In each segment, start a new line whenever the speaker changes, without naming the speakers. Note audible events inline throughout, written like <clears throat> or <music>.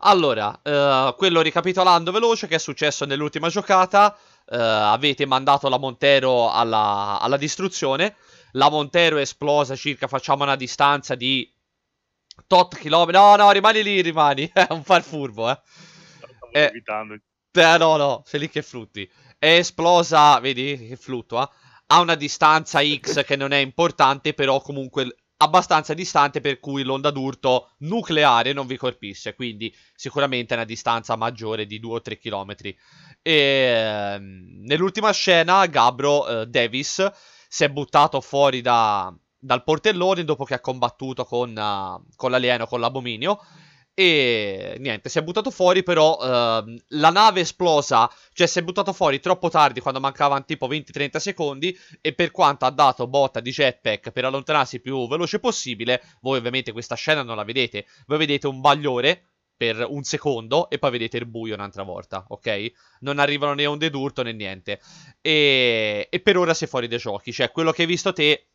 Allora, eh, quello ricapitolando veloce che è successo nell'ultima giocata, eh, avete mandato la Montero alla, alla distruzione, la Montero è esplosa circa, facciamo una distanza di tot chilometri, no no rimani lì, rimani, <laughs> è un far furbo eh. È... Eh, eh no no, sei lì che flutti, è esplosa, vedi che fluttua, eh. a una distanza X che non è importante, però comunque abbastanza distante per cui l'onda d'urto nucleare non vi colpisce, quindi sicuramente è una distanza maggiore di 2 o 3 km. E, nell'ultima scena Gabro eh, Davis si è buttato fuori da, dal portellone dopo che ha combattuto con, uh, con l'alieno, con l'abominio e niente, si è buttato fuori però ehm, la nave esplosa, cioè si è buttato fuori troppo tardi quando mancavano tipo 20-30 secondi e per quanto ha dato botta di jetpack per allontanarsi più veloce possibile, voi ovviamente questa scena non la vedete, voi vedete un bagliore per un secondo e poi vedete il buio un'altra volta, ok? Non arrivano né onde d'urto né niente. E... e per ora sei fuori dai giochi, cioè quello che hai visto te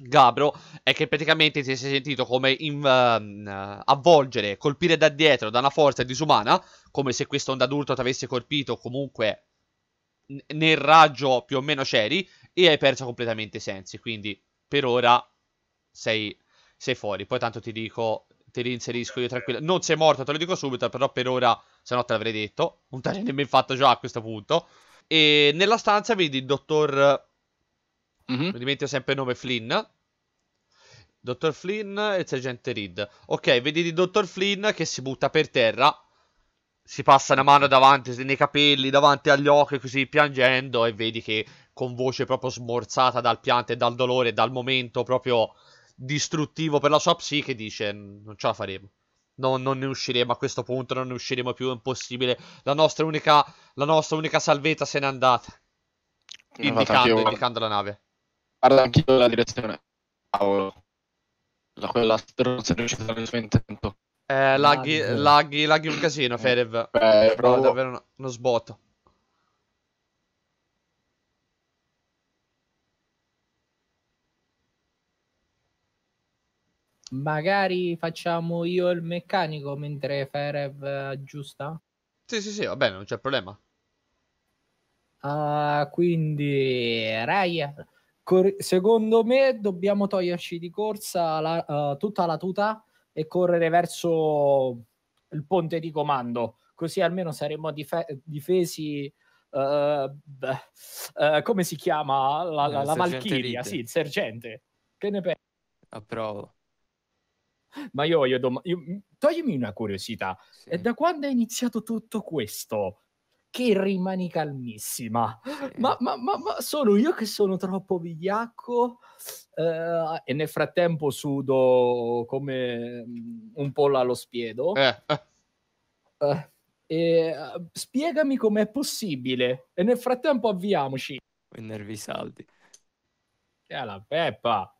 Gabro è che praticamente si è sentito come in, uh, avvolgere, colpire da dietro da una forza disumana, come se questa onda d'urto ti avesse colpito comunque nel raggio più o meno c'eri e hai perso completamente i sensi, quindi per ora sei, sei fuori. Poi tanto ti dico, ti rinserisco io tranquillo. Non sei morto, te lo dico subito, però per ora, se no te l'avrei detto, non te l'avrei nemmeno fatto già a questo punto. E nella stanza vedi il dottor Mm-hmm. Mi dimentico sempre il nome Flynn. Dottor Flynn e il sergente Reed. Ok, vedi vedete Dottor Flynn che si butta per terra. Si passa una mano davanti nei capelli, davanti agli occhi, così piangendo. E vedi che con voce proprio smorzata dal pianto e dal dolore, dal momento proprio distruttivo per la sua psiche, dice: Non ce la faremo. No, non ne usciremo a questo punto, non ne usciremo più, è impossibile. La nostra unica, la nostra unica salvezza se n'è andata.
Indicando, indicando la nave guarda anch'io della direzione. Paolo. Quella stronza è riuscita nel suo intento.
Eh, laghi, laghi, laghi un casino, Fedev. Eh, eh provo... davvero uno, uno sbotto.
Magari facciamo io il meccanico mentre Ferev aggiusta?
Eh, sì, sì, sì, va bene, non c'è problema.
Uh, quindi, Ryan, Cor- secondo me dobbiamo toglierci di corsa la, uh, tutta la tuta e correre verso il ponte di comando, così almeno saremo dife- difesi. Uh, beh, eh, come si chiama la, la, la Valchiria? Sì, il sergente. Che ne pensi? Approvo. Ma io voglio dom- io, toglimi una curiosità. Sì. E da quando è iniziato tutto questo? che rimani calmissima. Ma, ma, ma, ma, sono io che sono troppo vigliacco eh, e nel frattempo sudo come mm, un pollo allo spiedo. Eh. Eh, eh e, eh, spiegami com'è possibile e nel frattempo avviamoci. I nervi saldi. E alla peppa.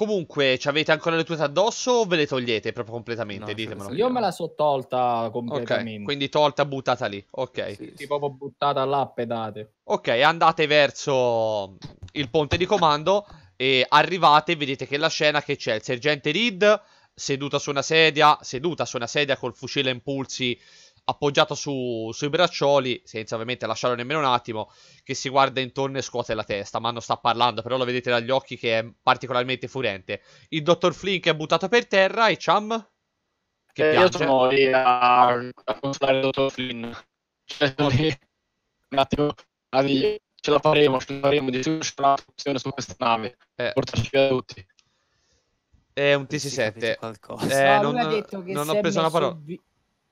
Comunque, ci avete ancora le tute addosso o ve le togliete proprio completamente? No, Ditemelo. Io me la so tolta completamente. Ok, quindi tolta, buttata lì. Ok. Sì, sì, proprio buttata là, pedate. Ok, andate verso il ponte di comando e arrivate, vedete che la scena che c'è il sergente Reed seduto su una sedia, seduta su una sedia col fucile a impulsi appoggiato su, sui braccioli, senza ovviamente lasciarlo nemmeno un attimo, che si guarda intorno e scuote la testa, ma non sta parlando, però lo vedete dagli occhi che è particolarmente furente. Il dottor Flink è buttato per terra e Cham... Che eh, Io sono lì a, a
consolare il dottor Flynn. Cioè, sono lì un attimo a ce la faremo, ce la faremo, di sicuro c'è una funzione su questa nave, eh. portaci via tutti. È un TC7. Eh, non, non ho preso una
parola.
Vi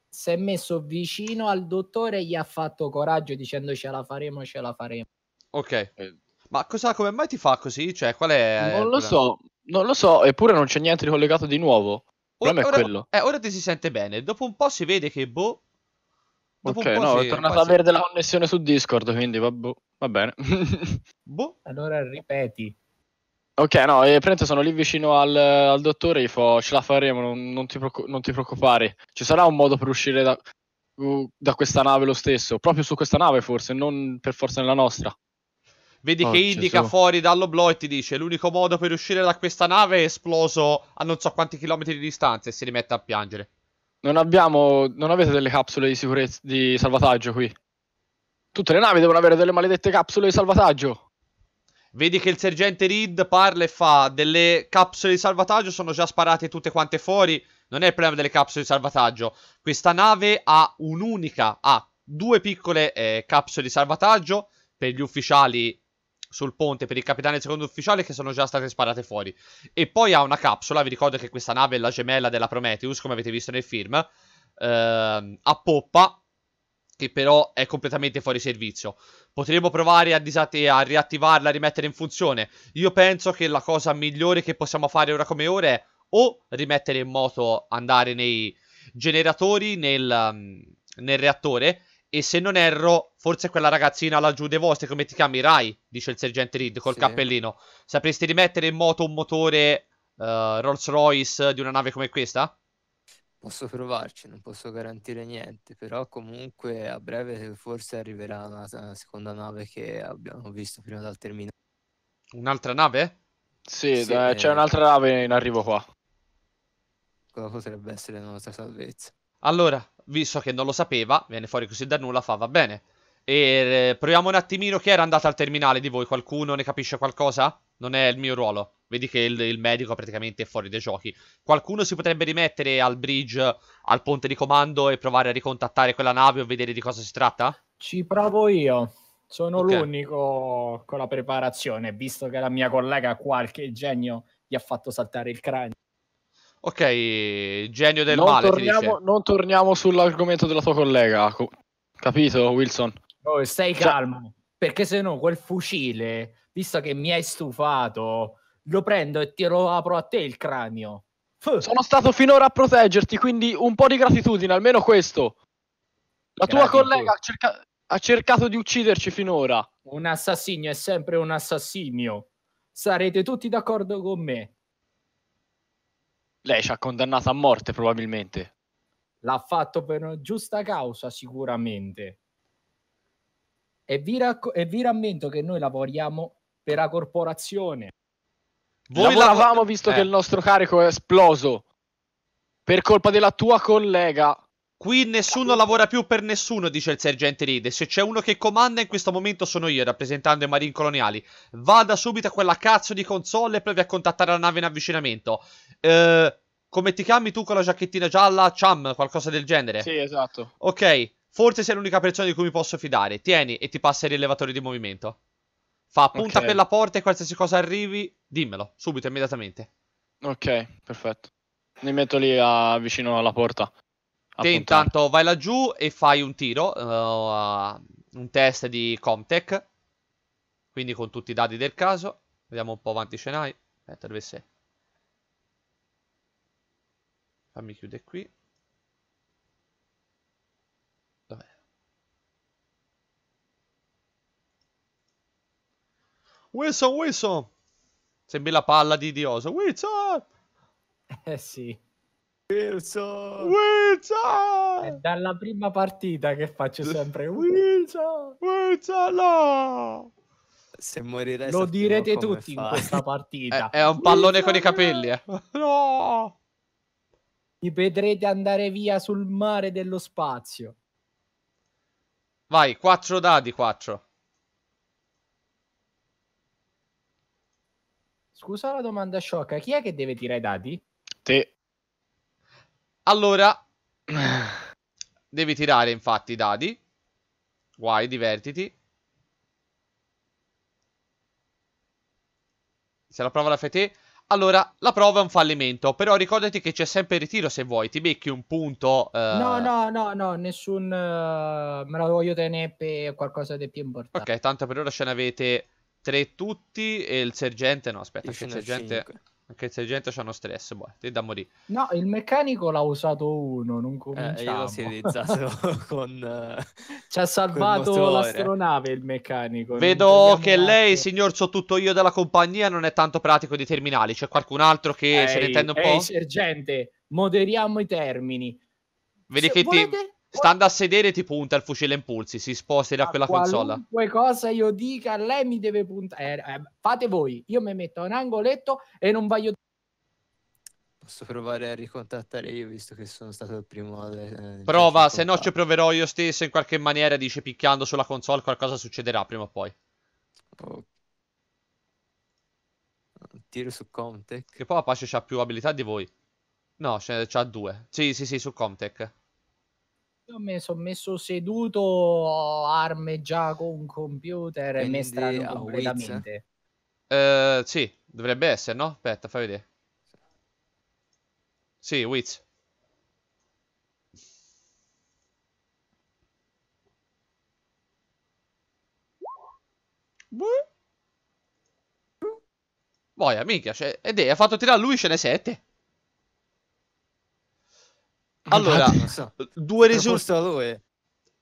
si è messo vicino al dottore e gli ha fatto coraggio dicendo ce la faremo, ce la faremo.
Ok. Eh. Ma cosa, come mai ti fa così? Cioè, qual è... Eh, non lo
so,
non lo so, eppure non c'è niente di collegato di nuovo. Il ora, è quello. Eh, ora ti si sente bene. Dopo un po' si vede che boh... Dopo ok, no, si... è tornata a avere si... della connessione su Discord, quindi va, boh, va bene. <laughs> boh. Allora ripeti. Ok, no, e praticamente sono lì vicino al, al dottore, gli fa, ce la faremo, non, non, ti non, ti preoccupare. Ci sarà un modo per uscire da, da, questa nave lo stesso, proprio su questa nave forse, non per forza nella nostra. Vedi oh, che indica Gesù.
fuori blow e ti dice l'unico modo per uscire da questa nave è esploso a non so quanti chilometri di distanza e si rimette a piangere.
Non abbiamo, non avete delle capsule di sicurezza, di salvataggio qui? Tutte le navi devono avere delle maledette capsule di salvataggio. Vedi che il sergente Reed parla e fa
delle capsule di salvataggio sono già sparate tutte quante fuori. Non è il problema delle capsule di salvataggio. Questa nave ha un'unica, ha due piccole eh, capsule di salvataggio per gli ufficiali sul ponte, per il capitano e il secondo ufficiale che sono già state sparate fuori. E poi ha una capsula, vi ricordo che questa nave è la gemella della Prometheus, come avete visto nel film, eh, a poppa che però è completamente fuori servizio. Potremmo provare a, a, riattivarla, a rimettere in funzione. Io penso che la cosa migliore che possiamo fare ora come ora è o rimettere in moto, andare nei generatori, nel, mm, nel reattore, e se non erro, forse quella ragazzina laggiù dei vostri, come ti chiami, Rai, dice il sergente Reed col sì. cappellino, sapresti rimettere in moto un motore uh, eh, Rolls Royce di una nave come questa?
Posso provarci, non posso garantire niente, però comunque a breve forse arriverà una, una seconda nave che abbiamo visto prima dal terminale.
Un'altra nave? Sì, sì eh, c'è un'altra nave
in arrivo qua. Cosa potrebbe essere la nostra salvezza?
Allora, visto che non lo sapeva, viene fuori così da nulla, fa va bene. E eh, proviamo un attimino chi era andato al terminale di voi. Qualcuno ne capisce qualcosa? Non è il mio ruolo. Vedi che il, il, medico praticamente è fuori dai giochi. Qualcuno si potrebbe rimettere al bridge, al ponte di comando e provare a ricontattare quella nave o vedere di cosa si tratta?
Ci provo io. Sono okay. l'unico con la preparazione, visto che la mia collega qualche genio gli ha fatto saltare il cranio.
Ok, genio del non male. Torniamo, non torniamo sull'argomento della tua collega. Capito, Wilson?
Oh, stai calmo, cioè... perché se no quel fucile, visto che mi hai stufato, lo prendo e ti lo apro a te il cranio.
Sono stato finora a proteggerti, quindi un po' di gratitudine, almeno questo. La Gratitudine. tua collega ha, cerca- ha, cercato di ucciderci
finora. Un assassino è sempre un assassino. Sarete tutti d'accordo con me.
Lei ci ha condannato a morte, probabilmente.
L'ha fatto per una giusta causa, sicuramente. E vi, racco- e vi rammento che noi lavoriamo per la corporazione.
Voi lavoravamo lavor- visto eh. che il nostro carico è esploso per colpa della tua
collega. Qui nessuno lavora più per nessuno, dice il sergente Reed. Se c'è uno che comanda in questo momento sono io, rappresentando i marine coloniali. Vada subito a quella cazzo di console e provi a contattare la nave in avvicinamento. Eh, come ti chiami tu con la giacchettina gialla? Cham, qualcosa del genere? Sì, esatto. Ok. Forse sei l'unica persona di cui mi posso fidare. Tieni e ti passa il rilevatore di movimento. Fa punta okay. per la porta e qualsiasi cosa arrivi, dimmelo, subito, immediatamente.
Ok, perfetto. Mi metto lì a, vicino alla porta.
Te intanto vai laggiù e fai un tiro, uh, un test di Comtech, quindi con tutti i dadi del caso. Vediamo un po' avanti scenari. Aspetta, dove sei? Fammi chiudere qui. Wilson, Wilson. Sembri la palla
di Dioso. Wilson! Eh sì. Wilson! Wilson! È dalla prima partita che faccio sempre
Wilson! Wilson no! Se morirei Lo direte tutti fa. in questa <laughs> partita. è, è, un pallone Wilson! con i capelli, eh.
No! Mi vedrete andare via sul mare dello spazio.
Vai, 4 dadi, 4.
Scusa la domanda sciocca, chi è che deve tirare i dadi? Te. Allora,
<clears throat> devi tirare infatti i dadi. Guai, divertiti. Se la prova la fai te... Allora, la prova è un fallimento, però ricordati che c'è sempre il ritiro se vuoi, ti becchi un punto. Eh... No, no,
no, no, nessun... Uh, me la voglio tenere per qualcosa di più importante.
Ok, tanto per ora ce ne avete tre tutti e il sergente no aspetta anche il sergente... Anche il sergente c'hanno stress, boh, te da morire.
No, il meccanico l'ha usato uno, non cominciamo. Eh, io l'ho utilizzato <laughs> con... Eh, Ci ha salvato l'astronave il meccanico. Vedo che altro.
lei, signor, so tutto io della compagnia, non è tanto pratico di terminali. C'è qualcun altro che ehi, se ne intende un ehi, po'?
sergente, moderiamo i termini. vedi che Volete...
Stando a sedere ti punta il fucile impulsi, si sposti da quella console.
Qualunque cosa io dica, lei mi deve puntare. Eh, eh fate voi, io mi metto in angoletto e non voglio...
Posso provare a ricontattare io, visto che sono stato il primo a... Eh, Prova, se no ci
proverò io stesso in qualche maniera, dice picchiando sulla console, qualcosa succederà prima o poi. Oh. Tiro su Comtech. Che poi Apache c'ha più abilità di voi. No, c'ha due. Sì, sì, sì, su Comtech.
Io mi sono messo seduto a armeggia con computer Quindi, e mi strano completamente.
Uh, sì, dovrebbe essere, no? Aspetta, fai vedere. Sì, Wiz. Boia, minchia, cioè, ed è, ha fatto tirare lui, ce ne sette. Allora, eh, due risultati.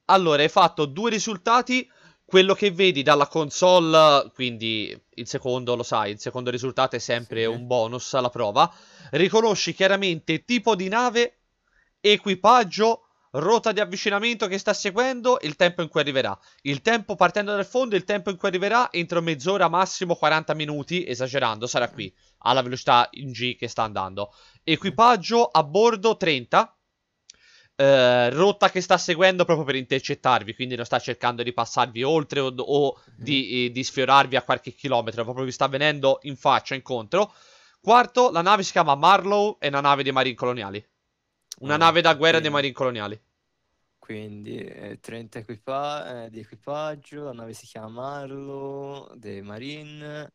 Allora, hai fatto due risultati. Quello che vedi dalla console, quindi il secondo lo sai, il secondo risultato è sempre sì. un bonus alla prova. Riconosci chiaramente tipo di nave, equipaggio, rota di avvicinamento che sta seguendo, il tempo in cui arriverà. Il tempo partendo dal fondo, il tempo in cui arriverà entro mezz'ora, massimo 40 minuti, esagerando, sarà qui, alla velocità in G che sta andando. Equipaggio a bordo 30, eh, rotta che sta seguendo proprio per intercettarvi, quindi non sta cercando di passarvi oltre o, o di, mhm. eh, di, sfiorarvi a qualche chilometro, proprio vi sta venendo in faccia, incontro. Quarto, la nave si chiama Marlow, è una nave dei marini coloniali. Una oh, nave da guerra quindi. dei
marini coloniali. Quindi eh, 30 equipa- eh, di equipaggio, la nave si chiama Marlow, dei marine...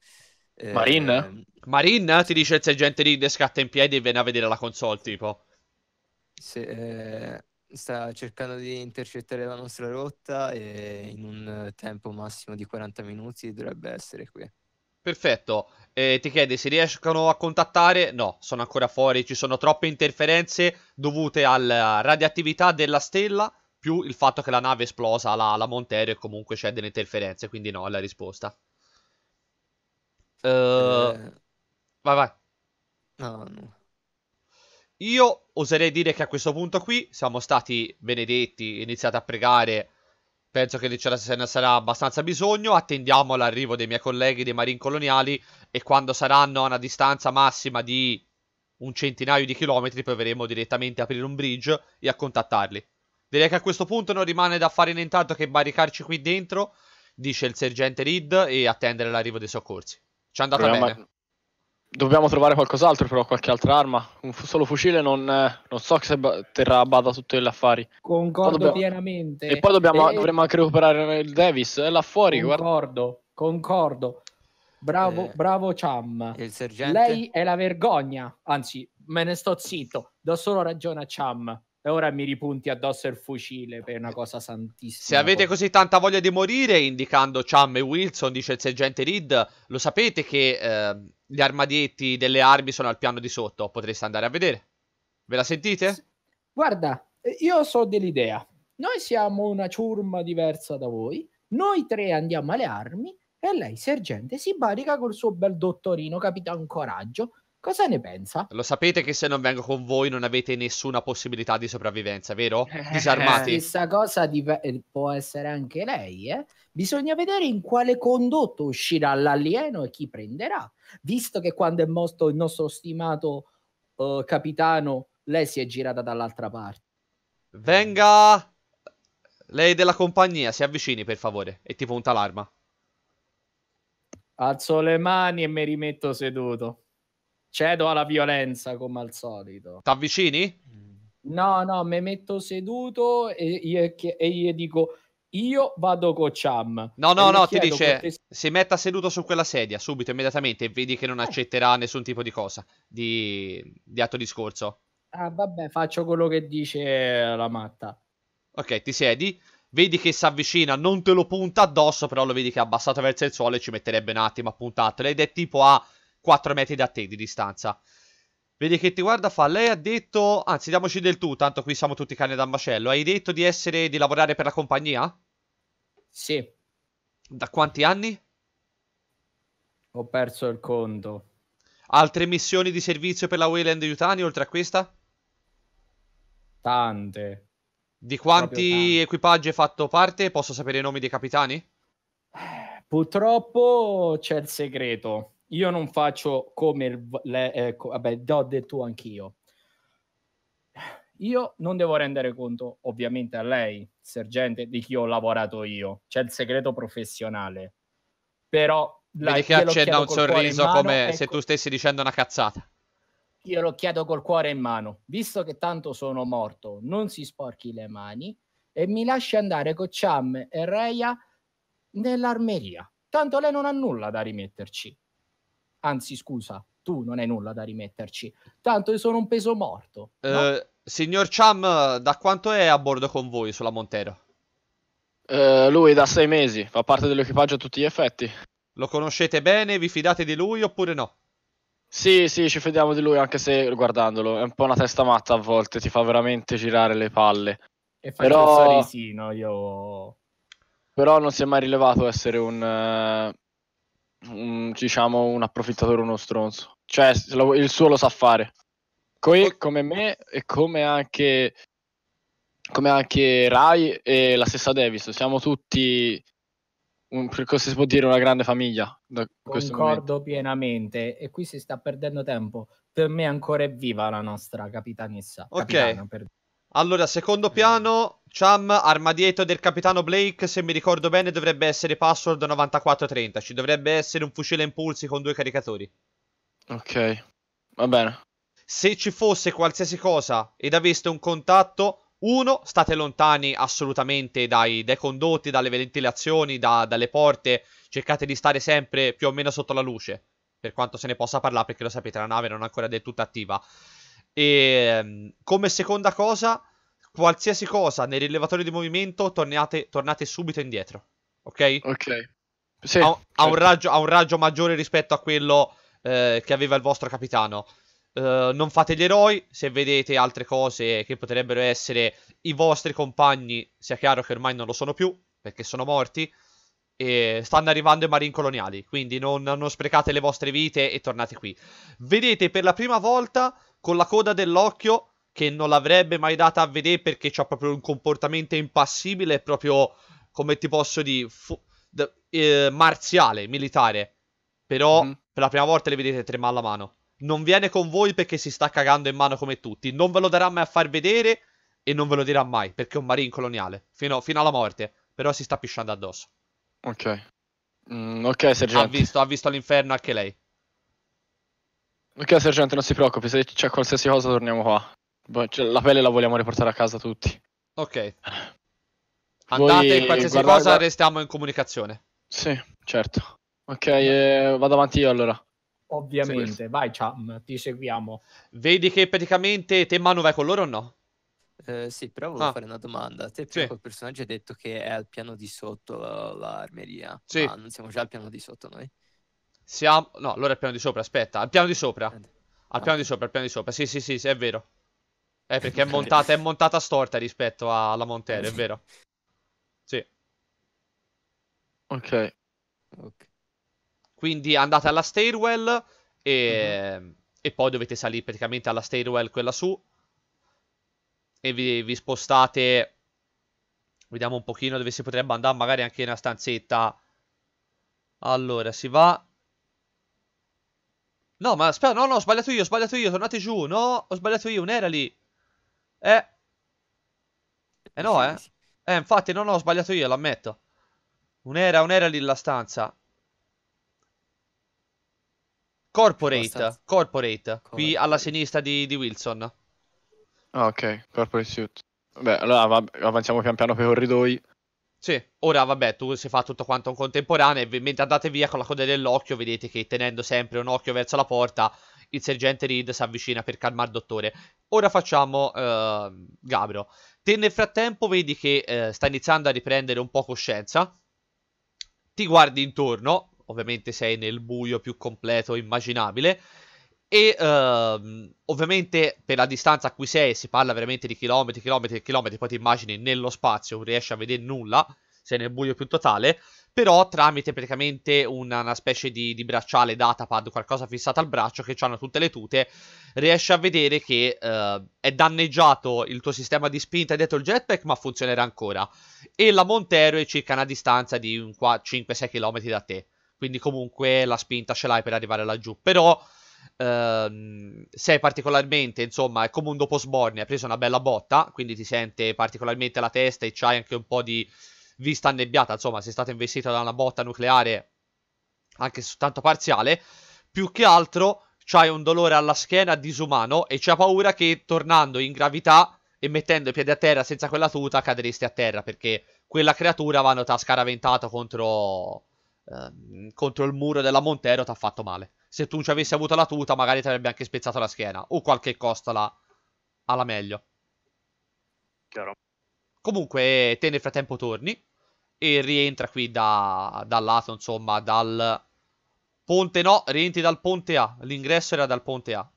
Marine? Ehm,
marine ti dice il sergente Reed scatta in piedi e viene a vedere la console tipo
se, eh, sta cercando di intercettare la nostra rotta e in un tempo massimo di 40 minuti dovrebbe essere qui.
Perfetto, eh, ti chiede se riescono a contattare? No, sono ancora fuori, ci sono troppe interferenze dovute alla radioattività della stella più il fatto che la nave è esplosa la, la Montero e comunque c'è delle interferenze, quindi no alla risposta. Uh, eh... Vai vai. No, no. Io oserei dire che a questo punto qui siamo stati benedetti, iniziate a pregare. Penso che ce ne sarà abbastanza bisogno. Attendiamo l'arrivo dei miei colleghi dei Marine Coloniali e quando saranno a una distanza massima di un centinaio di chilometri proveremo direttamente a aprire un bridge e a contattarli. Direi che a questo punto non rimane da fare nient'altro che barricarci qui dentro,
dice il sergente Reed, e attendere l'arrivo dei soccorsi. Ci è andata Proviamo bene. A... Dobbiamo trovare qualcos'altro, però, qualche altra arma. Un f- solo fucile non, non so se ba- terrà a bada tutto gli affari. Concordo dobbiamo... pienamente. E poi dobbiamo, e... Eh, dovremmo anche recuperare il Davis, è eh, là fuori. Concordo,
guarda. concordo. Bravo, eh... bravo Cham. il sergente? Lei è la vergogna. Anzi, me ne sto zitto. Do solo ragione a Cham. E ora mi ripunti addosso il fucile per una cosa santissima. Se avete
così tanta voglia di morire, indicando Cham e Wilson, dice il sergente Reed, lo sapete che eh, gli armadietti delle armi sono al piano di sotto. Potreste andare a vedere. Ve la sentite? S
Guarda, io so dell'idea. Noi siamo una ciurma diversa da voi. Noi tre andiamo alle armi e lei, sergente, si barica col suo bel dottorino, Capitan Coraggio, Cosa ne pensa?
Lo sapete che se non vengo con voi non avete nessuna possibilità di sopravvivenza, vero? <laughs> Eh, Disarmati. Stessa
cosa dive- eh, può essere anche lei, eh? Bisogna vedere in quale condotto uscirà l'alieno e chi prenderà, visto che quando è morto il nostro stimato uh, capitano, lei si è girata dall'altra parte.
Venga! Lei della compagnia, si avvicini per favore e ti punta
l'arma. Alzo le mani e mi rimetto seduto. Cedo alla violenza come al solito. T'avvicini? No, no, mi metto seduto e, e, e gli dico io vado con Cham. No, no, no, ti dice cortes-
si metta seduto su quella sedia subito, immediatamente, e vedi che non accetterà nessun tipo di cosa, di, di atto discorso.
Ah, vabbè, faccio quello che dice la matta.
Ok, ti siedi, vedi che si avvicina, non te lo punta addosso, però lo vedi che è abbassato verso il suolo e ci metterebbe un attimo a puntartelo, ed è tipo a 4 metri da te di distanza. Vedi che ti guarda, fa, lei ha detto, anzi diamoci del tu, tanto qui siamo tutti cani da macello, hai detto di essere, di lavorare per la compagnia? Sì. Da quanti anni?
Ho perso il conto.
Altre missioni di servizio per la Wayland Yutani oltre a questa? Tante. Di quanti tante. equipaggi hai fatto parte? Posso sapere i nomi dei capitani? Eh,
purtroppo c'è il segreto io non faccio come il, le, eh, vabbè, do detto anch'io. Io non devo rendere conto, ovviamente, a lei, sergente, di chi ho lavorato io. C'è il segreto professionale. Però... La, Vedi che accenda un sorriso mano, come ecco, se tu
stessi dicendo una cazzata.
Io lo chiedo col cuore in mano, visto che tanto sono morto, non si sporchi le mani e mi lasci andare con Cham e Reia nell'armeria. Tanto lei non ha nulla da rimetterci. Anzi, scusa, tu non hai nulla da rimetterci. Tanto io sono un peso morto.
Uh, no? Signor Cham, da quanto è a bordo con voi sulla Montero? Uh, lui da sei mesi, fa parte dell'equipaggio a tutti gli effetti. Lo conoscete bene? Vi fidate di lui oppure no?
Sì, sì, ci fidiamo di lui anche se guardandolo è un po' una testa matta a volte, ti fa veramente girare le palle. E fai Però... un
sorrisino, io...
Però non si è mai rilevato essere un, uh, un, diciamo un approfittatore, uno stronzo. Cioè, lo, il suo lo sa fare. Coi, come me e come anche, come anche Rai e la stessa Davis, siamo tutti un, per così si può dire una grande famiglia. Da Concordo
pienamente e qui si sta perdendo tempo. Per me ancora è viva la nostra capitanessa. Ok. Capitana,
per... Allora,
secondo eh. piano, Cham, armadietto del capitano Blake, se mi ricordo bene dovrebbe essere password 9430. Ci dovrebbe essere un fucile a impulsi con due caricatori. Ok, va bene. Se ci fosse qualsiasi cosa ed aveste un contatto, uno, state lontani assolutamente dai, dai condotti, dalle ventilazioni, da, dalle porte. Cercate di stare sempre più o meno sotto la luce, per quanto se ne possa parlare, perché lo sapete, la nave non è ancora del tutto attiva. E ehm, come seconda cosa, qualsiasi cosa nel rilevatore di movimento tornate, tornate subito indietro. Ok? Ok. Sì, ha, certo. ha, un raggio, ha, un raggio, maggiore rispetto a quello eh, che aveva il vostro capitano. Uh, non fate gli eroi. Se vedete altre cose che potrebbero essere i vostri compagni, sia chiaro che ormai non lo sono più perché sono morti. E stanno arrivando i marine coloniali. Quindi non, non sprecate le vostre vite e tornate qui. Vedete per la prima volta con la coda dell'occhio che non l'avrebbe mai data a vedere perché c'ha proprio un comportamento impassibile, proprio come ti posso dire, fu- d- eh, marziale, militare. Però mm per la prima volta le vedete tre mani mano. Non viene con voi perché si sta cagando in mano come tutti. Non ve lo darà mai a far vedere e non ve lo dirà mai perché è un marine coloniale fino, fino alla morte. Però si sta pisciando addosso.
Ok. Mm, ok, sergente. Ha visto, ha visto l'inferno anche lei. Ok, sergente, non si preoccupi, se c'è qualsiasi cosa torniamo qua. Cioè, la pelle la vogliamo riportare a casa tutti. Ok. Andate, Voi qualsiasi guardate... cosa,
restiamo in comunicazione.
Sì, certo. Ok, eh, vado avanti io allora. Ovviamente, sì. vai Cham, ti
seguiamo.
Vedi che praticamente te Manu vai con loro o no?
Uh, sì, però volevo ah. fare una domanda. Te prima sì. quel personaggio ha detto che è al piano di sotto eh, l'armeria. Sì. Ah, non siamo già al piano di sotto noi?
Siamo... No, allora è al piano di sopra, aspetta. Al piano di sopra. Al piano di sopra, al piano di sopra. Sì, sì, sì, sì è vero. Eh, perché è <laughs> montata, è montata storta rispetto alla Montera, è vero. Sì. Ok. okay. Quindi andate alla stairwell e... Mm -hmm. e... poi dovete salire praticamente alla stairwell quella su. E vi, vi spostate... Vediamo un pochino dove si potrebbe andare, magari anche in una stanzetta... Allora, si va No, ma aspetta, no, no, ho sbagliato io, ho sbagliato io, tornate giù, no, ho sbagliato io, non era lì. Eh. Eh no, eh. Eh, infatti, no, no, ho sbagliato io, l'ammetto. Non era, non era lì la stanza. Corporate, corporate, corporate, qui alla sinistra di, di Wilson.
Ah, ok, corporate suit. Vabbè, allora av avanziamo pian piano per i corridoi. Sì, ora vabbè, tu si fa tutto quanto in
contemporanea mentre andate via con la coda dell'occhio vedete che tenendo sempre un occhio verso la porta il sergente Reed si avvicina per calmare il dottore. Ora facciamo eh, Gabro. Te nel frattempo vedi che eh, sta iniziando a riprendere un po' coscienza. Ti guardi intorno, ovviamente sei nel buio più completo immaginabile e uh, ovviamente per la distanza a cui sei, si parla veramente di chilometri, chilometri, e chilometri, poi ti immagini nello spazio, non riesci a vedere nulla, sei nel buio più totale, però tramite praticamente una, una specie di, di, bracciale datapad, qualcosa fissato al braccio che hanno tutte le tute, riesci a vedere che uh, è danneggiato il tuo sistema di spinta dietro il jetpack, ma funzionerà ancora. E la Montero è circa una distanza di 5-6 km da te, quindi comunque la spinta ce l'hai per arrivare laggiù, però ehm, sei particolarmente, insomma, è come un dopo sborne, hai preso una bella botta, quindi ti sente particolarmente la testa e c'hai anche un po' di vista annebbiata, insomma, sei stato investito da una botta nucleare anche soltanto parziale, più che altro c'hai un dolore alla schiena disumano e c'è paura che tornando in gravità e mettendo i piedi a terra senza quella tuta cadresti a terra perché quella creatura va nota scaraventato contro, ehm, contro il muro della Montero ti ha fatto male se tu ci avessi avuto la tuta magari ti avrebbe anche spezzato la schiena o qualche costola alla meglio. Chiaro. Comunque te nel frattempo torni e rientra qui da, dal lato, insomma, dal ponte no, rientri dal ponte A, l'ingresso era dal ponte A.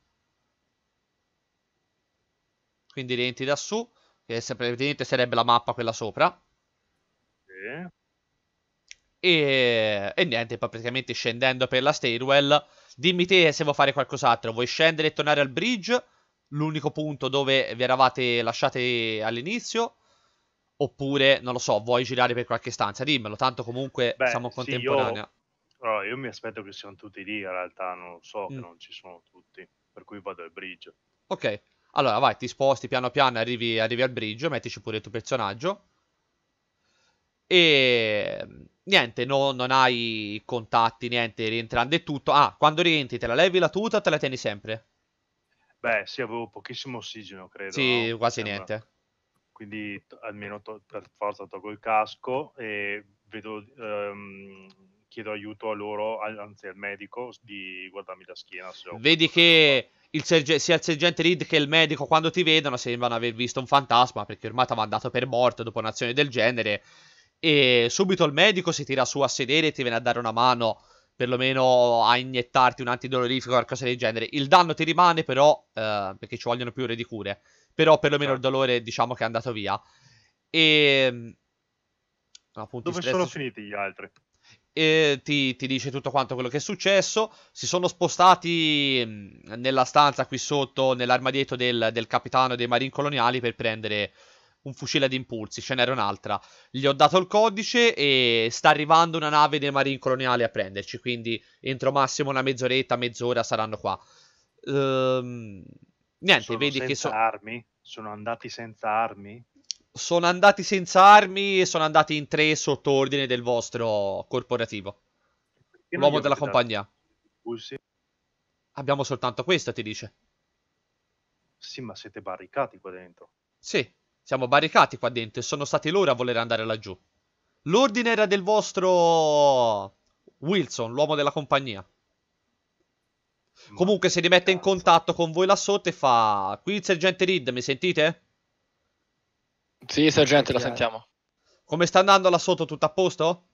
Quindi rientri da su, che praticamente sarebbe la mappa quella sopra. Sì. E, e niente, poi praticamente scendendo per la stairwell Dimmi te se vuoi fare qualcos'altro. Vuoi scendere e tornare al bridge? L'unico punto dove vi eravate lasciati all'inizio? Oppure, non lo so, vuoi girare per qualche stanza? Dimmelo, tanto comunque Beh, siamo contemporanei. Sì, io...
Allora, io... mi aspetto che siano tutti lì, in realtà non lo so mm. che non ci sono tutti, per cui vado al bridge.
Ok, allora vai, ti sposti piano piano, arrivi, arrivi al bridge, mettici pure il tuo personaggio. E mm, niente, no, non hai contatti, niente, rientrando e tutto. Ah, quando rientri te la levi la tuta o te la tieni sempre?
Beh, sì, avevo pochissimo ossigeno, credo. Sì,
no? quasi Sembra. Eh, niente.
Quindi almeno to- per forza tolgo il casco e vedo, ehm, chiedo aiuto a loro, anzi al medico, di guardarmi la schiena. Vedi
che il serge- sia il sergente Reed che il medico quando ti vedono sembrano aver visto un fantasma perché ormai ti hanno dato per morto dopo un'azione del genere e subito il medico si tira su a sedere e ti viene a dare una mano, perlomeno a iniettarti un antidolorifico o qualcosa del genere. Il danno ti rimane però, eh, perché ci vogliono più ore di cure, però perlomeno il certo. dolore diciamo che è andato via. E... Ehm, Appunto, Dove sono
finiti gli altri?
e ti, ti, dice tutto quanto quello che è successo. Si sono spostati mm, nella stanza qui sotto, nell'armadietto del, del capitano dei marine coloniali per prendere un fucile ad impulsi, ce n'era un'altra. Gli ho dato il codice e sta arrivando una nave dei Marine Coloniali a prenderci, quindi entro massimo una mezz'oretta, mezz'ora saranno qua. Ehm, niente, sono vedi che sono... armi?
Sono andati senza armi?
Sono andati senza armi e sono andati in tre sotto ordine del vostro corporativo.
Perché L'uomo della compagnia. Pulsi?
Abbiamo soltanto questo, ti dice.
Sì, ma siete barricati qua dentro.
Sì, siamo barricati qua dentro e sono stati loro a voler andare laggiù. L'ordine era del vostro Wilson, l'uomo della compagnia. Comunque si rimette in contatto con voi là sotto e fa... Qui il sergente Reed, mi sentite? Sì, sergente, la eh, sentiamo. Come sta andando là sotto? Tutto a posto?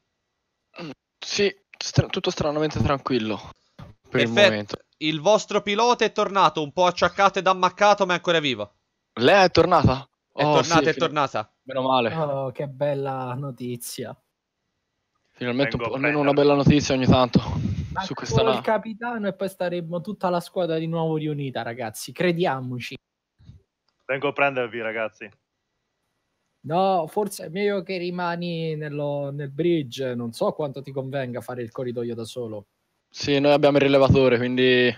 Sì, stra tutto stranamente tranquillo. Per Perfetto. il momento. Il vostro pilota è tornato un po' acciaccato ed ammaccato, ma è ancora vivo.
Lei è tornata?
È oh, tornata, sì, è fino... tornata. Meno male.
Oh, che bella notizia.
Finalmente un almeno una bella notizia ogni tanto.
Ma su questa il capitano e poi staremmo tutta la squadra di nuovo riunita, ragazzi. Crediamoci.
Vengo a prendervi, ragazzi.
No, forse è meglio che rimani nello, nel bridge. Non so quanto ti convenga fare il corridoio da solo.
Sì, noi abbiamo il rilevatore, quindi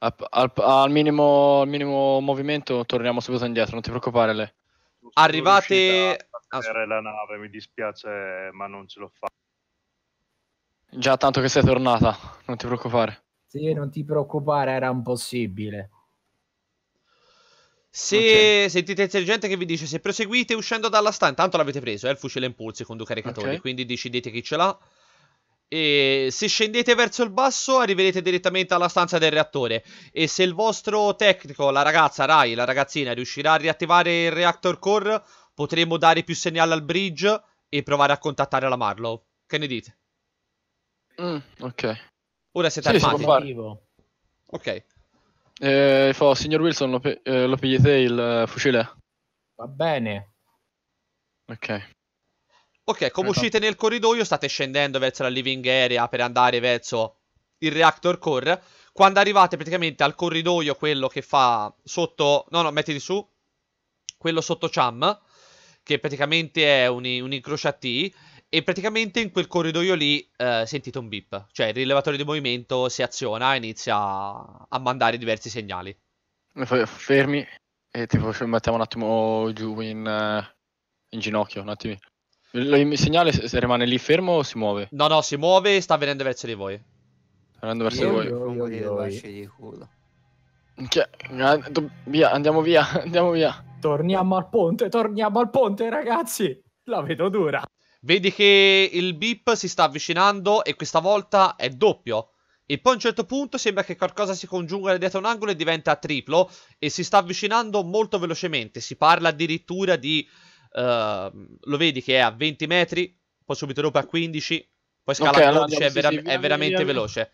al, al, minimo, al, minimo, movimento torniamo subito indietro, non ti preoccupare. Le.
Arrivate... a ah, la nave, mi dispiace, ma non ce l'ho fatta.
Già tanto che sei tornata, non ti preoccupare. Sì, non ti preoccupare, era
impossibile.
Se okay. sentite il sergente che vi dice se
proseguite uscendo dalla stanza, tanto l'avete preso, è eh, il fucile impulsi con due caricatori, okay. quindi decidete chi ce l'ha. E se scendete verso il basso arriverete direttamente alla stanza del reattore e se il vostro tecnico, la ragazza Rai, la ragazzina riuscirà a riattivare il reactor core potremo dare più segnale al bridge e provare a contattare la Marlow. Che ne dite?
Mm, ok. Ora siete sì, armati. Ok. Eh, fa, signor Wilson, lo, eh, lo pigliate il uh, fucile? Va bene. Ok. Ok, come esatto. uscite nel corridoio state scendendo
verso la living area per andare verso il reactor core. Quando arrivate praticamente al corridoio, quello che fa sotto... No, no, mettiti su. Quello sotto Cham, che praticamente è un, un incrocio a T. E praticamente in quel corridoio lì eh, sentite un beep. Cioè il rilevatore di movimento si aziona e inizia a mandare
diversi segnali. Eh, fermi e tipo mettiamo un attimo giù in, eh, in ginocchio, un attimo. Il segnale rimane lì fermo o si muove? No, no, si muove e sta venendo verso di voi. Sta venendo verso io, di voi. Io, io, io. di ah, Via, andiamo via, <laughs> andiamo via. Torniamo al ponte, torniamo al ponte, ragazzi. La vedo dura.
Vedi che il beep si sta avvicinando e questa volta è doppio. E poi a un certo punto sembra che qualcosa si congiunga dietro un angolo e diventa triplo e si sta avvicinando molto velocemente. Si parla addirittura di Ehm, lo vedi che è a 20 metri, poi subito dopo a 15, poi scala okay, a 12, allora, è, vera- sì, sì, è, veramente via, veloce.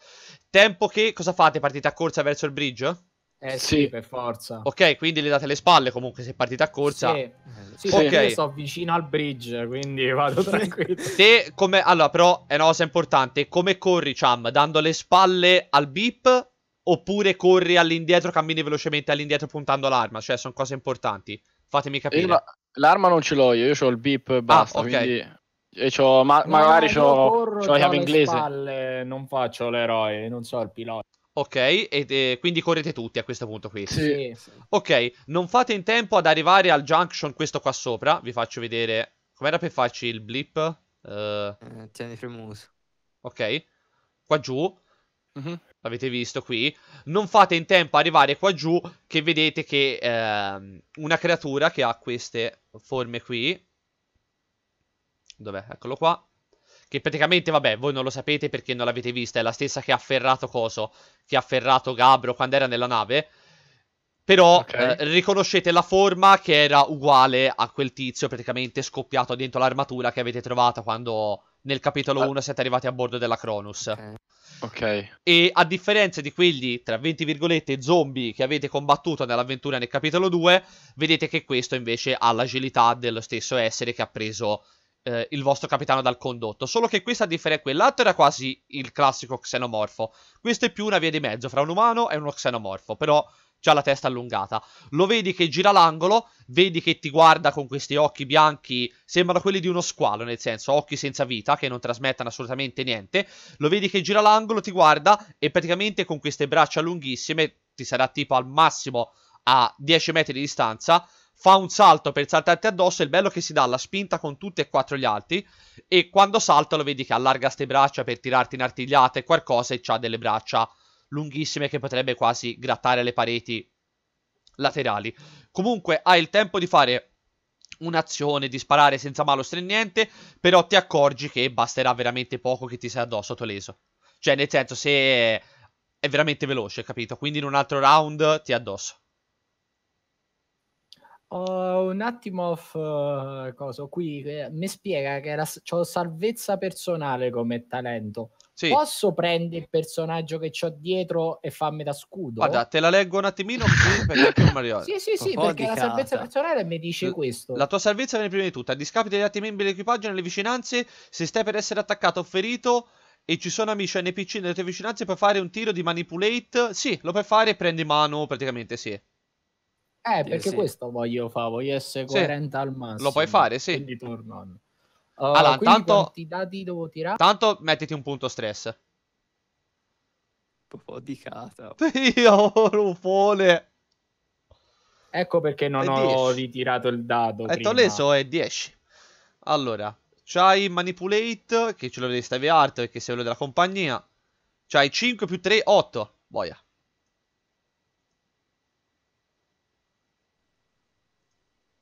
Tempo che cosa fate? Partite a corsa verso il bridge? Eh sì, sì,
per forza.
Ok, quindi le date le spalle comunque se partite a corsa. Sì, sì, Okay. io sto
vicino al bridge, quindi vado <laughs> tranquillo.
Te come allora però è una cosa importante, come corri Cham, dando le spalle al beep oppure corri all'indietro, cammini velocemente all'indietro puntando l'arma, cioè sono cose importanti. Fatemi capire. Io,
L'arma non ce l'ho io, io ho il beep ah, basta, ah, ok. Quindi... E c'ho, ma, no, magari c'ho, la chiave inglese.
Spalle, non faccio l'eroe, non so il pilota. Ok, e, e, quindi
correte tutti a questo punto qui. Sì, sì. Ok, non fate in tempo ad arrivare al junction questo qua sopra. Vi faccio vedere. Com'era per farci il blip? Uh... Eh, tieni premuto. Ok, qua giù. Mm-hmm l'avete visto qui, non fate in tempo a arrivare qua giù che vedete che eh, una creatura che ha queste forme qui, dov'è? Eccolo qua, che praticamente, vabbè, voi non lo sapete perché non l'avete vista, è la stessa che ha afferrato Coso, che ha afferrato Gabro quando era nella nave, però okay. eh, riconoscete la forma che era uguale a quel tizio praticamente scoppiato dentro l'armatura che avete trovato quando nel capitolo 1 ah. siete arrivati a bordo della Cronus. Okay. Ok. E a differenza di quelli, tra 20 virgolette, zombie che avete combattuto nell'avventura nel capitolo 2, vedete che questo invece ha l'agilità dello stesso essere che ha preso eh, il vostro capitano dal condotto. Solo che questa differenza, quell'altro era quasi il classico xenomorfo. Questo è più una via di mezzo fra un umano e uno xenomorfo, però ha la testa allungata. Lo vedi che gira l'angolo, vedi che ti guarda con questi occhi bianchi, sembrano quelli di uno squalo, nel senso occhi senza vita, che non trasmettono assolutamente niente. Lo vedi che gira l'angolo, ti guarda e praticamente con queste braccia lunghissime, ti sarà tipo al massimo a 10 metri di distanza, fa un salto per saltarti addosso. Il bello è che si dà la spinta con tutti e quattro gli altri, E quando salta lo vedi che allarga queste braccia per tirarti in artigliata e qualcosa e ha delle braccia lunghissime che potrebbe quasi grattare le pareti laterali. Comunque hai il tempo di fare un'azione di sparare senza malo stringente, però ti accorgi che basterà veramente poco che ti sei addosso Toleso. Cioè, nel senso, se è veramente veloce, capito? Quindi in un altro round ti addosso.
Ho un attimo off uh, cosa qui, eh, mi spiega che ho salvezza personale come talento. Sì. Posso prendere il personaggio che ho dietro e farmi da scudo? Guarda,
te la leggo un attimino Sì, sì, sì, oh, perché la salvezza
personale mi dice L- questo.
La tua salvezza viene prima di tutto. A discapito degli altri membri dell'equipaggio nelle vicinanze, se stai per essere attaccato o ferito e ci sono amici NPC nelle tue vicinanze, puoi fare un tiro di manipulate. Sì, lo puoi fare e prendi mano praticamente, sì.
Eh, eh perché sì. questo voglio fare, voglio essere coerente sì. al massimo. Lo puoi
fare, sì. Quindi turn on. Uh, allora, tanto,
dati devo tirare?
Tanto mettiti
un punto stress. Po' di casa.
Dio, <laughs> rufone. Ecco perché non ho
ritirato il dado. E
Toleso è 10. Allora, c'hai Manipulate, che ce l'ho di stare art, perché sei quello della compagnia. C'hai 5 più 3, 8. Boia.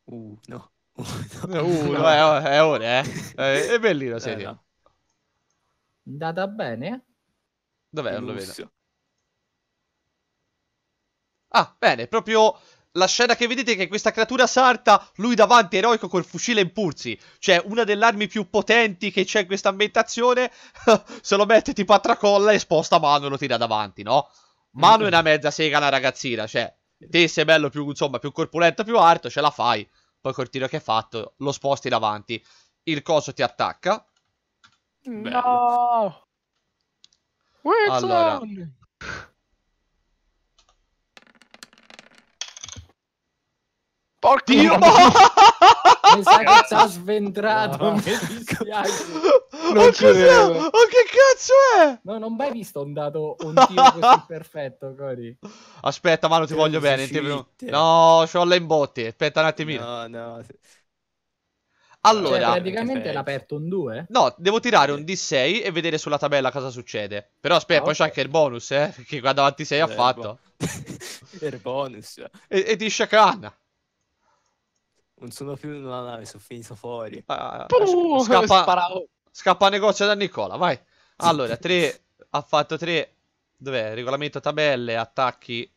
Uh, no uno, <laughs> no. è, eh, oh, eh, ora, eh. eh. È, bellino, bellina serie. Eh, no.
Andata bene? Dov'è? Non lo
vedo.
Ah, bene, proprio la scena che vedete è che questa creatura sarta, lui davanti eroico col fucile in pulsi, cioè una delle armi più potenti che c'è in questa ambientazione, <laughs> se lo mette tipo a tracolla e sposta mano e lo tira davanti, no? Mano è una mezza sega una ragazzina, cioè, te sei bello più, insomma, più corpulento, più alto, ce la fai poi col tiro che hai fatto lo sposti davanti. Il coso ti attacca.
No! Allora,
Porco Dio! No! Mi sa che <laughs> ti ha sventrato, no. mi dispiace.
Non oh, cos'è? che
cazzo è? No, non mai visto un dato un tiro così perfetto, Cori.
Aspetta, Mano, ti voglio bene. Ti... No, c'ho le imbotti. Aspetta un attimino. No, no.
Allora, cioè, praticamente l'ha aperto un 2?
No, devo tirare un D6 e vedere sulla tabella cosa succede. Però aspetta, ah, poi okay. c'è anche il bonus, eh, che qua davanti 6 ha eh, fatto.
<laughs> il bonus. E, e di Shakana. Non sono più in una nave, sono finito fuori. Ah, ah, ah Puh, scappa, scappa a negozio da Nicola, vai.
Allora, 3 ha fatto 3. Dov'è? Regolamento tabelle, attacchi.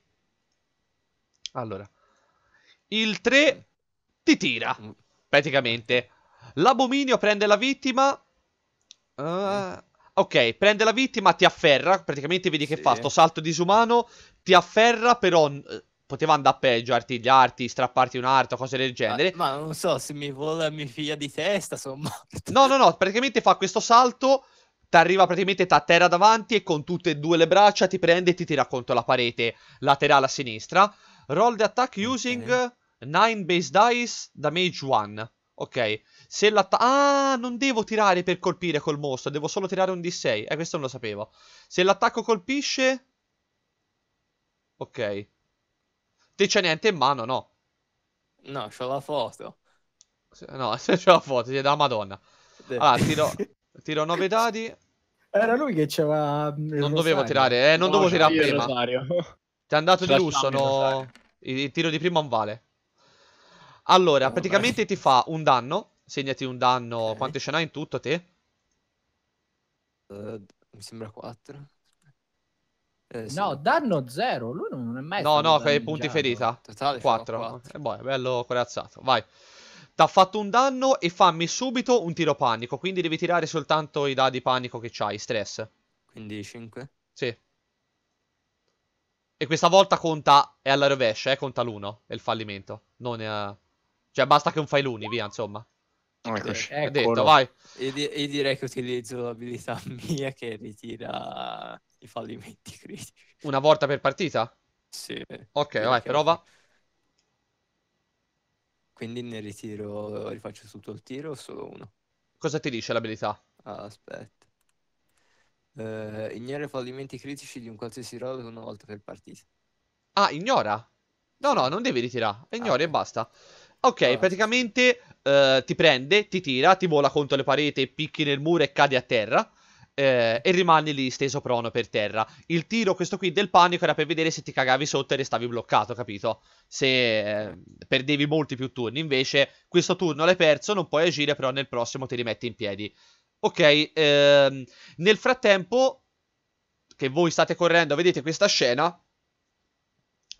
Allora, il 3 ti tira, mm. praticamente. L'abominio prende la vittima. Uh, ok, prende la vittima, ti afferra. Praticamente vedi che sì. fa sto salto disumano. Ti afferra, però poteva andare peggio, artigliarti, strapparti un un'arto, cose del genere.
Ma, ma non so, se mi vola mi figlia di testa, insomma. <laughs>
No, no, no, praticamente fa questo salto, ti arriva praticamente a terra davanti e con tutte e due le braccia ti prende e ti tira contro la parete laterale a sinistra. Roll the attack using 9 uh, base dice, damage 1. Ok, se l'attacco... Ah, non devo tirare per colpire col mostro, devo solo tirare un D6. Eh, questo non lo sapevo. Se l'attacco colpisce... Ok. Te c'è niente in mano, no?
No, c'ho la foto.
No, <laughs> se c'è la foto, si è da Madonna. Allora, tiro, tiro 9 dadi.
Era lui che c'era. Mm, non rosario. dovevo tirare, eh, non no, dovevo tirare prima.
Ti è andato Trasciamo di lusso, no? Il, il tiro di prima non vale. Allora, oh, praticamente beh. ti fa un danno. Segnati un danno. Okay. Quanto ce n'hai in tutto, te? Uh, mi sembra 4. Eh, sì. No,
danno zero. Lui non è mai. No, no, per i punti
ferita. 4. E poi, bello corazzato. Vai. T'ha fatto un danno e fammi subito un tiro panico. Quindi devi tirare soltanto i dadi panico che c'hai. stress.
Quindi 5?
Sì. E questa volta conta. È alla rovescia, eh, conta l'1. È il fallimento. Non è. Cioè, basta che un fai l'uni, via, insomma. Eccoci. Eh, ho detto, vai.
Io, io, direi che utilizzo l'abilità <laughs> mia che ritira i fallimenti <laughs>
critici. Una volta per partita? Sì. Ok, vai, prova.
Quindi ne ritiro, rifaccio tutto il tiro o solo uno?
Cosa ti dice l'abilità? Ah, aspetta.
Uh, ignora i fallimenti critici di un qualsiasi roll una volta per partita.
Ah, ignora? No, no, non devi ritirare. Ignora ah, e okay. basta. Ok, allora. Ah. praticamente uh, ti prende, ti tira, ti vola contro le pareti, picchi nel muro e cadi a terra. Eh, e rimani lì steso prono per terra. Il tiro, questo qui del panico, era per vedere se ti cagavi sotto e restavi bloccato, capito? Se eh, perdevi molti più turni. Invece, questo turno l'hai perso, non puoi agire, però nel prossimo ti rimetti in piedi. Ok, ehm, nel frattempo che voi state correndo, vedete questa scena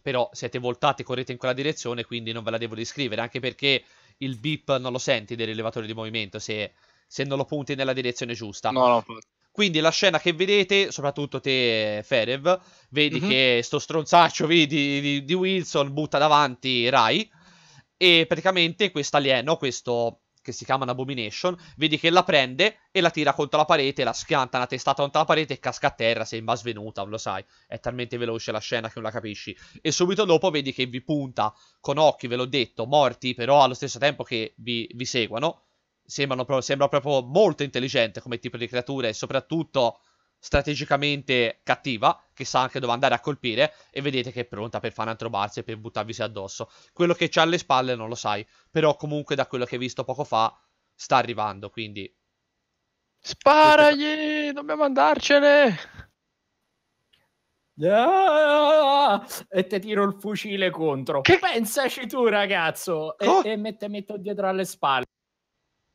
però siete voltati e correte in quella direzione, quindi non ve la devo descrivere, anche perché il beep non lo senti del rilevatore di movimento se, se non lo punti nella direzione giusta. No, no. Quindi la scena che vedete, soprattutto te, Ferev, vedi mm-hmm. che sto stronzaccio vedi, di, di Wilson butta davanti Rai e praticamente questo alieno, questo che si chiama Abomination, vedi che la prende e la tira contro la parete, la schianta una testata contro la parete e casca a terra, sembra svenuta, lo sai, è talmente veloce la scena che non la capisci. E subito dopo vedi che vi punta con occhi, ve l'ho detto, morti, però allo stesso tempo che vi, vi seguono. Pro- sembra proprio molto intelligente come tipo di creatura e soprattutto strategicamente cattiva, che sa anche dove andare a colpire, e vedete che è pronta per fare un altro balzo e per buttarvisi addosso. Quello che c'ha alle spalle non lo sai, però comunque da quello che hai visto poco fa sta arrivando, quindi...
Sparagli! Dobbiamo andarcene! Ah! e
te tiro il fucile contro. Che pensaci tu, ragazzo? Oh. E, e metto, metto dietro alle spalle.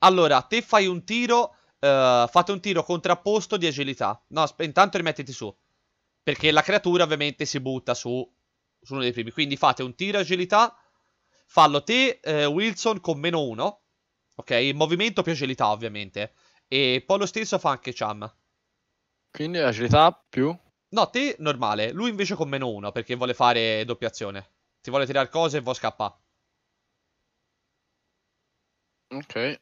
Allora, te fai un tiro Uh, fate un tiro contrapposto di agilità. No, intanto rimettiti su. Perché la creatura ovviamente si butta su, su uno dei primi. Quindi fate un tiro agilità. Fallo te, eh, Wilson, con meno uno. Ok, movimento più agilità ovviamente. E poi lo stesso fa anche Cham. Quindi agilità più? No, te normale. Lui invece con meno uno perché vuole fare doppia azione. Ti vuole tirare cose e vuoi scappare.
Ok.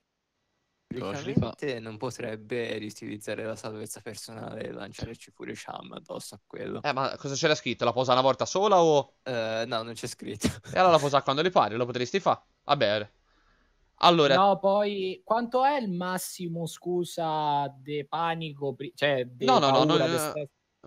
Teoricamente non potrebbe riutilizzare la salvezza personale e lanciarci pure Sham addosso a quello.
Eh, ma cosa c'era scritto? La posa una volta sola o... Uh, no, non c'è scritto. E allora la posa quando le pare, lo potresti fare. Vabbè. Allora... No,
poi... Quanto è il massimo, scusa, de panico? Cioè, de no, no, no, no, no,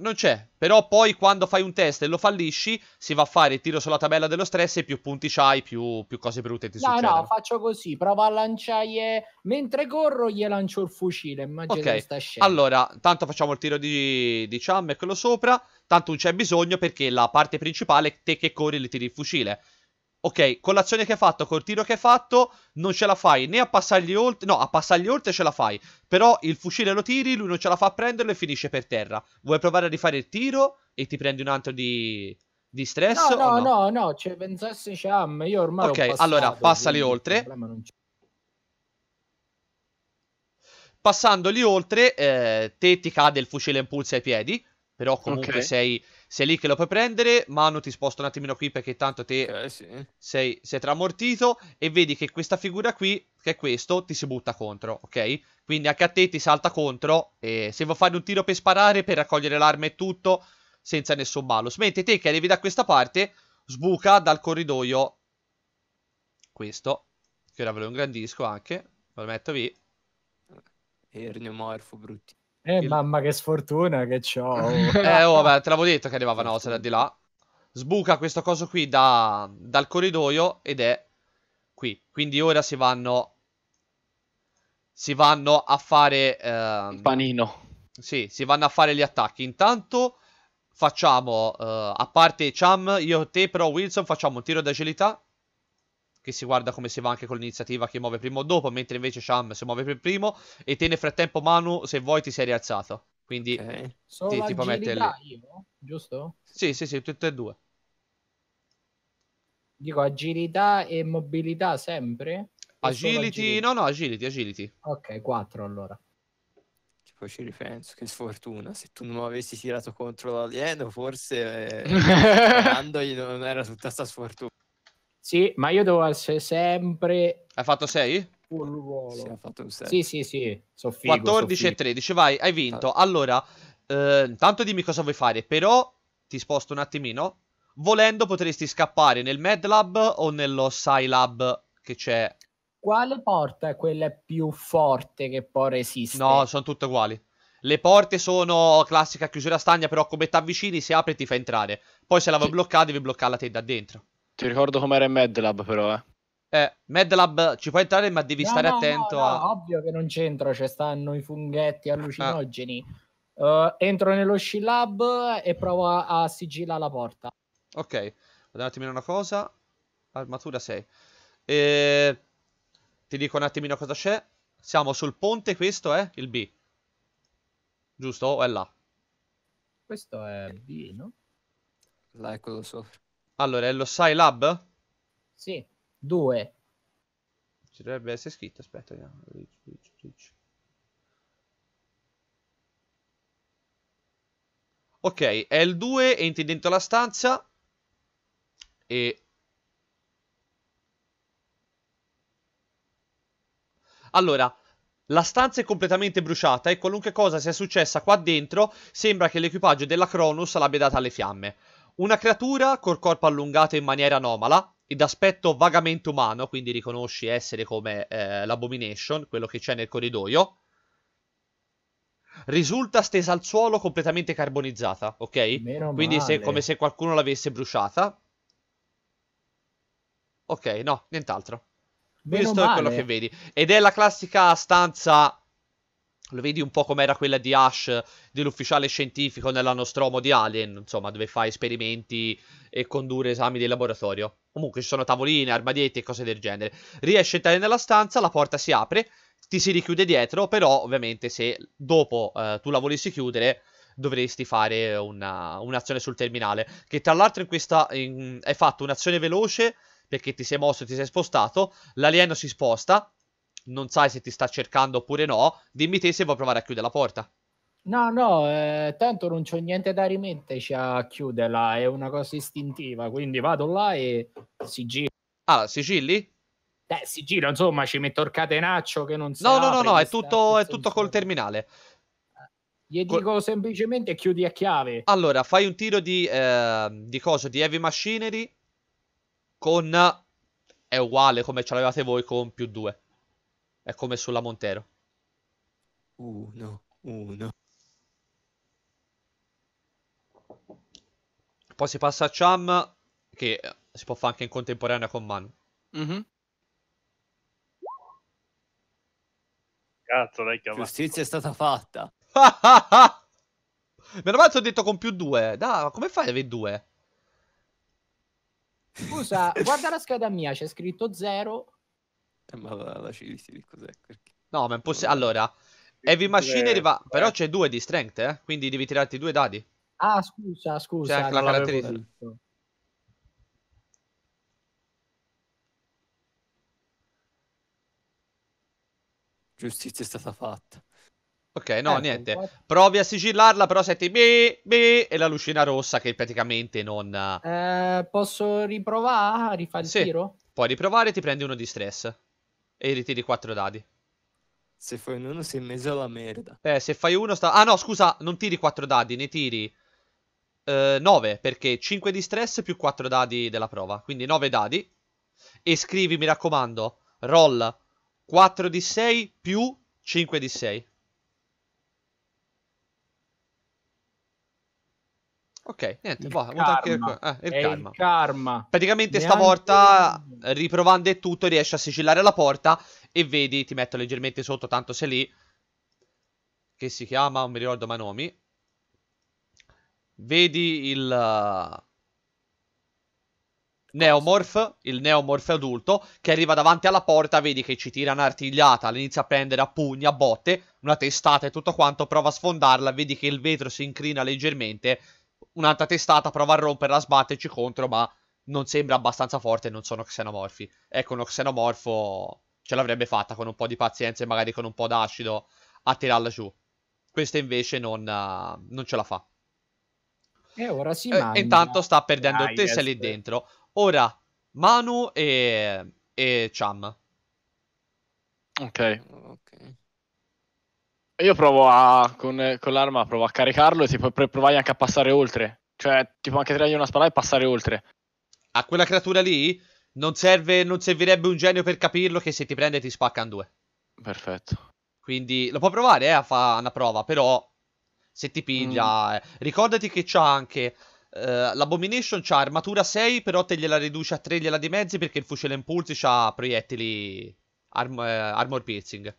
non c'è. Però poi quando fai un test e lo fallisci, si va a fare il tiro sulla tabella dello stress e più punti c'hai, più, più cose brutte ti no, succedono. No, no,
faccio così, prova a lanciare... Mentre corro gli lancio il fucile, immagino okay. sta scena.
Allora, tanto facciamo il tiro di, di Cham e quello sopra, tanto non c'è bisogno perché la parte principale è te che corri e le tiri il fucile. Ok, con l'azione che hai fatto, col tiro che hai fatto, non ce la fai né a passargli oltre. No, a passargli oltre ce la fai. Però il fucile lo tiri, lui non ce la fa a prenderlo e finisce per terra. Vuoi provare a rifare il tiro e ti prendi un altro di, di stress? No, no, no, no,
no cioè, pensassi Cham, io ormai. Ok, passato, allora passali oltre.
Passandoli oltre, eh, te ti cade il fucile impulso ai piedi. Però comunque okay. sei sei lì che lo puoi prendere. Manu ti sposta un attimino qui perché tanto te okay, eh, sì. sei, sei tramortito e vedi che questa figura qui, che è questo, ti si butta contro, ok? Quindi anche a te ti salta contro e se vuoi fare un tiro per sparare, per raccogliere l'arma e tutto, senza nessun malus. Mentre te che arrivi da questa parte, sbuca dal corridoio questo, che ora ve lo ingrandisco anche, lo metto lì. Ernio morfo, brutti.
Eh, il... mamma, che sfortuna che c'ho. Oh. <laughs> eh,
oh, vabbè, te l'avevo detto che arrivava una cosa di là. Sbuca questo coso qui da... dal corridoio ed è qui. Quindi ora si vanno... Si vanno a fare... Ehm... Panino. Sì, si vanno a fare gli attacchi. Intanto facciamo, eh, a parte Cham, io, te, però Wilson, facciamo un tiro d'agilità che si guarda come si va anche con l'iniziativa che muove prima o dopo, mentre invece Sham si muove per primo e te nel frattempo Manu, se vuoi, ti sei rialzato. Quindi okay. ti, ti può mettere
lì. giusto?
Sì, sì, sì, tutte e due.
Dico agilità e mobilità sempre? Agility, agility, no,
no, agility, agility. Ok, 4 allora. Che poi ci ripenso, che sfortuna. Se tu non avessi tirato contro l'alieno, forse eh, <laughs> non era tutta sta sfortuna.
Sì, ma io devo essere sempre...
Hai fatto 6?
Un ruolo. Sì, Sì, sì, sì. So figo, 14 so e
13, vai, hai vinto. Allora, eh, intanto dimmi cosa vuoi fare, però ti sposto un attimino. Volendo potresti scappare nel Med Lab o nello Scilab che c'è. Quale
porta è quella più forte che
può resistere? No, sono tutte uguali. Le porte sono classica chiusura stagna, però come ti avvicini, se apre ti fa entrare. Poi se la vuoi bloccare, devi bloccarla te da dentro. Ti ricordo com'era in Medlab, però, eh. Eh, Mad ci puoi entrare, ma devi no, stare no, attento no, a.
Ovvio che non c'entro, cioè stanno i funghetti ah. allucinogeni. Ah. Uh, entro nello sci lab e provo a, a sigillare la porta. Ok, guarda
un attimino una cosa. Armatura 6. E... Ti dico un attimino cosa c'è. Siamo sul ponte, questo è il B. Giusto? O è là?
Questo è B, no? Là è quello sopra.
Allora, è lo Scilab?
Sì, due.
Ci dovrebbe essere scritto, aspetta, vediamo. Rich, rich, Ok, è il 2, entri dentro la stanza e... Allora, la stanza è completamente bruciata e qualunque cosa sia successa qua dentro sembra che l'equipaggio della Cronus l'abbia data alle fiamme. Una creatura col corpo allungato in maniera anomala e d'aspetto vagamente umano, quindi riconosci essere come eh, l'Abomination, quello che c'è nel corridoio. Risulta stesa al suolo completamente carbonizzata, ok? Meno quindi male. se, come se qualcuno l'avesse bruciata. Ok, no, nient'altro. Meno Questo male. è quello che vedi. Ed è la classica stanza lo vedi un po' com'era quella di Ash, dell'ufficiale scientifico nella Nostromo di Alien, insomma, dove fa esperimenti e condurre esami di laboratorio. Comunque ci sono tavoline, armadietti e cose del genere. Riesce a entrare nella stanza, la porta si apre, ti si richiude dietro, però ovviamente se dopo eh, tu la volessi chiudere dovresti fare una, un'azione sul terminale, che tra l'altro in questa in, hai fatto un'azione veloce perché ti sei mosso, ti sei spostato, l'alieno si sposta, non sai se ti sta cercando oppure no, dimmi te se vuoi provare a chiudere la porta.
No, no, eh, tanto non c'ho niente da rimetterci a chiuderla, è una cosa istintiva, quindi vado là e si gira. Ah, si gilli? Beh, si gira, insomma, ci metto il catenaccio che non si No, no, no, no, è tutto, è tutto col terminale. Eh, gli Col...
dico semplicemente
chiudi a chiave.
Allora, fai un tiro di, eh, di cosa? Di heavy machinery con... È uguale come ce l'avevate voi con più due. È come sulla Montero.
Uno,
uno. Poi si passa a Cham, che si può fare anche in contemporanea con Manu.
Mm-hmm.
Cazzo, l'hai chiamato. Giustizia è stata fatta. <laughs>
Meno male ti ho detto con più due. Da, come fai ad avere due?
Scusa, <laughs> guarda la scheda mia, c'è scritto 0
eh, ma la, la cos'è? Perché... No, ma è impossibile. Allora, Heavy Machine arriva. Però c'è due di strength, eh? Quindi devi tirarti due dadi.
Ah, scusa, scusa. C'è cioè, anche la caratteristica.
Giustizia è stata fatta. Ok, no, eh, niente. Infatti... Provi a sigillarla, però senti beh, beh, e la lucina rossa che praticamente non...
Eh, posso riprovare a rifare il sì. tiro?
Puoi riprovare e ti prendi uno di stress e ritiri 4 dadi. Se fai un 1 sei in mezzo alla merda. Eh, se fai uno sta... Ah no, scusa, non tiri 4 dadi, ne tiri eh, 9, perché 5 di stress più 4 dadi della prova. Quindi 9 dadi. E scrivi, mi raccomando, roll 4 di 6 più 5 di 6. Ok, niente, va, boh,
karma. Anche... Eh, il, karma. il karma. Praticamente Neanche...
stavolta, riprovando e tutto, riesci a sigillare la porta e vedi, ti metto leggermente sotto, tanto sei lì, che si chiama, non mi ricordo ma nomi. Vedi il... Neomorph, il Neomorph adulto, che arriva davanti alla porta, vedi che ci tira un'artigliata, l'inizia a prendere a pugni, a botte, una testata e tutto quanto, prova a sfondarla, vedi che il vetro si incrina leggermente un'altra testata prova a romperla, a sbatterci contro, ma non sembra abbastanza forte e non sono xenomorfi. Ecco, uno xenomorfo ce l'avrebbe fatta con un po' di pazienza e magari con un po' d'acido a tirarla giù. Questa invece non, uh, non ce la fa.
E ora si eh, Intanto sta perdendo il Tessel lì dentro.
Ora Manu e, e Cham.
Ok. ok. Io provo a, con, con l'arma provo a caricarlo e si può provare anche a passare oltre. Cioè, tipo anche tirargli una spada e passare oltre.
A quella creatura lì non, serve, non servirebbe un genio per capirlo che se ti prende ti spacca in
due. Perfetto.
Quindi lo può provare eh, a fare una prova, però se ti piglia... Mm. Eh. Ricordati che c'ha anche... Uh, L'Abomination c'ha armatura 6, però te gliela riduce a 3, gliela di mezzi perché il fucile impulsi c'ha proiettili arm- eh,
armor piercing.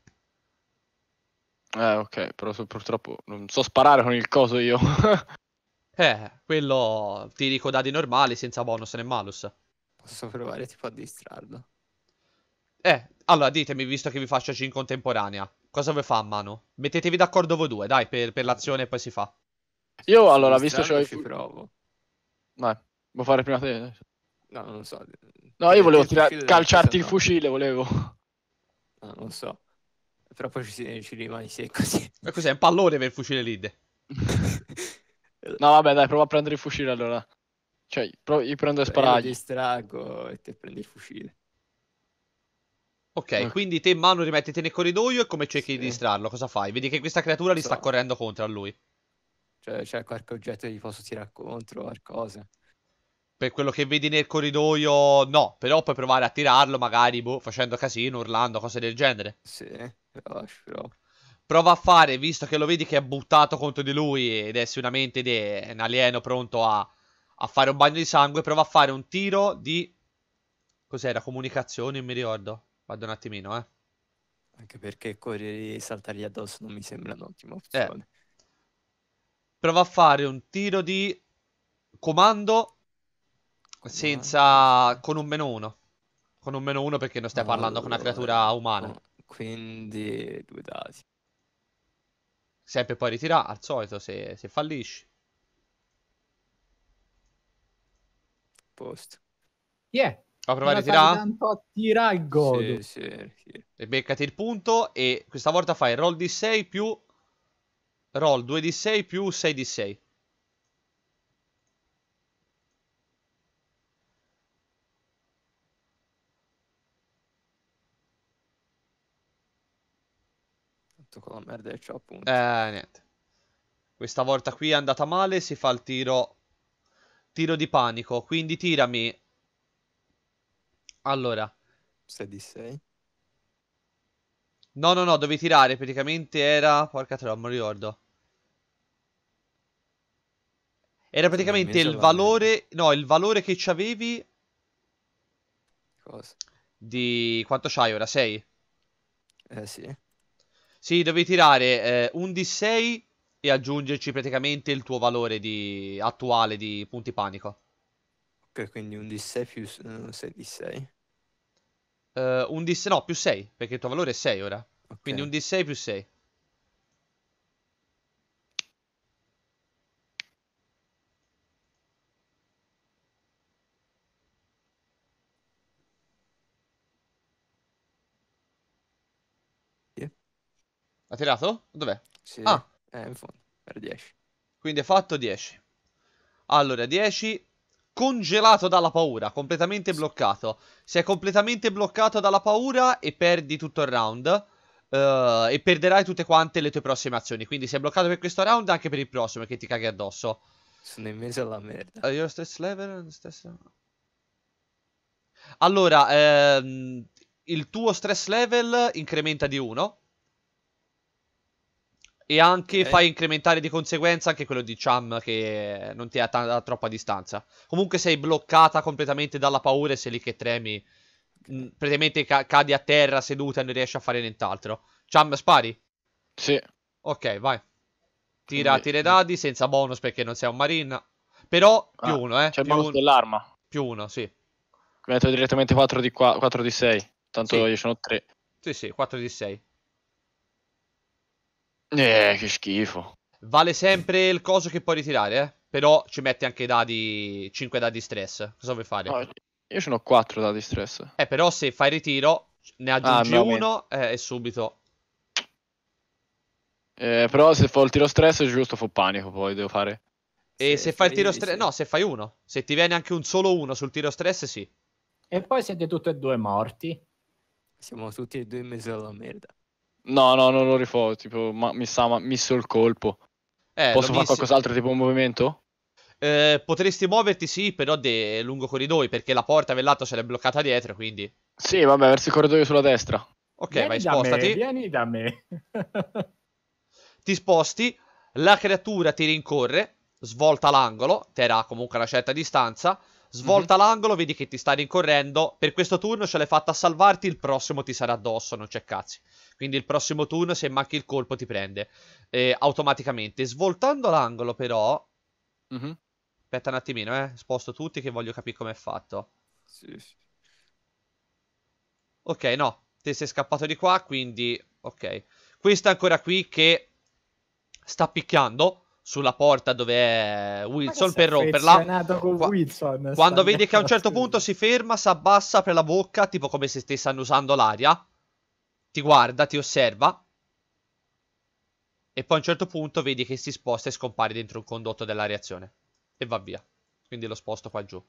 Eh, ok, però so, purtroppo non so sparare con il coso io. <laughs>
eh, quello ti dico dadi normali senza bonus né malus. Posso provare tipo a distrarlo. Eh, allora ditemi, visto che vi faccio 5 in contemporanea, cosa vi fa a mano? Mettetevi d'accordo voi due, dai, per, per l'azione e poi si
fa. Io Posso allora, visto che... Ci provo. Vai, vuoi fare prima te? No, non so. No, io volevo tira- calciarti il fucile, volevo. No, non so. Però poi ci, ci rimani secco, sì.
Ma cos'è? Un pallone per il fucile lead? <laughs>
no, vabbè, dai, prova a prendere il fucile allora. Cioè, pro- io prendo e sparagli. Io distraggo e te prendi il fucile. Ok, eh. quindi te in
mano rimettiti nel corridoio e come cerchi sì. di distrarlo? Cosa fai? Vedi che questa creatura li so. sta correndo contro a lui.
Cioè, c'è qualche oggetto che gli posso tirare contro, qualcosa.
Per quello che vedi nel corridoio, no. Però puoi provare a tirarlo, magari, boh, facendo casino, urlando, cose del
genere. Sì.
Lo Prova a fare, visto che lo vedi che è buttato contro di lui ed è sicuramente è un alieno pronto a, a fare un bagno di sangue, prova a fare un tiro di... Cos'era? Comunicazione, mi ricordo. Vado un attimino, eh.
Anche perché correre e saltargli addosso non mi sembra un'ottima eh. opzione. Eh. Prova a fare un tiro di comando
senza... con un meno uno. Con un meno uno perché non stai parlando oh, con una creatura umana. Oh. Quindi due dati. Sempre poi ritirare al solito se, se fallisci. Posto. Yeah. Ho provato a ritirare. Tanto a
tirare il gol.
Sì, sì, sì. E beccati il punto e questa volta fai roll di 6 più... Roll 2 di 6 più 6 di 6.
la merda e ciò appunto. Eh, niente.
Questa volta qui è andata male, si fa il tiro... Tiro di panico, quindi tirami... Allora... 6 di 6. No, no, no, dovevi tirare, praticamente era... Porca troia, non ricordo. Era praticamente il valore... No, il valore che ci avevi... Cosa? Di... Quanto c'hai ora? 6? Eh sì. Sì, devi tirare eh, un D6 e aggiungerci praticamente il tuo valore di... attuale di punti panico.
Ok, quindi un D6 più 6 D6.
Uh, un D6, no, più 6, perché il tuo valore è 6 ora. Okay. Quindi un D6 più 6.
L'ha tirato? Dov'è? Sì, ah. è eh, in fondo, per 10.
Quindi ha fatto 10. Allora, 10 congelato dalla paura, completamente bloccato. Si è completamente bloccato dalla paura e perdi tutto il round. Uh, e perderai tutte quante le tue prossime azioni. Quindi sei bloccato per questo round anche per il prossimo che ti caghi addosso. Sono in mezzo alla merda. Uh, your stress level stress... Allora, ehm, il tuo stress level incrementa di 1. E anche okay. fai incrementare di conseguenza anche quello di Cham che non ti è a, t- a troppa distanza. Comunque sei bloccata completamente dalla paura e sei lì che tremi. Mh, praticamente ca- cadi a terra seduta e non riesci a fare nient'altro. Cham, spari? Sì. Ok, vai. Tira, Quindi... tira i dadi senza bonus perché non sei un marine. Però più ah, uno, eh. C'è il bonus un... dell'arma. Più uno,
sì. Metto direttamente 4 di, qua... 4 Tanto sì. io sono 3. Sì, sì, 4 di 6. Eh, che schifo.
Vale sempre il coso che puoi ritirare, eh? Però ci mette anche i dadi, 5 dadi stress. Cosa vuoi fare? No,
io ce ho 4 dadi stress.
Eh, però se fai ritiro, ne aggiungi ah, uno eh,
subito. Eh, però se fa il tiro stress, giusto, fa panico poi, devo fare.
E se, se fai il tiro stress... No, se fai uno. Se ti viene anche un solo uno sul tiro
stress, sì. E poi siete tutti e due morti. Siamo tutti e due in mezzo alla
merda. No, no, non lo rifò, tipo, ma mi sa, ma misso il colpo. Eh, Posso fare qualcos'altro, tipo un movimento?
Eh, potresti muoverti, sì, però de- lungo corridoi, perché la porta vellata ce l'è bloccata dietro, quindi...
Sì, vabbè, verso il corridoio sulla destra. Ok,
vieni vai, spostati. Me, vieni da me. <laughs> ti sposti, la creatura ti rincorre, svolta l'angolo, te era comunque a una certa distanza, svolta mm-hmm. l'angolo, vedi che ti sta rincorrendo. Per questo turno ce l'hai fatta a salvarti, il prossimo ti sarà addosso, non c'è cazzi. Quindi il prossimo turno, se manchi il colpo, ti prende eh, automaticamente. Svoltando l'angolo, però. Mm-hmm. Aspetta un attimino, eh. Sposto tutti che voglio capire com'è fatto. Sì, sì. Ok, no. Te sei scappato di qua, quindi. Ok. Questa è ancora qui che sta picchiando sulla porta dove è Wilson per romperla.
Qua- Wilson, quando vedi che a un certo
punto si ferma, si abbassa, per la bocca, tipo come se stessero annusando l'aria, ti guarda, ti osserva. E poi a un certo punto vedi che si sposta e scompare dentro un condotto della reazione. E va via. Quindi lo sposto qua giù.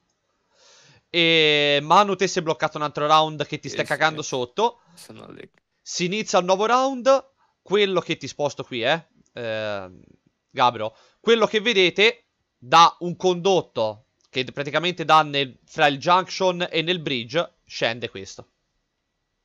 E Manu, te sei bloccato un altro round che ti stai cagando sotto. Si inizia un nuovo round. Quello che ti sposto qui, eh. Ehm... Gabro, quello che vedete da un condotto che praticamente dà nel, fra il junction e nel bridge, scende questo.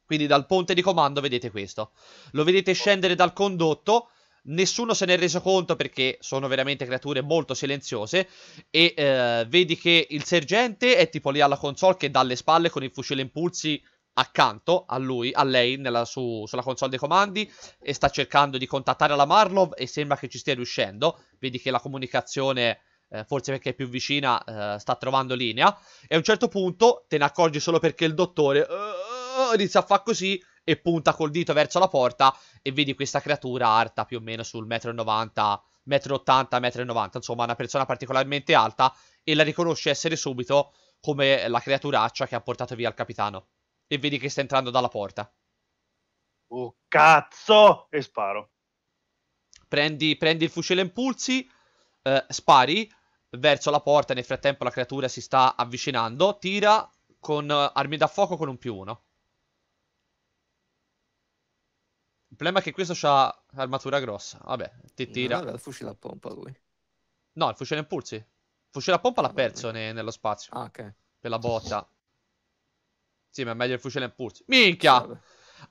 Quindi dal ponte di comando vedete questo. Lo vedete scendere dal condotto, nessuno se ne è reso conto perché sono veramente creature molto silenziose e eh, vedi che il sergente è tipo lì alla console che dà le spalle con il fucile impulsi accanto a lui, a lei, nella, su, sulla console dei comandi e sta cercando di contattare la Marlov e sembra che ci stia riuscendo. Vedi che la comunicazione, eh, forse perché è più vicina, eh, sta trovando linea. E a un certo punto te ne accorgi solo perché il dottore uh, inizia a fare così e punta col dito verso la porta e vedi questa creatura alta più o meno sul 1,90 m, 1,80 m, 1,90 insomma una persona particolarmente alta e la riconosce essere subito come la creaturaccia che ha portato via il capitano e vedi che sta entrando dalla porta. Oh cazzo! E sparo. Prendi, prendi il fucile impulsi, eh, spari verso la porta. Nel frattempo la creatura si sta avvicinando. Tira con eh, armi da fuoco con un più uno. Il problema è che questo c'ha armatura grossa. Vabbè, ti tira. No, aveva il fucile a pompa lui. No, il fucile impulsi. Il fucile a pompa l'ha ah, perso ne- nello spazio. Ah, ok. Per la botta. Sì, ma è meglio il fucile in pulso. Minchia!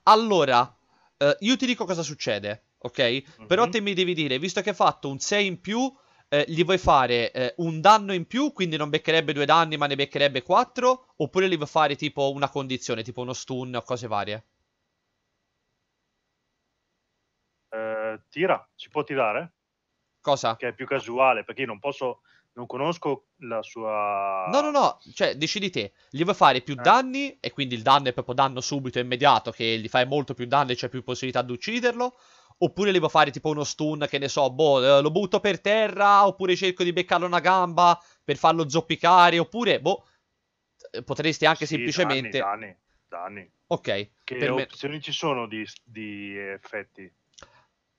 Allora, eh, io ti dico cosa succede, ok? Mm-hmm. Però mhm. te mi devi dire, visto che hai fatto un 6 in più, eh, gli vuoi fare eh, un danno in più, quindi non beccherebbe due danni, ma ne beccherebbe quattro? Oppure gli vuoi fare tipo una condizione, tipo uno stun o cose varie?
Eh, tira, si può tirare? Cosa? Che è più casuale, perché io non posso non conosco la sua...
No, no, no, cioè decidi te, gli vuoi fare più eh. danni e quindi il danno è proprio danno subito, e immediato, che gli fai molto più danni e c'è più possibilità di ucciderlo, oppure gli vuoi fare tipo uno stun, che ne so, boh, eh, lo butto per terra, oppure cerco di beccarlo una gamba per farlo zoppicare, oppure, boh, eh, potresti anche sì, semplicemente...
Danni, danni, danni. Ok. Che per opzioni me... ci sono di,
di effetti?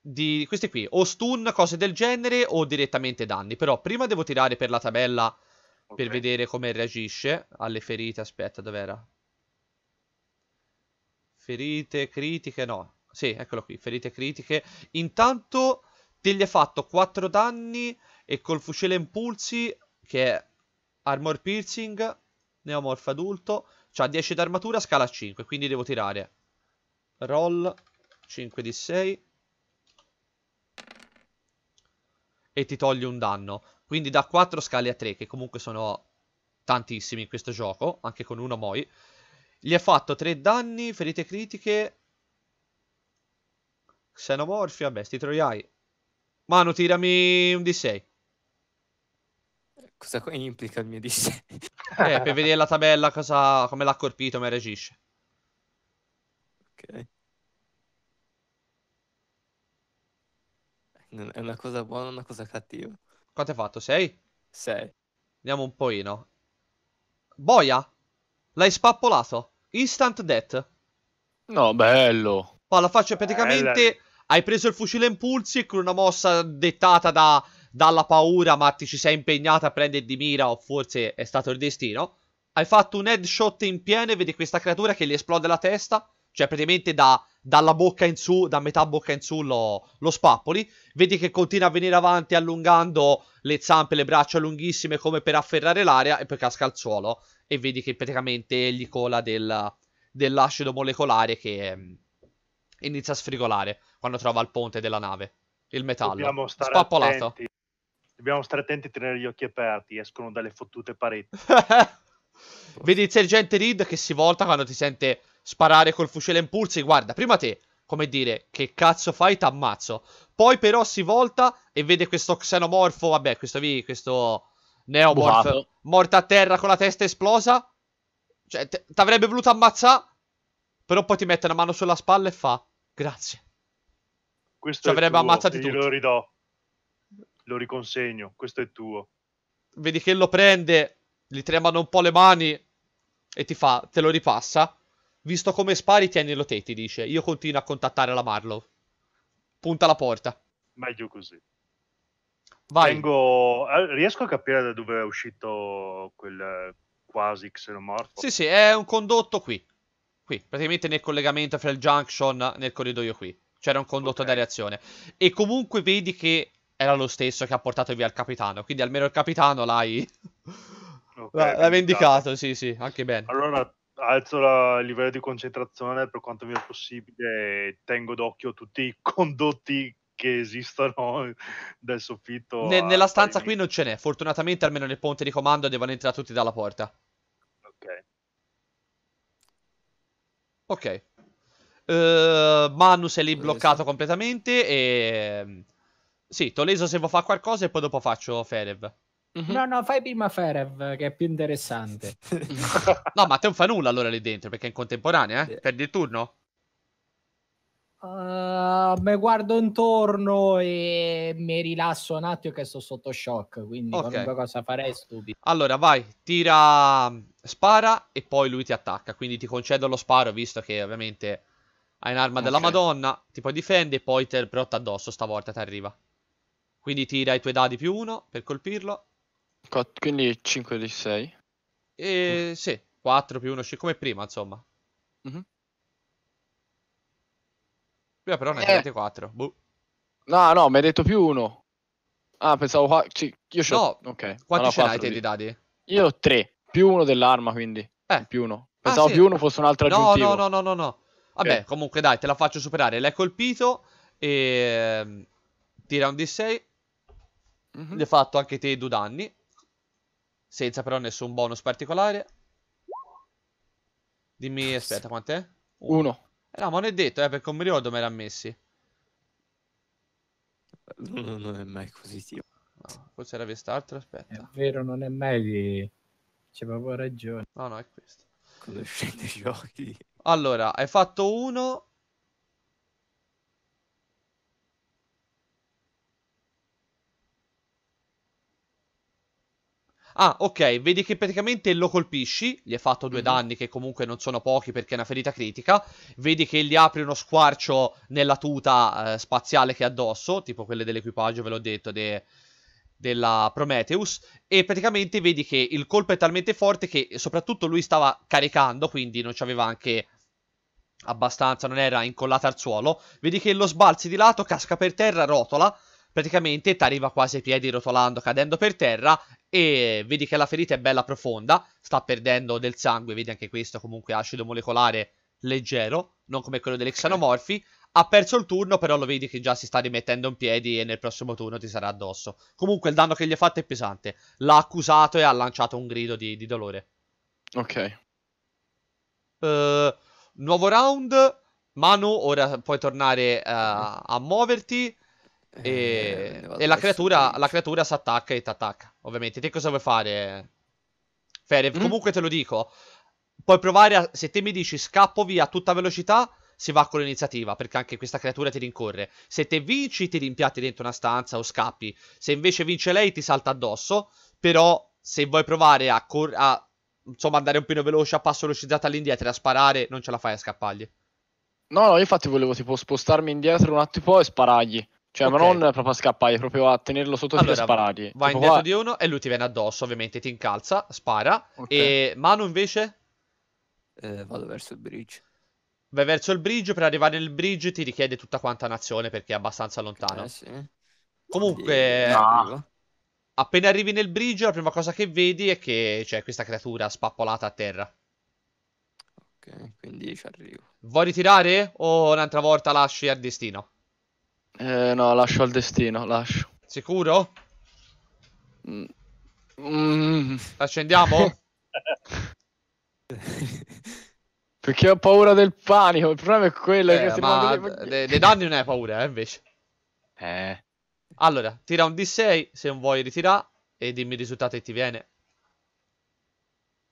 di questi qui, o stun, cose del genere, o direttamente danni. Però prima devo tirare per la tabella okay. per vedere come reagisce alle ferite. Aspetta, dov'era? Ferite critiche, no. Sì, eccolo qui, ferite critiche. Intanto te gli ha fatto 4 danni e col fucile impulsi, che è armor piercing, neomorf adulto, c'ha 10 d'armatura, scala 5, quindi devo tirare. Roll 5 di 6. e ti toglie un danno. Quindi da 4 scali a 3, che comunque sono tantissimi in questo gioco, anche con uno Moi. Gli ha fatto 3 danni, ferite critiche, xenomorfi, vabbè, sti troiai. Manu, tirami un D6. Cosa implica il mio D6? <laughs> eh, per vedere la tabella, cosa, come l'ha colpito, come reagisce. Ok. È una cosa buona una cosa cattiva? Quanto hai fatto? 6? 6. Vediamo un po'ino. Boia! L'hai spappolato. Instant death. No, bello. Qua la faccia eh, praticamente... Bella. Hai preso il fucile a impulsi con una mossa dettata da, dalla paura, ma ti ci sei impegnata a prendere di mira, o forse è stato il destino. Hai fatto un headshot in pieno e vedi questa creatura che gli esplode la testa. Cioè, praticamente da, dalla bocca in su, da metà bocca in su lo, lo, spappoli. Vedi che continua a venire avanti allungando le zampe, le braccia lunghissime come per afferrare l'aria e poi casca al suolo. E vedi che praticamente gli cola del, dell'acido molecolare che eh, inizia a sfrigolare quando trova il ponte della nave. Il metallo. Dobbiamo stare Spappolato.
Attenti. Dobbiamo stare attenti e tenere gli occhi aperti. Escono dalle fottute pareti. <laughs>
vedi il sergente Reed che si volta quando ti sente sparare col fucile a impulsi, guarda, prima te, come dire, che cazzo fai, t'ammazzo. Poi però si volta e vede questo xenomorfo, vabbè, questo vi, questo neomorph, Buhato. morto a terra con la testa esplosa. Cioè, t'avrebbe voluto ammazzare, però poi ti mette una mano sulla spalla e fa, grazie.
Questo Ci avrebbe tuo, ammazzati tutti. Lo ridò, lo riconsegno, questo è tuo.
Vedi che lo prende, gli tremano un po' le mani e ti fa, te lo ripassa Visto come spari, tienilo te, ti dice. Io continuo a contattare la Marlow. Punta la porta.
Meglio così. Vai. Tengo... Eh, riesco a capire da dove è uscito quel eh, quasi xenomorfo?
Sì, sì, è un condotto qui. Qui, praticamente nel collegamento fra il junction, nel corridoio qui. C'era un condotto okay. reazione. E comunque vedi che era lo stesso che ha portato via il capitano. Quindi almeno il capitano l'hai...
Okay,
<laughs> l'ha vendicato,
sì, sì, anche bene.
Allora alzo il livello di concentrazione per quanto mi è possibile e tengo d'occhio tutti i <laughs> condotti che esistono dal soffitto. Ne, nella
stanza qui non ce n'è, fortunatamente almeno nel ponte di comando devono entrare tutti dalla porta. Ok. Ok. Uh, eh, Manus è lì Toleso. bloccato completamente e... Ehm, sì, Toleso se vuoi fare qualcosa e poi dopo faccio Ferev.
Mhm. No, no, fai prima Ferev che è più interessante. <laughs>
no, ma te non fa nulla allora lì dentro perché è in contemporanea, eh? eh. Perdi il turno?
Uh, mi guardo intorno e mi rilasso un attimo che sto sotto shock, quindi okay. qualunque cosa farei stupido.
Allora vai, tira, mm, spara e poi lui ti attacca, quindi ti concedo lo sparo visto che ovviamente hai un'arma okay. della madonna, ti puoi difendere e poi te protta addosso stavolta ti arriva. Quindi tira i tuoi dadi più uno per colpirlo quindi 5 di 6. E, Sì, 4 più 1, come prima, insomma.
Mhm. Prima però ne Eh. avete 4. Boh. No, no, mi hai detto più 1. Ah, pensavo qua. sì, io c'ho. No, ok. Quanti allora ce l'hai quattro te di dadi? Io ho 3, Più 1 dell'arma, quindi. Eh. Più 1. Ah, pensavo sì. più uno fosse un'altra altro No, aggiuntivo.
no, no, no, no, no.
Vabbè, Ok. comunque dai, te la faccio superare.
L'hai colpito e... Ehm, tira un D6. Mhm. Gli hai fatto anche te due danni. Senza però nessun bonus particolare. Dimmi, aspetta, quant'è? Uno. Uno. Eh, no, ma non è detto, eh, perché non mi ricordo me l'ha messi.
No, non è mai così,
tio. No, forse era altro, aspetta.
È vero, non è mai di... C'è proprio ragione. No, no, è
questo. Conoscete i giochi. Allora, hai fatto uno Ah, ok, vedi che praticamente lo colpisci, gli hai fatto due mm-hmm. danni che comunque non sono pochi perché è una ferita critica, vedi che gli apri uno squarcio nella tuta eh, spaziale che ha addosso, tipo quelle dell'equipaggio, ve l'ho detto, de- della Prometheus, e praticamente vedi che il colpo è talmente forte che soprattutto lui stava caricando, quindi non aveva anche abbastanza, non era incollata al suolo, vedi che lo sbalzi di lato, casca per terra, rotola, praticamente ti arriva quasi ai piedi rotolando, cadendo per terra e vedi che la ferita è bella profonda, sta perdendo del sangue, vedi anche questo comunque acido molecolare leggero, non come quello degli xenomorfi. Ha perso il turno, però lo vedi che già si sta rimettendo in piedi e nel prossimo turno ti sarà addosso. Comunque il danno che gli ha fatto è pesante. L'ha accusato e ha lanciato un grido di, di dolore. Ok. Uh, nuovo round. Manu, ora puoi tornare uh, a muoverti. Eh, e, e la, creatura, la, creatura, si attacca e ti attacca. Ovviamente, te cosa vuoi fare? Ferev, mm? comunque te lo dico. Puoi provare, a, se te mi dici scappo via a tutta velocità, si va con l'iniziativa, perché anche questa creatura ti rincorre. Se te vinci, ti rimpiatti dentro una stanza o scappi. Se invece vince lei, ti salta addosso. Però, se vuoi provare a, cor- a insomma, andare un po' veloce a passo velocizzato all'indietro e a sparare, non ce la fai a scappargli.
No, no, infatti volevo tipo spostarmi indietro un attimo e sparargli. Cioè, okay. ma non proprio a scappare, proprio a tenerlo sotto allora, tiro e sparargli. Vai tipo indietro qua... di
uno e lui ti viene addosso, ovviamente ti incalza, spara. Okay. E Manu invece? Eh, vado verso il bridge. Vai verso il bridge, per arrivare nel bridge ti richiede tutta quanta un'azione perché è abbastanza lontano. Eh, sì. Comunque... no. Appena arrivi nel bridge, la prima cosa che vedi è che c'è questa creatura spappolata a terra. Ok, quindi ci arrivo. Vuoi ritirare o un'altra volta lasci al destino?
Eh, no, lascio al destino, lascio.
Sicuro? Mm. Accendiamo?
<laughs> Perché ho paura del panico. Il problema è quello. Eh, ma dei,
dei danni non hai paura, eh, invece. Eh. Allora, tira un D6 se non vuoi ritirare e dimmi il risultato che ti viene.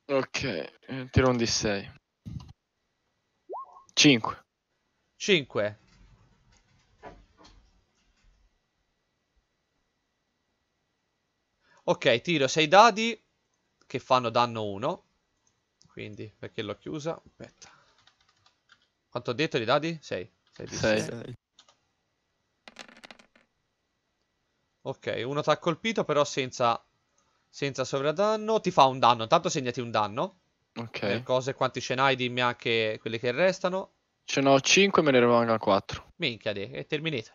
Ok, tiro un D6. 5. 5.
Ok, tiro 6 dadi che fanno danno 1. Quindi, perché l'ho chiusa? Aspetta. Quanto ho detto di dadi? 6. 6 Ok, uno ti ha colpito però senza, senza sovradanno. Ti fa un danno, intanto segnati un danno. Ok. Le cose quanti ce n'hai, dimmi anche quelli che restano.
Ce n'ho 5 me ne rimangono 4. Minchia, è terminata.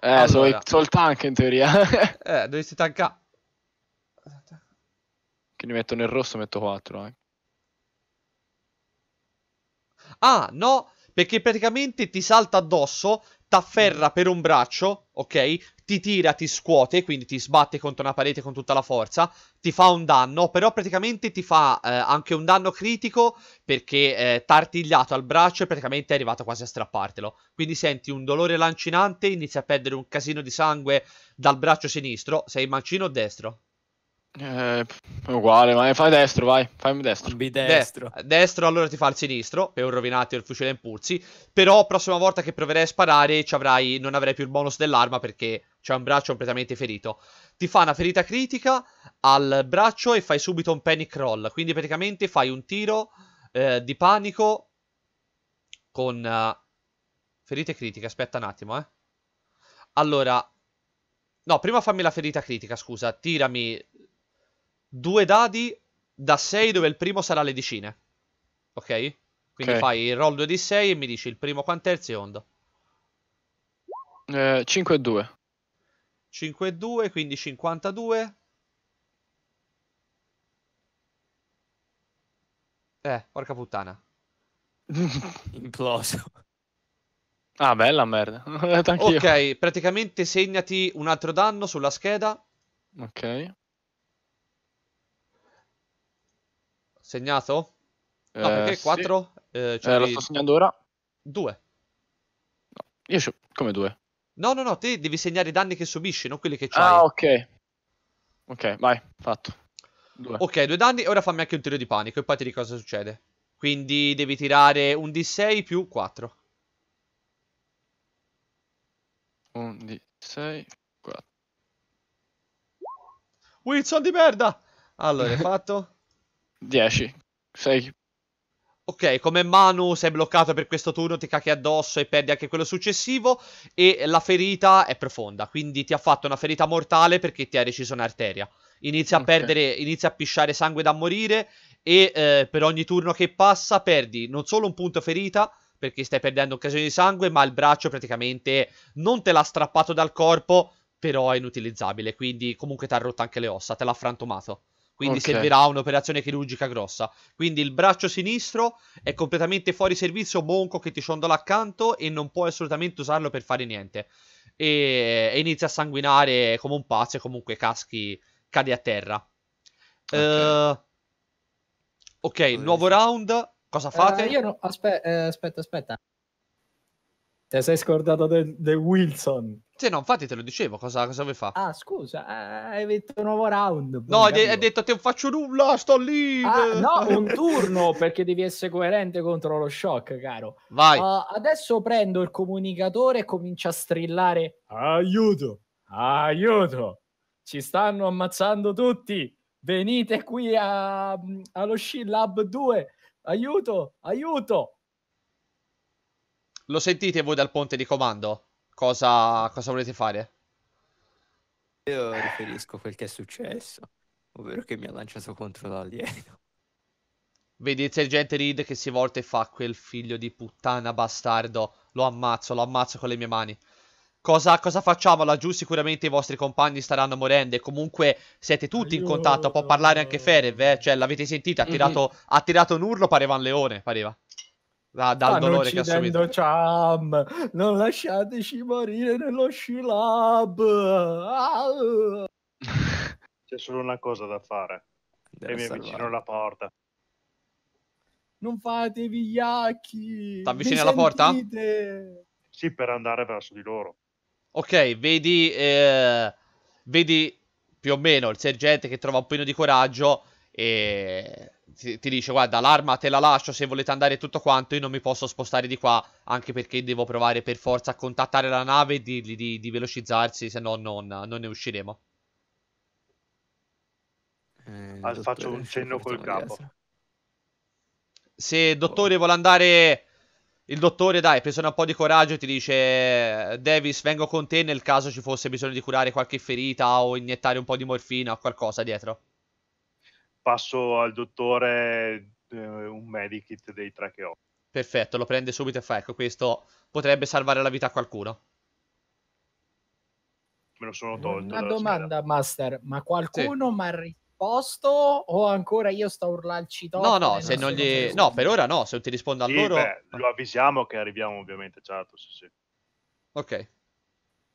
Eh, allora... sono il tank in teoria. <laughs> eh, dovresti tankare. Che esatto. mi metto nel rosso, metto 4. Eh.
Ah, no, perché praticamente ti salta addosso, t'afferra mm. per un braccio, ok? Ti tira, ti scuote, quindi ti sbatte contro una parete con tutta la forza, ti fa un danno, però praticamente ti fa eh, anche un danno critico perché eh, t'ha artigliato al braccio e praticamente è arrivato quasi a strappartelo. Quindi senti un dolore lancinante, inizi a perdere un casino di sangue dal braccio sinistro, sei mancino o destro?
Eh, uguale, ma fai destro, vai, fammi destro. Bidestro.
De- destro, allora ti fa il sinistro per un rovinato il fucile in puzzi. Però prossima volta che proverai a sparare avrai, non avrai più il bonus dell'arma perché c'è un braccio completamente ferito. Ti fa una ferita critica al braccio e fai subito un panic roll. Quindi praticamente fai un tiro eh, di panico con... Uh, ferite critiche, aspetta un attimo, eh. Allora... No, prima fammi la ferita critica, scusa. Tirami due dadi da 6 dove il primo sarà le decine. Ok? Quindi okay. fai il roll 2 di 6 e mi dici il primo quant'è il secondo.
Eh, 5 e 2.
5 e 2, quindi 52. Eh, porca puttana. <laughs> Imploso. Ah, bella merda. <laughs> ok, praticamente segnati un altro danno sulla scheda.
Ok. Segnato?
No, ah, eh, perché 4? Eh, cioè eh, lo sto segnando ora. 2.
No, io so... come 2? No,
no, no, te devi segnare i danni che subisci, non quelli che c'hai. Ah, ok. Ok, vai, fatto. Due. Ok, due danni, ora fammi anche un tiro di panico e poi ti dico cosa succede. Quindi devi tirare un D6 più 4.
Un D6, 4. Wilson di merda! Allora, è fatto? <laughs> 10. 6.
Ok, come Manu sei bloccato per questo turno, ti cacchi addosso e perdi anche quello successivo. E la ferita è profonda, quindi ti ha fatto una ferita mortale perché ti ha reciso un'arteria. Inizia a okay. perdere, inizia a pisciare sangue da morire. E eh, per ogni turno che passa, perdi non solo un punto ferita, perché stai perdendo occasione di sangue, ma il braccio praticamente non te l'ha strappato dal corpo, però è inutilizzabile, quindi comunque ti ha rotto anche le ossa, te l'ha frantumato quindi okay. servirà un'operazione chirurgica grossa. Quindi il braccio sinistro è completamente fuori servizio, monco che ti ciondola accanto e non puoi assolutamente usarlo per fare niente. E, e inizia a sanguinare come un pazzo e comunque caschi, cade a terra. Ok, uh, okay nuovo round, cosa eh, fate? Uh, no,
aspe- uh, aspetta, aspetta. Te sei scordato del, del Wilson. Sì,
no, infatti te lo dicevo, cosa, cosa vuoi fare?
Ah, scusa, eh, hai detto un nuovo round. No, hai, hai, detto te non faccio nulla, sto lì. Ah, no, un turno, perché devi essere coerente contro lo shock, caro. Vai. Uh, adesso prendo il comunicatore e comincio a strillare. Aiuto, aiuto, ci stanno ammazzando tutti. Venite qui a, mm, allo Sci Lab 2. Aiuto, aiuto.
Lo sentite voi dal ponte di
comando? Cosa, cosa volete fare? Io riferisco quel che è successo, ovvero che mi ha lanciato contro l'alieno. Vedi
il sergente Reed che si volta e fa quel figlio di puttana bastardo. Lo ammazzo, lo ammazzo con le mie mani. Cosa, cosa facciamo laggiù? Sicuramente i vostri compagni staranno morendo e comunque siete tutti in contatto. Può parlare anche Ferev, eh? cioè l'avete sentito, ha mhm. tirato, mm -hmm. ha tirato un urlo, pareva un leone, pareva da, dal Stanno dolore che ha subito.
Cham, non lasciateci morire nello Shilab. Ah.
C'è solo una cosa da fare. Deve e mi salvare. avvicino alla porta.
Non fate vigliacchi. acchi. Ti avvicini alla porta?
Sì, per andare verso di loro. Ok, vedi, eh, vedi
più o meno il sergente che trova un po' di coraggio e ti, ti dice guarda l'arma te la lascio se volete andare tutto quanto io non mi posso spostare di qua anche perché devo provare per forza a contattare la nave e dirgli di, di, velocizzarsi se no non, non ne usciremo.
Eh, Al ah, faccio un <laughs> cenno col capo.
Se dottore vuole andare... Il dottore, dai, preso un po' di coraggio, ti dice: Davis, vengo con te nel caso ci fosse bisogno di curare qualche ferita o iniettare un po' di morfina o qualcosa dietro
passo al dottore eh, un medikit dei tre che ho.
Perfetto, lo prende subito e fa ecco, questo potrebbe salvare la vita a qualcuno. Me lo
sono
tolto. Una domanda, master, ma qualcuno sì. mi ha risposto o ancora io sto al urlalcito? No, no, se non gli...
No,
per ora no, se ti rispondo
sì,
a loro... Beh, lo avvisiamo che arriviamo ovviamente, certo, sì, sì.
Ok.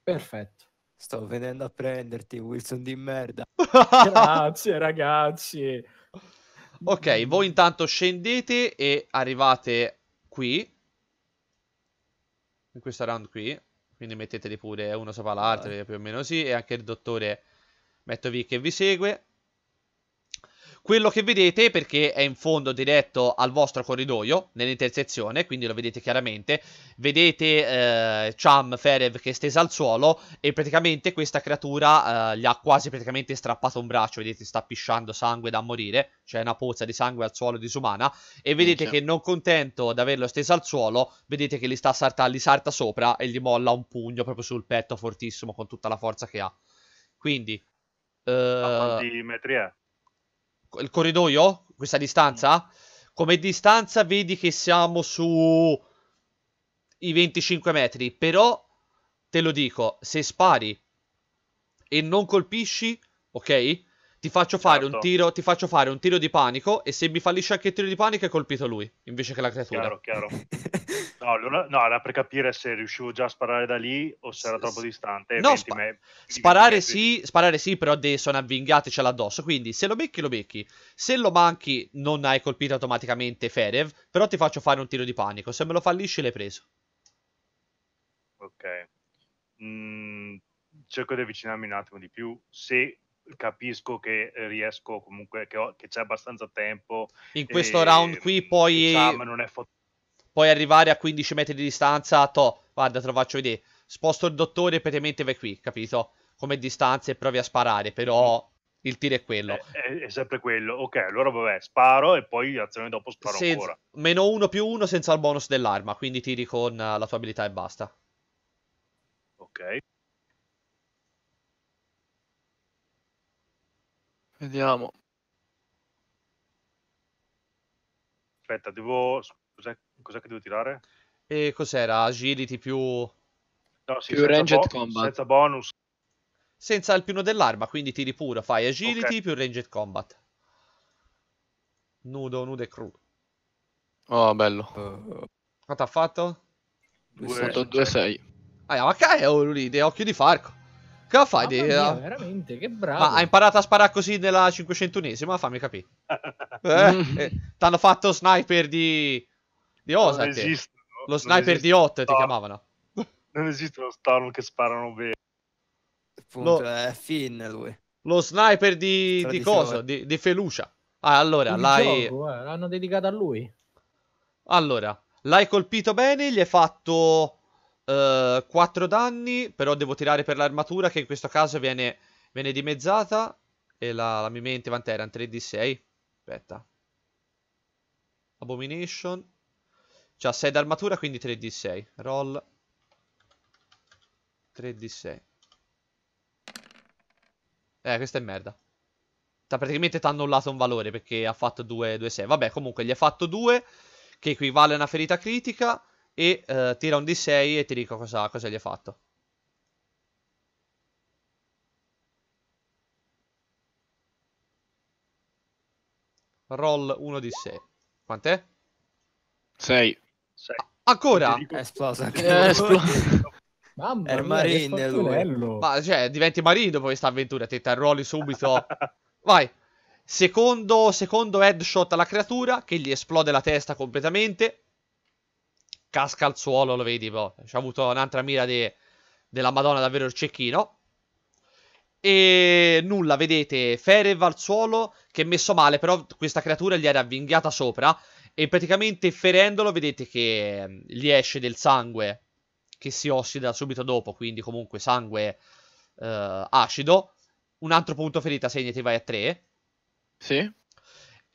Perfetto. Sto venendo a prenderti, Wilson di merda. Grazie, ragazzi. Ok, mm. voi intanto scendete
e arrivate qui. In questa round qui. Quindi metteteli pure uno sopra l'altro, più o meno sì. E anche il dottore Mettovi che vi segue. Quello che vedete, perché è in fondo diretto al vostro corridoio, nell'intersezione, quindi lo vedete chiaramente, vedete eh, Cham Ferev che è stesa al suolo e praticamente questa creatura eh, gli ha quasi praticamente strappato un braccio, vedete sta pisciando sangue da morire, c'è una pozza di sangue al suolo disumana e vedete che non contento di averlo steso al suolo, vedete che gli, sta sarta, gli salta sopra e gli molla un pugno proprio sul petto fortissimo con tutta la forza che ha. Quindi... Eh... A quanti metri è? il corridoio, questa distanza, mm. come distanza vedi che siamo su i 25 metri, però te lo dico, se spari e non colpisci, ok? ti faccio, certo. tiro, ti faccio fare un tiro, di panico e se mi fallisce anche il tiro di panico è colpito lui, invece che la creatura. Chiaro,
chiaro. <laughs> No, lui, no, era per capire se riuscivo già a sparare da lì o se era troppo distante. No, spa- me-
sparare sì, sparare sì, però dei sono avvingati, ce l'ha addosso. Quindi se lo becchi, lo becchi. Se lo manchi, non hai colpito automaticamente Ferev, però ti faccio fare un tiro di panico. Se me lo fallisci, l'hai preso.
Ok. Mm, cerco di avvicinarmi un attimo di più. Se capisco che eh, riesco comunque, che, ho, che c'è abbastanza tempo. In questo e, round qui
poi... Diciamo, non è fot- puoi arrivare a 15 metri di distanza, to, guarda te lo faccio vedere, sposto il dottore e praticamente vai qui, capito? Come distanza e provi a sparare, però mm. il tiro è quello.
È, eh, eh, è, sempre quello, ok, allora vabbè, sparo e poi azione dopo sparo senza, ancora.
Meno 1 più 1 senza il bonus dell'arma, quindi tiri con la tua abilità e basta.
Ok. Vediamo. Aspetta, devo... Cos'è, cos'è che devo tirare?
E cos'era? Agility più... No,
sì, più ranged bo- combat. Senza bonus.
Senza il più dell'arma, quindi tiri pure. Fai agility okay. più ranged combat. Nudo, nudo e crudo. Oh, bello. Quanto ha fatto? 2-6. Ah, ma che è oh, lì? Occhio di Farco. Che fa Mia,
veramente, che bravo. Ma ha
imparato a sparare così nella 500esima, fammi capire. <laughs> eh, mm. eh, T'hanno fatto sniper di... Di Osa, esiste, Lo sniper di Hot ti chiamavano.
Non esistono Storm che sparano bene. Appunto, lo... è Finn lui. Lo
sniper di, di cosa? Di, di, Felucia. Ah, allora, l'hai... Eh,
l'hanno dedicato a lui.
Allora, l'hai colpito bene, gli hai fatto 4 eh, danni, però devo tirare per l'armatura che in questo caso viene, viene dimezzata. E la, la mia mente vantera, 3d6. Aspetta. Abomination. C'ha cioè, 6 d'armatura, quindi 3d6. Roll. 3d6. Eh, questa è merda. T'ha praticamente ti ha annullato un valore perché ha fatto 2-6. Vabbè, comunque gli ha fatto 2, che equivale a una ferita critica. E uh, tira un D6 e ti dico cosa, cosa gli hai fatto. Roll 1 D6. Quant'è? 6. Ancora? È esplosa. È eh, esplosa.
Mamma è marine lui.
Ma cioè, diventi marine dopo questa avventura, ti arruoli subito. Vai. Secondo, secondo headshot alla creatura che gli esplode la testa completamente casca al suolo, lo vedi, boh. Ci ha avuto un'altra mira de... della Madonna davvero il cecchino. E nulla, vedete, Ferev al suolo che è messo male, però questa creatura gli era avvinghiata sopra e praticamente ferendolo vedete che gli esce del sangue che si ossida subito dopo, quindi comunque sangue eh, acido. Un altro punto ferita, segnati vai a 3. Sì.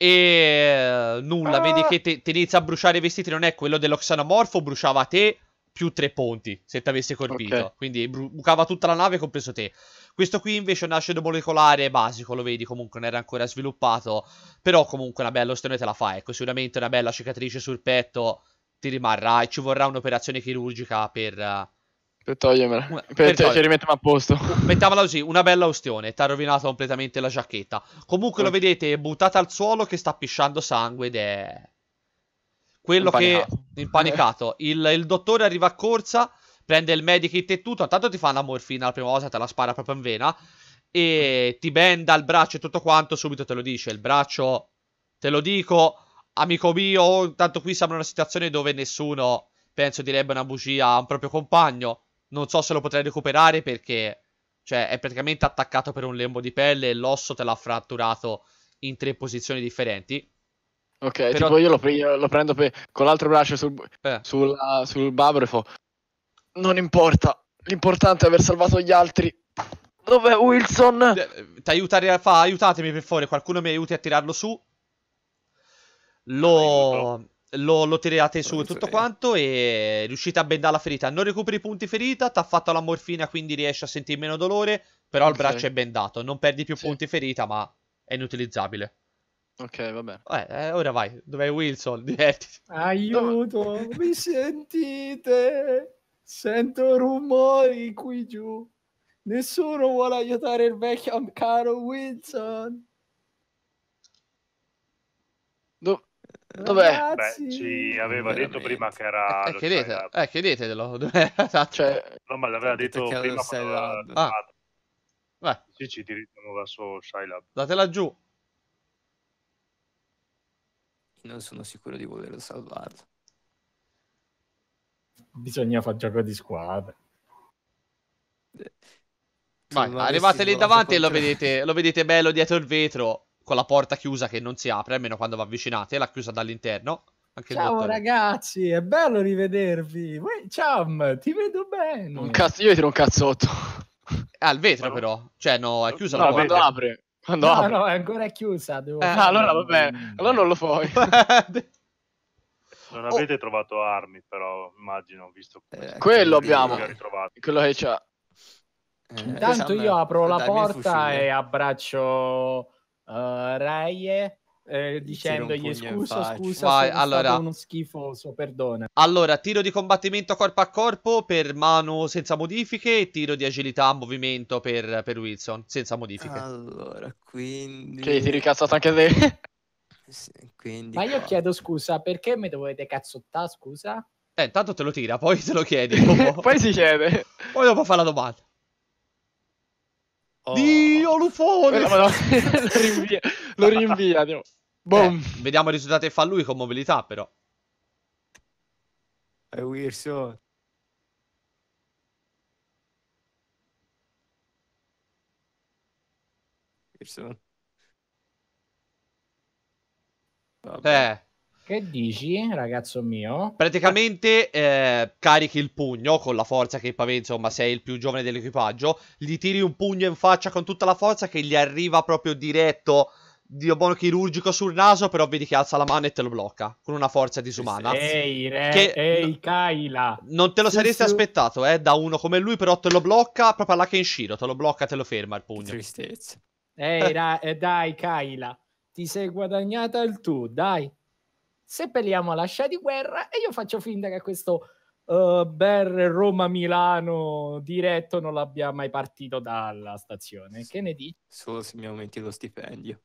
E eh, nulla, ah. vedi che te, ti inizia a bruciare i vestiti, non è quello dell'oxanomorfo, bruciava te più tre ponti se ti avesse colpito. Okay. Quindi bru- bucava tutta la nave, compreso te. Questo qui invece è un acido molecolare basico, lo vedi, comunque non era ancora sviluppato. Però comunque una bella ostione te la fa, ecco, sicuramente una bella cicatrice sul petto ti rimarrà e ci vorrà un'operazione chirurgica per... Uh, eh, per togliermela. per, per toglier- rimettermi a posto. <laughs> Mettiamola così, una bella ustione. Ti ha rovinato completamente la giacchetta. Comunque oh. lo vedete, buttata al suolo che sta pisciando sangue ed è... Quello impanicato. che... Impanicato. <laughs> Il, il dottore arriva a corsa, prende il medikit e tutto. Intanto ti fa una morfina la prima cosa, te la spara proprio in vena. E ti benda il braccio e tutto quanto, subito te lo dice. Il braccio, te lo dico, amico mio, intanto qui siamo in una situazione dove nessuno, penso, direbbe una bugia a un proprio compagno non so se lo potrei recuperare perché cioè, è praticamente attaccato per un lembo di pelle e l'osso te l'ha fratturato in tre posizioni differenti.
Ok, Però... tipo io lo,
io lo prendo per... con l'altro braccio sul, eh. sul, uh, sul babro e fo... Non importa, l'importante è aver salvato gli altri. Dov'è Wilson? Eh, T'aiutare,
fa, aiutatemi per favore, qualcuno mi aiuti a tirarlo su. Lo lo, lo tirate su e tutto quanto e riuscite a bendare la ferita. Non recuperi punti ferita, ti ha fatto la morfina quindi riesci a sentire meno dolore, però okay. il braccio è bendato. Non perdi più sì. punti ferita ma è inutilizzabile. Ok, vabbè. Eh, eh, ora vai, dov'è Wilson?
<laughs> Divertiti.
Aiuto, mi sentite? Sento rumori qui giù. Nessuno vuole aiutare il vecchio caro
Wilson. Dov'è? Beh, ci aveva Veramente. detto prima che era. Eh, chiedete,
eh chiedetelo. <laughs> Dov'è? Esatto. Cioè...
No, ma l'aveva detto prima. Aveva... Ah. Beh. Sì, ci dirigiamo verso Shylab.
Datela giù. Non sono sicuro di volerlo salvarlo.
Bisogna fare gioco di squadra.
Eh.
Vai, arrivate lì davanti e lo vedete, lo vedete
bello dietro il vetro con la porta chiusa che non si apre, almeno quando vi avvicinate, la chiusa dall'interno. Ciao
ragazzi, è bello rivedervi. Ciao, ti vedo bene.
Un cazzo, io tiro un cazzotto.
Ah, eh, il vetro però. però. Cioè, no, è chiusa no, la porta. Quando apre.
Quando no, apre. no, è ancora chiusa. Devo... Eh, ah, allora vabbè, allora non lo fai. <laughs> non
oh. avete oh. trovato armi, però immagino, visto eh, quello abbiamo.
Quello che c'ha. Eh, Intanto io apro eh, la porta e
abbraccio uh, Raie eh, eh dicendogli scusa, scusa, Vai, allora, uno schifoso, perdona.
Allora, tiro di combattimento corpo a corpo per mano senza modifiche e tiro di agilità a movimento per, per Wilson senza modifiche. Allora,
quindi... Cioè, ti ricazzato anche te. <laughs> quindi... Ma io chiedo scusa, perché mi dovete cazzottare, scusa?
Eh, intanto te lo tira, poi te lo chiedi. <laughs> poi si chiede. Poi dopo fa la domanda. Oh.
Dio, Lufone! No,
no, <laughs> lo rinvia, lo rinvia eh, vediamo i risultati che fa lui con mobilità,
però. È Wilson. Oh. Wilson. Oh. Vabbè. Eh. Che
dici, ragazzo mio?
Praticamente eh, carichi il pugno con la forza che Pavè, insomma, sei il più giovane dell'equipaggio, gli tiri un pugno in faccia con tutta la forza che gli arriva proprio diretto, dio buono chirurgico sul naso, però vedi che alza la mano e te lo blocca, con una forza disumana. Ehi, re, che ehi,
Kaila!
Non te lo saresti su, aspettato, eh, da uno come lui, però te lo blocca proprio alla Kenshiro, te lo blocca, te lo ferma il pugno.
Tristezza. Ehi, eh, dai, Kaila, ti sei guadagnata il tu, dai seppelliamo la scia di guerra e io faccio finta che questo uh, eh, bel Roma-Milano diretto non l'abbia mai partito dalla stazione. Che ne dici?
Solo se mi aumenti lo stipendio.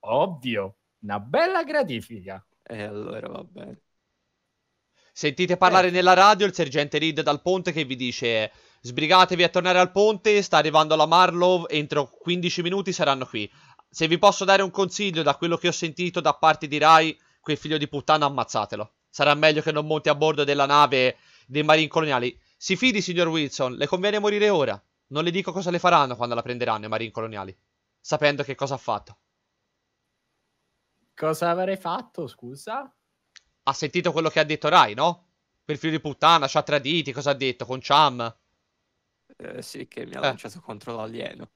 Ovvio, una bella gratifica. E eh, allora va bene.
Sentite parlare eh. nella radio il sergente Reed dal ponte che vi dice sbrigatevi a tornare al ponte, sta arrivando la Marlow, entro 15 minuti saranno qui. Se vi posso dare un consiglio da quello che ho sentito da parte di Rai, quel figlio di puttana ammazzatelo. Sarà meglio che non monti a bordo della nave dei marini coloniali. Si fidi, signor Wilson, le conviene morire ora. Non le dico cosa le faranno quando la prenderanno i marini coloniali, sapendo che cosa ha fatto.
Cosa avrei fatto, scusa?
Ha sentito quello che ha detto Rai, no? Quel figlio di puttana ci ha traditi, cosa ha detto con Cham?
Eh, sì, che mi ha eh. lanciato contro l'alieno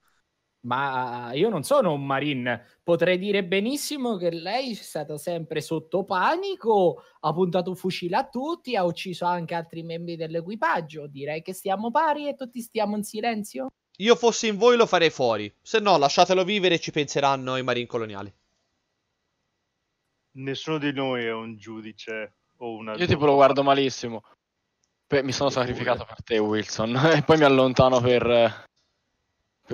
ma io non sono un marine, potrei dire benissimo che lei è stata sempre sotto panico, ha puntato un fucile a tutti, ha ucciso anche altri membri dell'equipaggio, direi che stiamo pari e tutti stiamo in silenzio.
Io fossi in voi lo farei fuori, se no lasciatelo vivere e ci penseranno i marine coloniali.
Nessuno di noi è un
giudice o una... Io tipo
lo guardo malissimo. Beh, mi sono sacrificato per te Wilson <laughs> e poi mi allontano per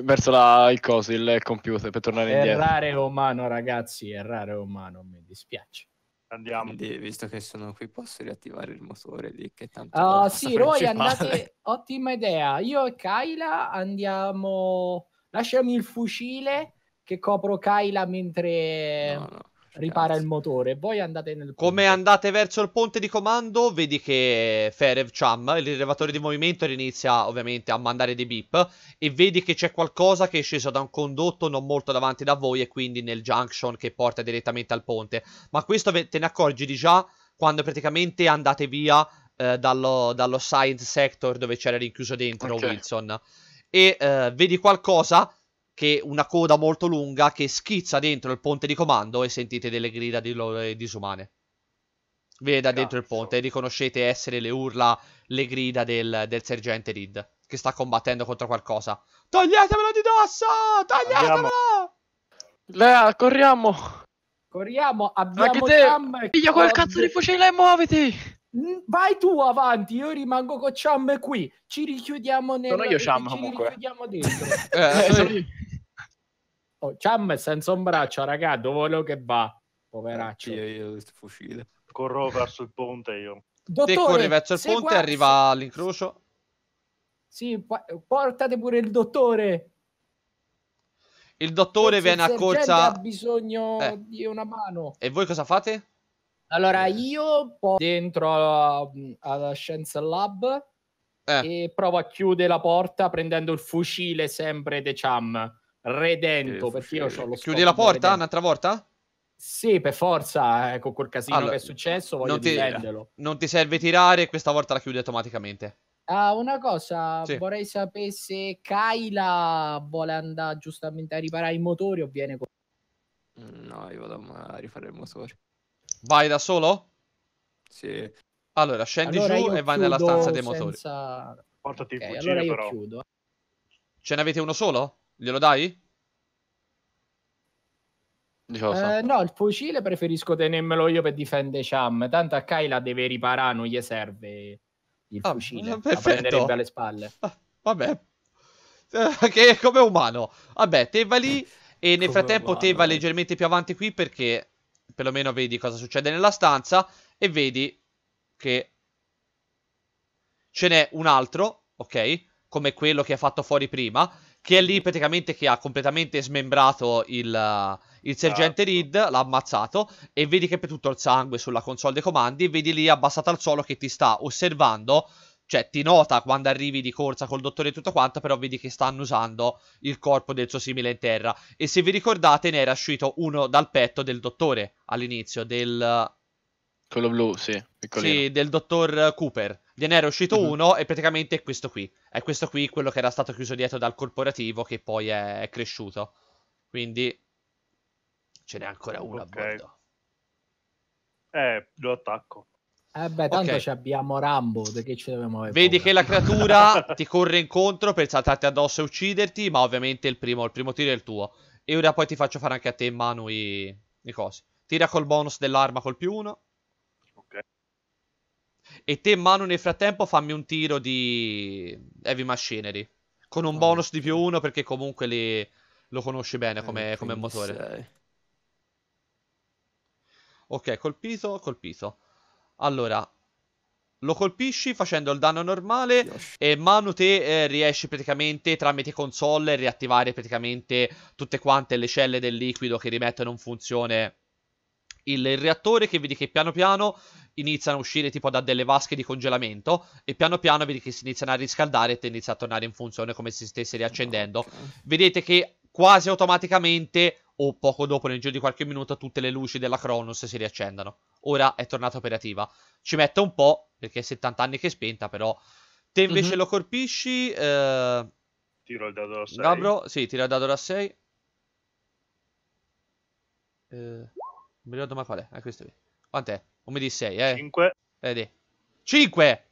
verso la, il coso, il computer per tornare errare indietro.
Errare umano, ragazzi,
errare umano, mi dispiace. Andiamo. Quindi, visto che sono qui, posso riattivare il motore lì che tanto... Ah, uh, sì, Roy, andate...
Ottima idea. Io e Kaila andiamo... Lasciami il fucile che copro Kaila mentre... No, no ripara il motore. Voi andate nel. Ponte. Come
andate verso il ponte di comando, vedi che Ferev Cham, il di movimento, inizia ovviamente a mandare dei beep. E vedi che c'è qualcosa che è sceso da un condotto non molto davanti da voi, e quindi nel junction che porta direttamente al ponte. Ma questo te ne accorgi di già quando praticamente andate via eh, dallo, dallo, science sector dove c'era rinchiuso dentro eh, okay. Certo. Wilson. E eh, vedi qualcosa che una coda molto lunga che schizza dentro il ponte di comando e sentite delle grida di loro eh, disumane. Vede da dentro il ponte e riconoscete essere le urla, le grida del, del sergente Reed che sta combattendo contro qualcosa.
Toglietemelo di dosso! Toglietemelo! Andiamo. Lea, corriamo! Corriamo, abbiamo Anche te! Cham... Piglia quel cazzo di
fucile e muoviti! Mm, vai tu avanti, io rimango con Cham qui. Ci richiudiamo nel. Sono io Cham comunque. Ci
richiudiamo dentro. eh, eh sono io.
Oh, Cham senza un braccio, raga, dove lo che va? Poveraccio.
Eh, io, io questo fucile. Corro verso il ponte io. Dottore, Te corri verso il ponte e arriva
all'incrocio. Sì, portate pure il dottore.
Il dottore Forse viene a corsa. ha
bisogno eh. di una mano. E voi cosa fate? Allora, io po- dentro alla, alla Science Lab eh. e provo a chiudere la porta prendendo il fucile sempre De Cham redento, eh, perché io ho lo Chiudi la porta redento. un'altra volta? Sì, per forza, ecco, quel casino allora, che è successo,
voglio non ti, non ti serve tirare, questa volta la chiudi automaticamente.
Ah, una cosa, sì. vorrei sapere se Kaila vuole andare giustamente a riparare i motori o
viene con... Mm, no, io vado a rifare il motore. Vai da solo? Sì. Allora, scendi allora giù e vai nella stanza dei senza...
motori. Portati okay, il fucile, allora però.
Chiudo. Ce n'avete uno solo? Glielo dai?
Eh,
no, il fucile preferisco tenermelo io per difendere Cham. Tanto a Kai la deve riparare, non gli serve il ah, fucile. Perfetto. La prenderebbe alle spalle. <laughs> Ah, vabbè. Eh, che è come umano. Vabbè, te va lì e nel
frattempo umano. te va leggermente più avanti qui perché perlomeno vedi cosa succede nella stanza e vedi che ce n'è un altro, ok? Come quello che ha fatto fuori prima che è lì praticamente che ha completamente smembrato il, uh, il sergente esatto. Reed, l'ha ammazzato e vedi che per tutto il sangue sulla console dei comandi e vedi lì abbassata al suolo che ti sta osservando cioè ti nota quando arrivi di corsa col dottore e tutto quanto, però vedi che stanno usando il corpo del suo simile in terra. E se vi ricordate, ne era uscito uno dal petto del dottore all'inizio, del...
Quello blu, sì, piccolino.
Sì, del dottor Cooper gliene era uscito mm-hmm. uno e praticamente è questo qui. È questo qui quello che era stato chiuso dietro dal corporativo che poi è, è cresciuto. Quindi
ce n'è ancora uno okay. a bordo. Eh, lo attacco.
Eh beh, tanto okay. abbiamo Rambo, che ci dobbiamo avere Vedi
paura. che la creatura <laughs> ti
corre incontro per saltarti addosso e ucciderti, ma ovviamente il primo, il primo tiro è il tuo. E ora poi ti faccio fare anche a te in mano i, i cosi. Tira col bonus dell'arma col più uno. E te, Manu, nel frattempo fammi un tiro di Heavy Machinery. Con un oh, bonus di più uno perché comunque li... lo conosci bene come, eh, come motore. Ok, colpito, colpito. Allora, lo colpisci facendo il danno normale Yosh. e Manu te eh, riesci praticamente tramite console a riattivare praticamente tutte quante le celle del liquido che rimettono in funzione il reattore che vedi che piano piano iniziano a uscire tipo da delle vasche di congelamento e piano piano vedi che si iniziano a riscaldare e te inizia a tornare in funzione come se si stesse riaccendendo. Okay. Vedete che quasi automaticamente o poco dopo nel giro di qualche minuto tutte le luci della Cronus si riaccendono. Ora è tornata operativa. Ci mette un po' perché è 70 anni che è spenta però. Te invece mm-hmm. lo colpisci... Eh... Tiro il dado da 6. Gabro, sì, tira il dado da 6. Eh mi ricordo ma qual è. Eh, questo qui. Quant'è? Non mi di 6, eh? 5. Vedi. 5!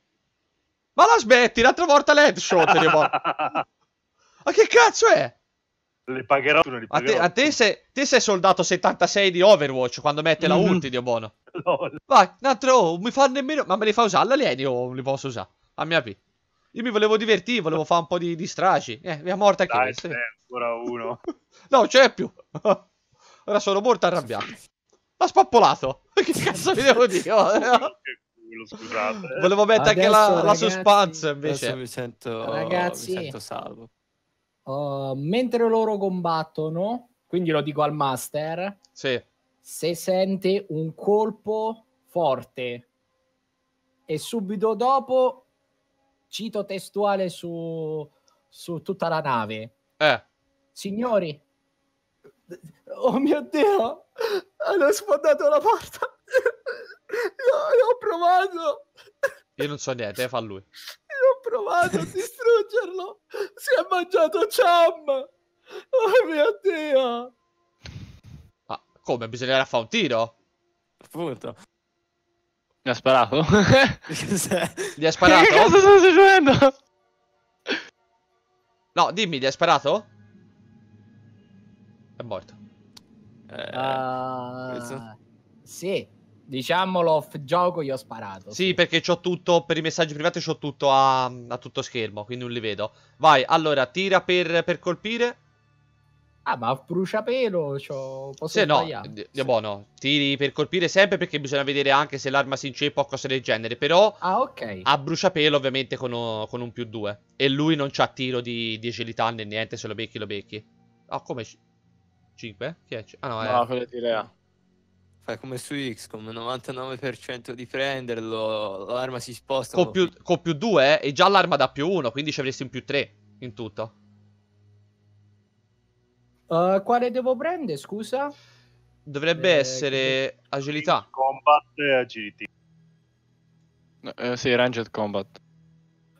Ma la smetti, l'altra volta l'headshot,
<laughs> Ma che cazzo è? Le pagherò, le
pagherò. A te, a te sei, sei, soldato 76 di Overwatch quando mette la mm ulti, Dio buono. Vai, un altro, oh, mi fa nemmeno... Ma me li fa usare l'alieni o oh, li posso usare? A mia P. Io mi volevo divertire, volevo fare un po' di, di stragi. Eh, mi è morta anche Dai, questa.
ancora uno. <laughs>
no, c'è più. <laughs> Ora sono molto arrabbiato. L'ha spappolato. <laughs> Che cazzo vi devo dire?
<laughs> Scusate. Volevo mettere anche la, ragazzi, la suspense invece. Mi sento,
ragazzi, mi sento salvo.
Uh, mentre loro combattono, quindi lo dico al master, sì. se sente un colpo forte e subito dopo, cito testuale su, su tutta la nave. Eh. Signori,
Oh mio Dio, hanno sfondato la porta. Io ho provato.
Io non so niente, eh, fa lui.
Io ho provato a <laughs> distruggerlo. Si è mangiato Cham. Oh mio Dio.
Ma come? Bisognerà fare un tiro? Appunto. Mi ha sparato? <laughs> gli ha sparato? Che cosa sto succedendo? No, dimmi, gli ha sparato? È morto.
Eh, uh, sì, diciamolo off gioco, io ho sparato. Sì,
sì. perché ho tutto, per i messaggi privati ho tutto a, a, tutto schermo, quindi non li vedo. Vai, allora, tira per, per colpire.
Ah, ma bruciapelo, cioè, posso Se no,
sì. buono, tiri per colpire sempre perché bisogna vedere anche se l'arma si inceppa o cose del genere, però ah, okay. a bruciapelo ovviamente con, con un più 2. E lui non c'ha tiro di, di agilità né niente, se lo becchi lo becchi. Ah, come... 5? Chi è? Ah no, no è... Eh. quello
di Rea. Fai come su X, XCOM, 99% di prenderlo, l'arma si sposta. Con più,
con più 2 eh, e già l'arma da più 1, quindi ci avresti un più 3 in tutto.
Uh, quale devo prendere, scusa? Dovrebbe eh, essere che... agilità. Combat
e agility. No, eh, sì, ranged combat.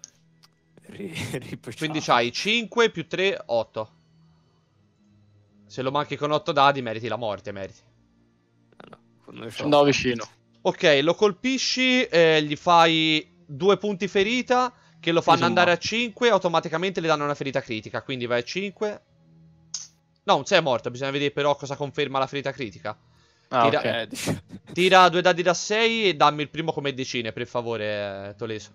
<laughs> Ri- quindi c'hai 5 più 3, 8. Se lo manchi con 8 dadi, meriti la morte, meriti.
Eh, no, vicino.
Ok, lo colpisci, eh, gli fai due punti ferita che lo fanno andare a 5, automaticamente le danno una ferita critica, quindi vai a 5. No, un 6 è morto, bisogna vedere però cosa conferma la ferita critica. Ah, tira, okay. Eh, <laughs> tira due dadi da 6 e dammi il primo come decine, per favore, eh, Toleso.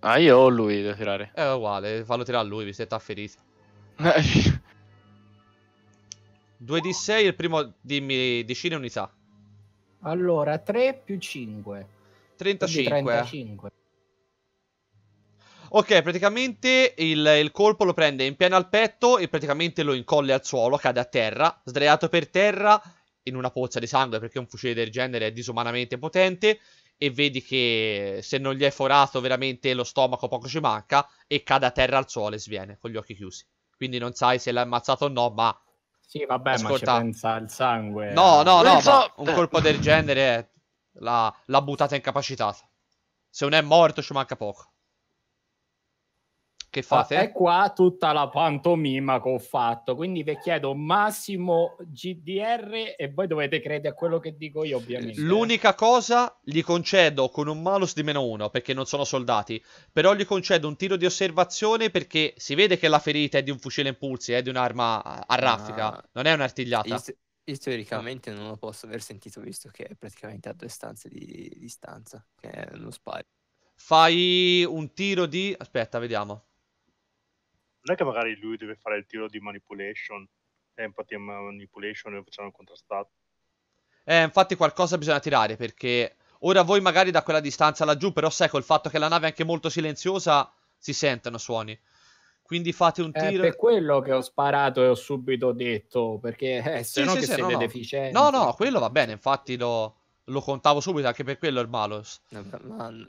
Ah, io o lui devo tirare? È uguale, fallo tirare a lui, visto che t'ha ferito. <laughs> <laughs> 2 d 6 il primo dimmi decine unità.
Allora, 3 più 5. 35. Ok,
praticamente il, il, colpo lo prende in pieno al petto e praticamente lo incolle al suolo, cade a terra, sdraiato per terra in una pozza di sangue perché un fucile del genere è disumanamente potente e vedi che se non gli è forato veramente lo stomaco poco ci manca e cade a terra al suolo e sviene con gli occhi chiusi. Quindi non sai se l'ha ammazzato o no, ma sì, vabbè, Ascolta. ma ci pensa il sangue. No, no, no, Penso... un colpo del genere l'ha buttata incapacitata. Se non è morto ci manca poco. Che
ah, fate? E qua tutta la pantomima che ho fatto. Quindi vi chiedo massimo GDR e voi dovete credere a quello che dico io, ovviamente.
L'unica cosa gli concedo con un malus di meno uno, perché non sono soldati. Però gli concedo un tiro di osservazione perché si vede che la ferita è di un fucile impulsi, è di un'arma a raffica, ah. non è
un'artigliata. Is- teoricamente ah. non lo posso aver sentito visto che è praticamente a due stanze di distanza,
che è uno sparo. Fai un tiro di... aspetta, vediamo
non è che magari lui deve fare il tiro di manipulation, empathy eh, e manipulation e facciamo contrastato.
Eh, infatti qualcosa bisogna tirare perché ora voi magari da quella distanza laggiù, però sai col fatto che la nave è anche molto silenziosa si sentono suoni.
Quindi fate un eh, tiro. È eh, quello che ho sparato e ho subito detto
perché eh, sì, se no sì, che sì, siete no, deficienti. No, no,
quello va bene, infatti lo, lo contavo subito anche per quello il Malos.
Eh, ma, ma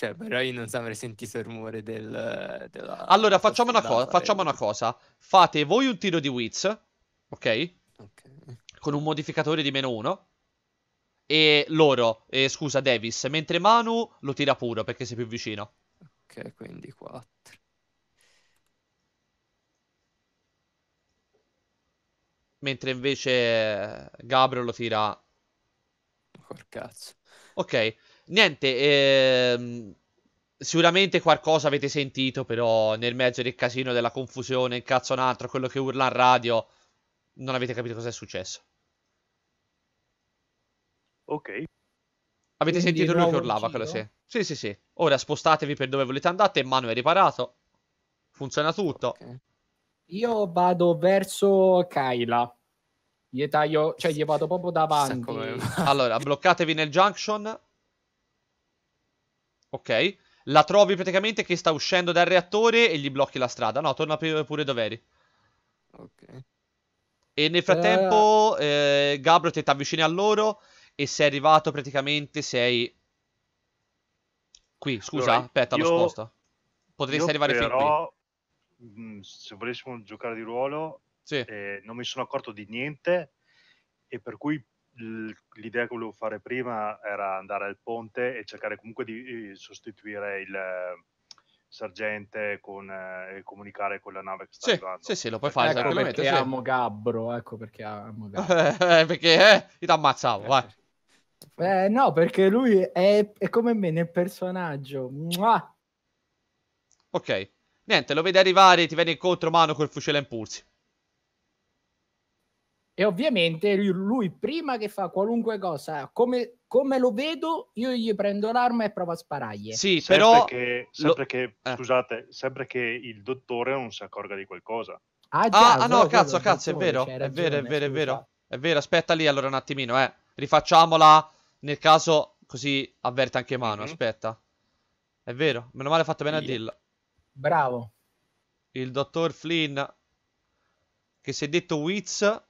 cioè, però io non avrei sentito il rumore del... Della...
Allora, facciamo una, co- facciamo una, cosa. Fate voi un tiro di Wiz, ok? Ok. Con un modificatore di meno uno. E loro, eh, scusa, Davis, mentre Manu lo tira puro perché sei più vicino. Ok, quindi 4. Mentre invece Gabriel lo tira... Col Ok. Niente, ehm, sicuramente qualcosa avete sentito, però nel mezzo del casino, della confusione, il cazzo un altro, quello che urla in radio, non avete capito cosa è successo. Ok. Avete Quindi sentito lui che urlava, quello sì. Sì, sì, sì. Ora spostatevi per dove volete andate, mano è riparato.
Funziona tutto. Okay. Io vado verso Kaila. Gli taglio, cioè gli vado proprio davanti. Allora, bloccatevi nel junction.
Ok. La trovi praticamente che sta uscendo dal reattore e gli blocchi la strada. No, torna pure dove eri. Ok. E nel frattempo, eh... eh Gabro ti avvicini a loro e sei arrivato praticamente, sei... Qui, scusa, allora, aspetta, io... lo sposto. Potresti io arrivare però,
fin qui. Mm, se volessimo giocare di ruolo, sì. eh, non mi sono accorto di niente e per cui l'idea che volevo fare prima era andare al ponte e cercare comunque di sostituire il sergente con, eh, comunicare con la nave che sta sì, arrivando. Sì, sì, lo puoi fare. Ecco perché, sì. amo Gabbro, ecco perché amo <laughs> Gabbro.
Eh, perché eh,
ti ammazzavo, vai.
Eh, no, perché lui è, è, come me nel personaggio. Mua!
Ok, niente, lo vedi arrivare, ti viene incontro mano col fucile a impulsi.
E ovviamente lui prima che fa qualunque cosa, come, come lo vedo, io gli prendo l'arma e provo a sparargli. Sì, sempre però...
Che, sempre lo... che, eh. Scusate, sempre che il dottore non si accorga di qualcosa. Ah, ah già, ah, ah no, cazzo, dottore, cazzo, è vero, ragione, è vero, è vero, è vero.
È vero, aspetta lì allora un attimino, eh. Rifacciamola nel caso così avverte anche mano, mm-hmm. aspetta. È vero, meno male fatto bene sì. a dirlo. Bravo. Il dottor Flynn, che si è detto Wiz,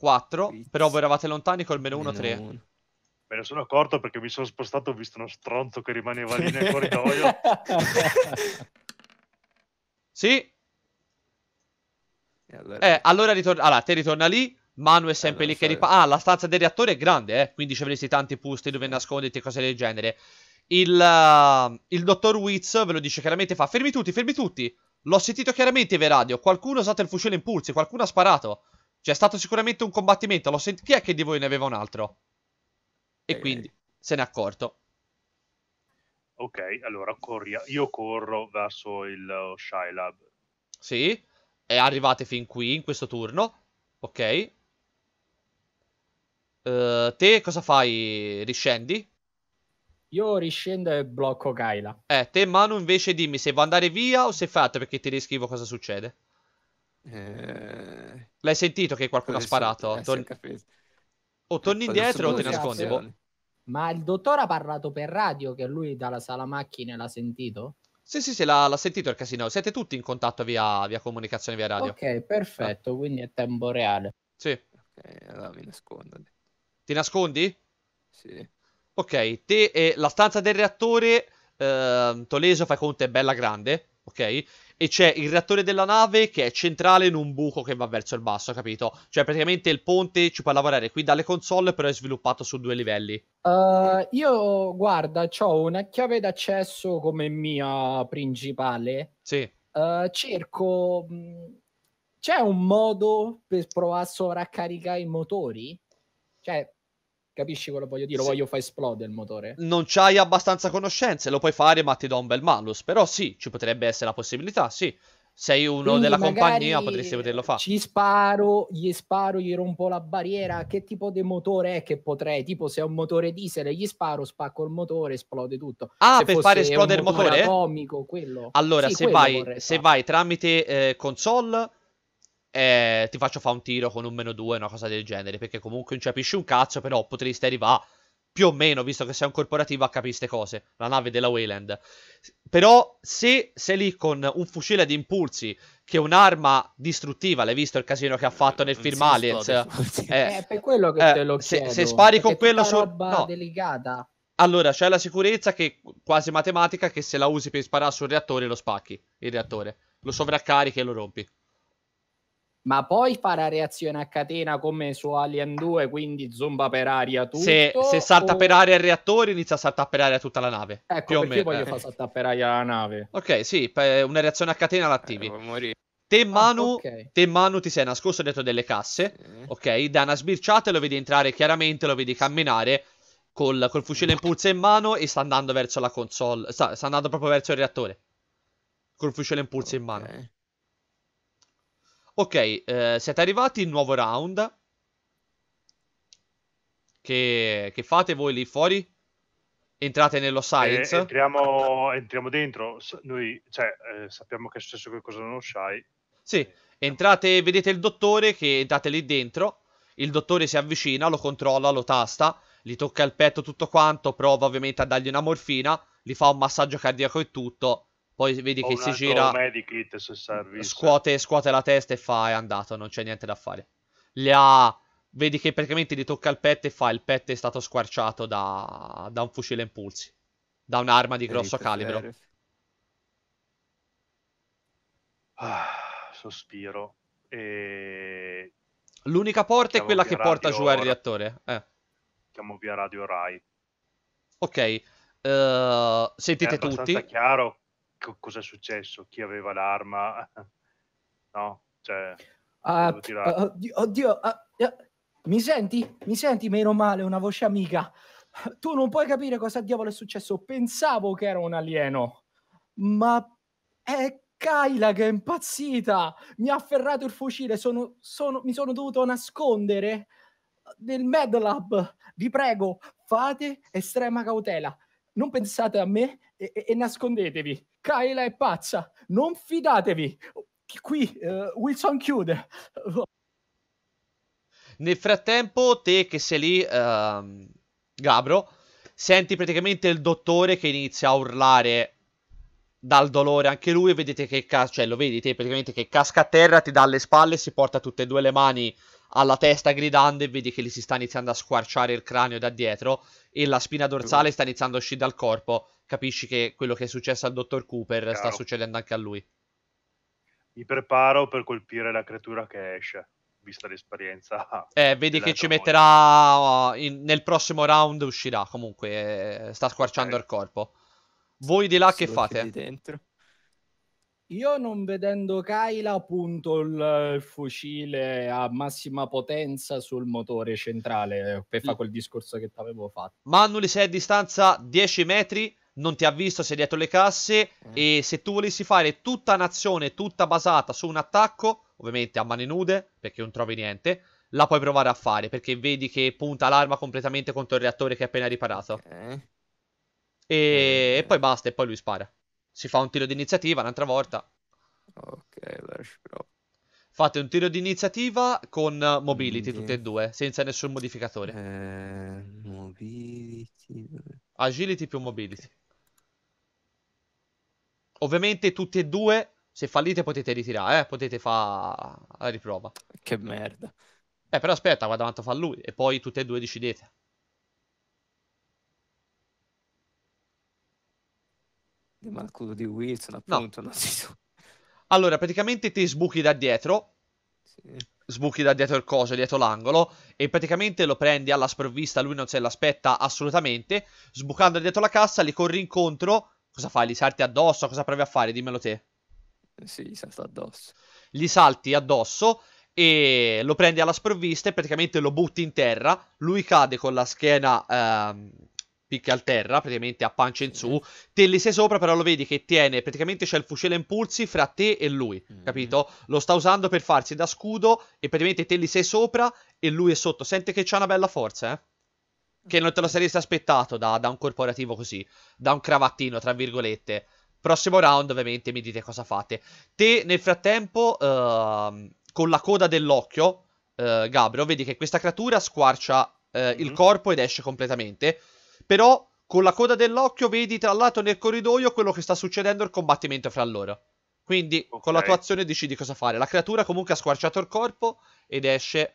4, però voi eravate lontani col meno 1, 3. Me
ne sono accorto perché mi sono spostato ho visto uno stronzo che rimaneva lì nel <laughs> corridoio.
<laughs> sì. Allora... Eh, allora ritorna... Allora, te ritorna lì, Manu è sempre allora, lì che ripara. Ah, la stanza del reattore è grande, eh, quindi ci avresti tanti posti dove eh. nasconderti e cose del genere. Il, uh, il dottor Witz ve lo dice chiaramente, fa fermi tutti, fermi tutti. L'ho sentito chiaramente via radio, qualcuno ha usato il fucile impulsi, qualcuno ha sparato. Cioè, è stato sicuramente un combattimento. L'ho sentito. Chi è che di voi ne aveva un altro? E eh. quindi eh. se ne è accorto.
Ok, allora corri... io corro verso il uh, Shylab.
Sì, è arrivate fin qui in questo turno. Ok. Uh, te cosa fai? Riscendi?
Io riscendo e blocco Gaila.
Eh, te Manu invece dimmi se vuoi andare via o se fate perché ti riscrivo cosa succede. Eh... L'hai sentito che qualcuno ha sparato? Eh, o torni indietro o ti nascondi. Boh.
Ma il dottore ha parlato per radio che lui dalla sala macchine l'ha sentito?
Sì, sì, sì, l'ha, l'ha sentito il casino. Siete tutti in contatto via, via comunicazione, via radio. Ok,
perfetto, ah. quindi è tempo reale. Sì. Ok, allora mi nascondo. Ti nascondi? Sì. Ok,
te e la stanza del reattore, eh, Toleso, fai conto, è bella grande, ok? e c'è il reattore della nave che è centrale in un buco che va verso il basso, capito? Cioè praticamente il ponte ci può lavorare qui dalle console, però è sviluppato su due livelli.
Uh, io, guarda, ho una chiave d'accesso come mia principale. Sì. Uh, cerco... Mm, c'è un modo per provare a sovraccaricare i motori? Cioè, Capisci quello che voglio dire? Lo sì. voglio far esplodere il motore.
Non c'hai abbastanza conoscenze, lo puoi fare, ma ti do un bel malus. Però sì, ci potrebbe essere la possibilità, sì. Sei uno Quindi della compagnia, potresti poterlo fare.
Ci sparo, gli sparo, gli rompo la barriera. Che tipo di motore è che potrei? Tipo, se è un motore diesel, gli sparo, spacco il motore, esplode tutto. Ah, se per fare esplodere il motore? comico quello. Allora, sì, se, quello vai,
se, vai, tramite eh, console eh, ti faccio fare un tiro con un meno 2, una cosa del genere, perché comunque non capisci un cazzo, però potresti arrivare più o meno, visto che sei un corporativo, a capire queste cose, la nave della Wayland. Però se sei lì con un fucile di impulsi, che è un'arma distruttiva, l'hai visto il casino che ha fatto nel film Aliens? Eh, eh,
per quello che eh, te lo chiedo. Se, se spari con quello... Su... roba no. delicata.
Allora, c'è la sicurezza che quasi matematica che se la usi per sparare sul reattore lo spacchi, il reattore. Lo sovraccarichi e lo rompi
ma poi fa la reazione a catena come su Alien 2, quindi zomba per aria tutto. Se, se salta o... per
aria il reattore, inizia a saltare per aria tutta la nave. Ecco, più perché o meno. voglio eh. far saltare per aria la nave. Ok, sì, una reazione a catena l'attivi. Eh, te ah, Manu, ah, okay. te Manu ti sei nascosto dietro delle casse, mm. ok? Da una sbirciata lo vedi entrare chiaramente, lo vedi camminare col, col fucile in pulsa in mano e sta andando verso la console, sta, sta andando proprio verso il reattore. Col fucile in pulsa okay. in mano. Ok, eh, siete arrivati in nuovo round. Che, che, fate voi lì fuori? Entrate nello eh, science? Eh,
entriamo, entriamo, dentro. Noi cioè, eh, sappiamo che è successo qualcosa nello sci.
Sì, eh, entrate, vedete il dottore che entrate lì dentro. Il dottore si avvicina, lo controlla, lo tasta, gli tocca il petto tutto quanto, prova ovviamente a dargli una morfina, gli fa un massaggio cardiaco e tutto poi vedi che si gira,
medikit,
scuote, scuote la testa e fa è andato, non c'è niente da fare. Le ha, vedi che praticamente gli tocca il pet e fa il pet è stato squarciato da, da un fucile a impulsi, da un'arma di grosso Merito, calibro. Ah,
sospiro. E... L'unica porta Chiamo è quella che porta giù al
reattore. Eh.
Chiamo via Radio Rai.
Ok. Uh, sentite è tutti. È
chiaro co- cosa è successo, chi aveva l'arma, <laughs> no? Cioè, ah, oh, oddio,
oddio ah, ah, mi senti? Mi senti? Meno male, una voce amica. Tu non puoi capire cosa diavolo è successo. Pensavo che era un alieno, ma è Kyla che è impazzita. Mi ha afferrato il fucile, sono, sono, mi sono dovuto nascondere nel Med Lab. Vi prego, fate estrema cautela non pensate a me e, e, e nascondetevi. Kyla è pazza, non fidatevi. Qui uh, Wilson chiude.
Nel frattempo, te che sei lì, uh, Gabro, senti praticamente il dottore che inizia a urlare dal dolore anche lui. Vedete che cas- cioè, lo vedi te praticamente che casca a terra, ti dà le spalle, si porta tutte e due le mani alla testa gridando e vedi che gli si sta iniziando a squarciare il cranio da dietro e la spina dorsale sta iniziando a uscire dal corpo. Capisci che quello che è successo al dottor Cooper Caro. sta succedendo anche a lui.
Mi preparo per colpire la creatura che esce, vista l'esperienza. Eh, vedi che
ci metterà uh, in, nel prossimo round uscirà, comunque eh, sta squarciando okay. il corpo. Voi di là Solo che fate? Di dentro.
Io non vedendo Kaila punto il, il fucile a massima potenza sul motore centrale eh, per fare quel discorso che ti avevo fatto.
Mannuli sei a distanza 10 metri, non ti ha visto, sei dietro le casse eh. e se tu volessi fare tutta un'azione tutta basata su un attacco, ovviamente a mani nude perché non trovi niente, la puoi provare a fare perché vedi che punta l'arma completamente contro il reattore che è appena riparato. Eh. E... Eh. e poi basta e poi lui spara. Si fa un tiro di iniziativa un'altra volta. Ok, lascio. Fate un tiro di iniziativa con mobility, tutte e due, senza nessun modificatore. Eh, mobility. Agility più mobility. Okay. Ovviamente tutte e due, se fallite potete ritirare, eh? potete fare la riprova. Che merda. Eh, però aspetta, guarda quanto fa lui, e poi tutte e due decidete.
di Marco di Wilson, appunto. No. So.
Allora, praticamente ti sbuchi da dietro. Sì. Sbuchi da dietro il coso, dietro l'angolo. E praticamente lo prendi alla sprovvista. Lui non se l'aspetta assolutamente. Sbucando dietro la cassa, li corri incontro. Cosa fai? Li salti addosso? Cosa provi a fare? Dimmelo te. Sì, gli salta addosso. Gli salti addosso e lo prendi alla sprovvista e praticamente lo butti in terra. Lui cade con la schiena. Ehm, picchia al terra, praticamente a pancia in su, te li sei sopra, però lo vedi che tiene, praticamente c'è il fucile a impulsi fra te e lui, mm capito? Lo sta usando per farsi da scudo e praticamente te li sei sopra e lui è sotto. Sente che c'ha una bella forza, eh? Che non te lo saresti aspettato da, da un corporativo così, da un cravattino, tra virgolette. Prossimo round, ovviamente, mi dite cosa fate. Te, nel frattempo, uh, con la coda dell'occhio, uh, Gabro, vedi che questa creatura squarcia uh, mm-hmm. il corpo ed esce completamente. Però con la coda dell'occhio vedi tra l'altro nel corridoio quello che sta succedendo il combattimento fra loro. Quindi okay. con la tua azione decidi cosa fare. La creatura comunque ha squarciato il corpo ed esce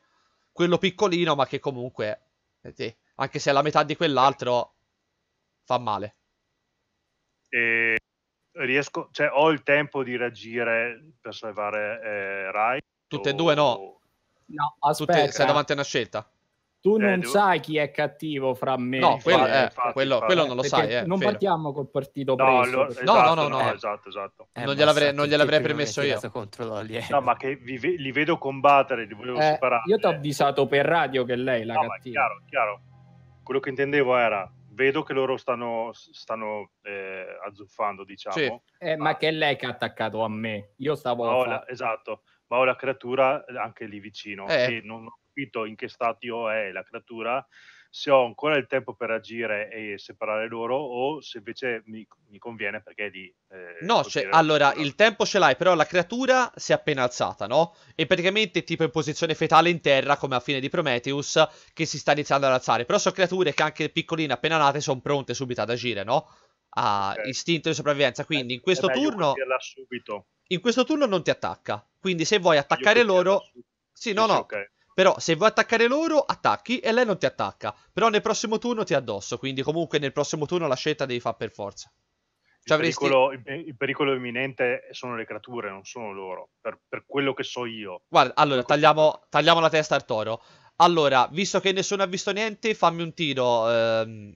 quello piccolino ma che comunque, eh, anche se è la metà di quell'altro, fa male.
E riesco, cioè ho il tempo di reagire per salvare eh, Rai?
Tutte o... e due no.
No, aspetta. Tutte, sei davanti a una scelta. Tu eh, non devo... sai chi è cattivo fra me no, quello, eh, infatti, quello, infatti, quello non lo sai. Eh, non partiamo col partito no, preso. Lo, esatto, no, no, esatto, no, no, esatto,
esatto. Eh, eh non gliel'avrei, non gliel'avrei permesso io. Eh. No, ma che vi, li vedo combattere, li volevo separare. Io ti
ho avvisato per radio che lei è la no, cattiva.
Chiaro, chiaro. Quello che intendevo era vedo che loro stanno, stanno eh, azzuffando, diciamo. Sì.
Eh, ma... ma... Ah. che lei che ha attaccato a me? Io stavo... La,
esatto, ma ho la creatura anche lì vicino eh. che non, capito in che stato è la creatura, se ho ancora il tempo per agire e separare loro o se invece mi, mi conviene perché di...
Eh, no, cioè, allora il tempo ce l'hai, però la creatura si è appena alzata, no? E praticamente tipo in posizione fetale in terra, come a fine di Prometheus, che si sta iniziando ad alzare. Però sono creature che anche piccoline appena nate sono pronte subito ad agire, no? A okay. istinto di sopravvivenza. Eh, Quindi eh, in questo turno... In questo turno non ti attacca. Quindi se vuoi attaccare loro... Sì, no, no. Okay. Però se vuoi attaccare loro, attacchi e lei non ti attacca. Però nel prossimo turno ti addosso, quindi comunque nel prossimo turno la scelta devi fare per forza.
Cioè, il, pericolo, avresti... il, pericolo, imminente sono le creature, non sono loro, per, per quello che so io.
Guarda, allora, tagliamo, tagliamo, la testa al toro. Allora, visto che nessuno ha visto niente, fammi un tiro, ehm,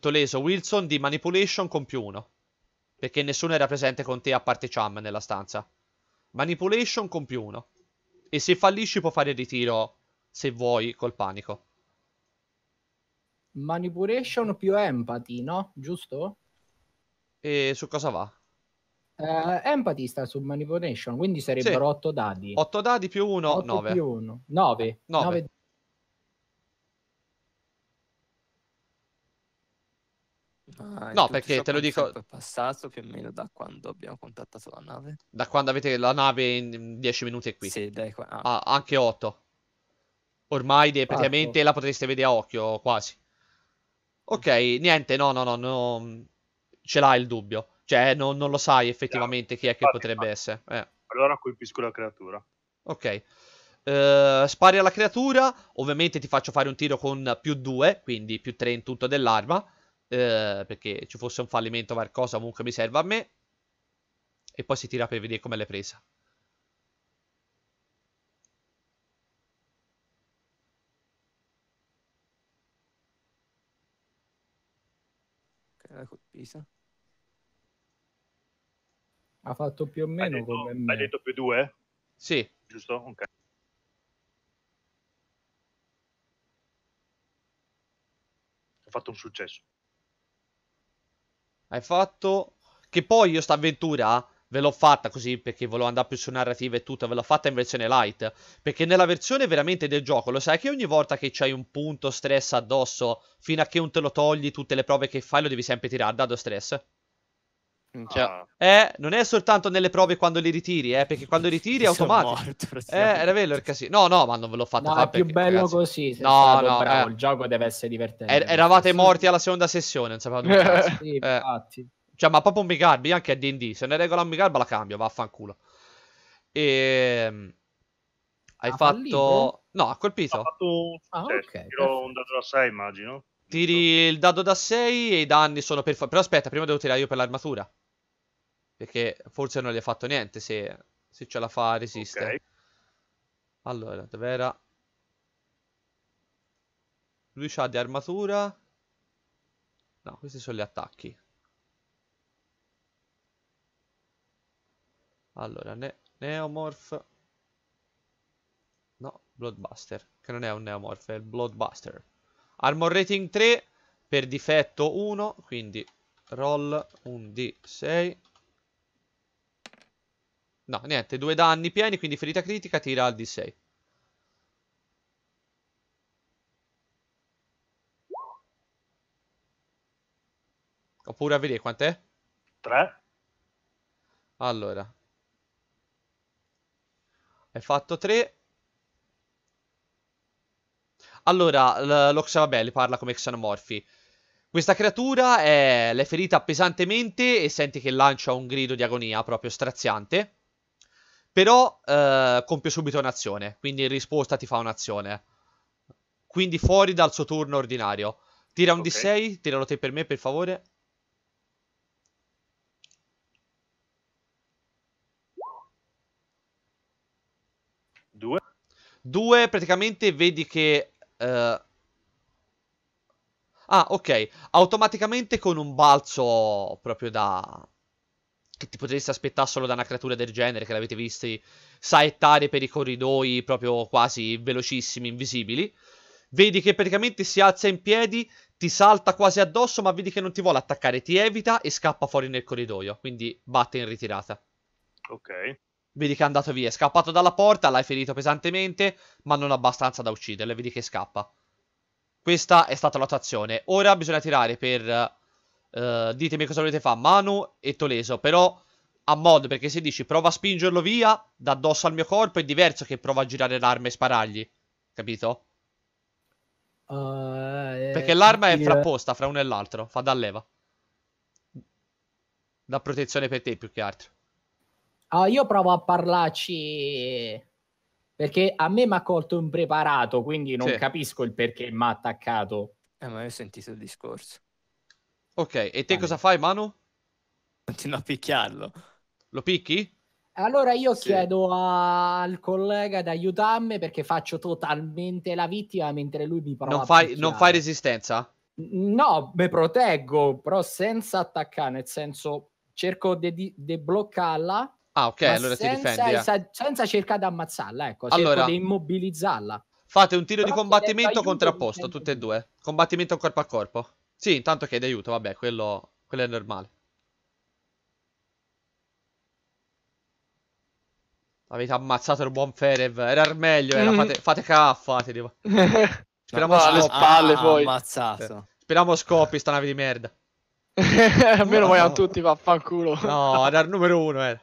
Toleso Wilson, di Manipulation con più uno. Perché nessuno era presente con te a parte Cham nella stanza. Manipulation con più uno. E se fallisci puoi fare il ritiro, se vuoi, col panico.
Manipulation più empathy, no? Giusto?
E su cosa va?
Uh, empathy sta su manipulation, quindi sarebbero sì. 8 dadi.
8 dadi più 1, 9. Più 1, 9. 9.
9
Ah, no,
perché te lo dico. È passato più o meno da quando abbiamo contattato la nave.
Da quando avete la nave in 10 minuti è qui. Sì, dai, qua. Ah. Ah, anche 8. Ormai de, praticamente la potreste vedere a occhio, quasi. Ok, niente, no, no, no, no. Ce l'hai il dubbio. Cioè, eh, no, non lo sai effettivamente no, chi è che potrebbe essere. Eh.
Allora colpisco la creatura.
Ok. Uh, spari alla creatura. Ovviamente ti faccio fare un tiro con più 2, quindi più 3 in tutto dell'arma eh, perché ci fosse un fallimento qualcosa comunque mi serve a me e poi si tira per vedere come l'hai presa
la colpisa ha fatto più o meno detto, come me. hai detto più due? sì giusto? ok ha fatto un successo
hai fatto... Che poi io sta avventura ve l'ho fatta così perché volevo andare più su narrativa e tutto, ve l'ho fatta in versione light. Perché nella versione veramente del gioco, lo sai che ogni volta che c'hai un punto stress addosso, fino a che non te lo togli, tutte le prove che fai lo devi sempre tirare, dado stress. Cioè, ah. Eh, non è soltanto nelle prove quando li ritiri, eh, perché quando li ritiri è automatico. Morto, eh, era bello il casino. No, no, ma non ve l'ho fatto no, È più perché, bello ragazzi... così. no, no, bravo, eh. il gioco deve essere divertente. Er- eravate sì. morti alla seconda sessione, non sapevate nulla. sì, eh. infatti. Cioè, ma proprio un big anche a D&D. Se ne regola un big la cambio, vaffanculo. E... Ehm, hai ha fatto... Fallito? No, ha colpito. Ha
fatto ah, okay, tiro un dato da 6, immagino.
Tiri il dado da 6 e i danni sono per... Però aspetta, prima devo tirare io per l'armatura. Perché forse non gli ha fatto niente se, se ce la fa resiste. Okay. Allora, dov'era? Lui ha di armatura. No, questi sono gli attacchi. Allora, ne Neomorph. No, Bloodbuster. Che non è un Neomorph, è il Bloodbuster. Armor rating 3, per difetto 1, quindi roll 1d6. No, niente, due danni pieni, quindi ferita critica, tira al D6. Oppure a vedere quant'è? 3. Allora. Hai fatto 3. Allora, l'Oxavabelli parla come Xanomorfi. Questa creatura è... l'è ferita pesantemente e senti che lancia un grido di agonia proprio straziante però eh, compie subito un'azione, quindi in risposta ti fa un'azione. Quindi fuori dal suo turno ordinario. Tira un okay. D6, tiralo te per me per favore. Due. Due, praticamente vedi che... Eh... Ah, ok. Automaticamente con un balzo proprio da che ti potresti aspettare solo da una creatura del genere, che l'avete visto saettare per i corridoi proprio quasi velocissimi, invisibili. Vedi che praticamente si alza in piedi, ti salta quasi addosso, ma vedi che non ti vuole attaccare, ti evita e scappa fuori nel corridoio, quindi batte in ritirata. Ok. Vedi che è andato via, è scappato dalla porta, l'hai ferito pesantemente, ma non abbastanza da ucciderlo, vedi che scappa. Questa è stata la tua azione. Ora bisogna tirare per eh, ditemi cosa volete fare, Manu e Toleso, però a mod, perché se dici prova a spingerlo via da addosso al mio corpo è diverso che prova a girare l'arma e sparargli, capito?
Uh, eh, perché l'arma è frapposta
eh. fra uno e l'altro, fa da leva. Da protezione per te più che altro.
Uh, io provo a parlarci perché a me mi ha colto impreparato,
quindi non sì. capisco il perché mi ha attaccato. Eh, ma io ho sentito il discorso.
Ok, e te cosa fai,
Manu? Continua a picchiarlo. Lo picchi?
Allora io sì. chiedo al collega di aiutarmi perché faccio totalmente la vittima mentre lui mi prova non fai, non fai resistenza? No, mi proteggo, però senza attaccare, nel senso cerco di bloccarla. Ah, ok, allora senza, ti difendi. Eh. Senza, senza cercare di ammazzarla, ecco, allora, di immobilizzarla. Fate
un tiro però di combattimento contrapposto, tutte e due. Combattimento corpo a corpo. Sì, intanto chiede aiuto, vabbè, quello, quello è normale. Avete ammazzato il buon Ferev, era il meglio, era fate, fate K, fate. Devo... Speriamo alle spalle ah, poi. Ammazzato. Speriamo scoppi sta nave di merda.
<laughs> Almeno vogliamo no. tutti vaffanculo. No, era il numero uno, era.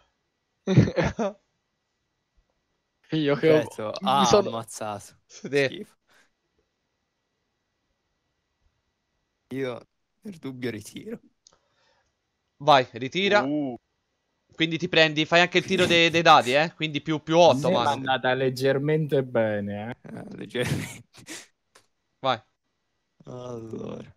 <laughs> Io che ho... ah, sono... ammazzato.
Schifo. Io per dubbio
ritiro. Vai, ritira. Uh. Quindi ti prendi, fai anche il tiro dei, dei dadi, eh? Quindi più, più 8, ma È andata
leggermente bene, eh? Ah, leggermente. Vai. Allora.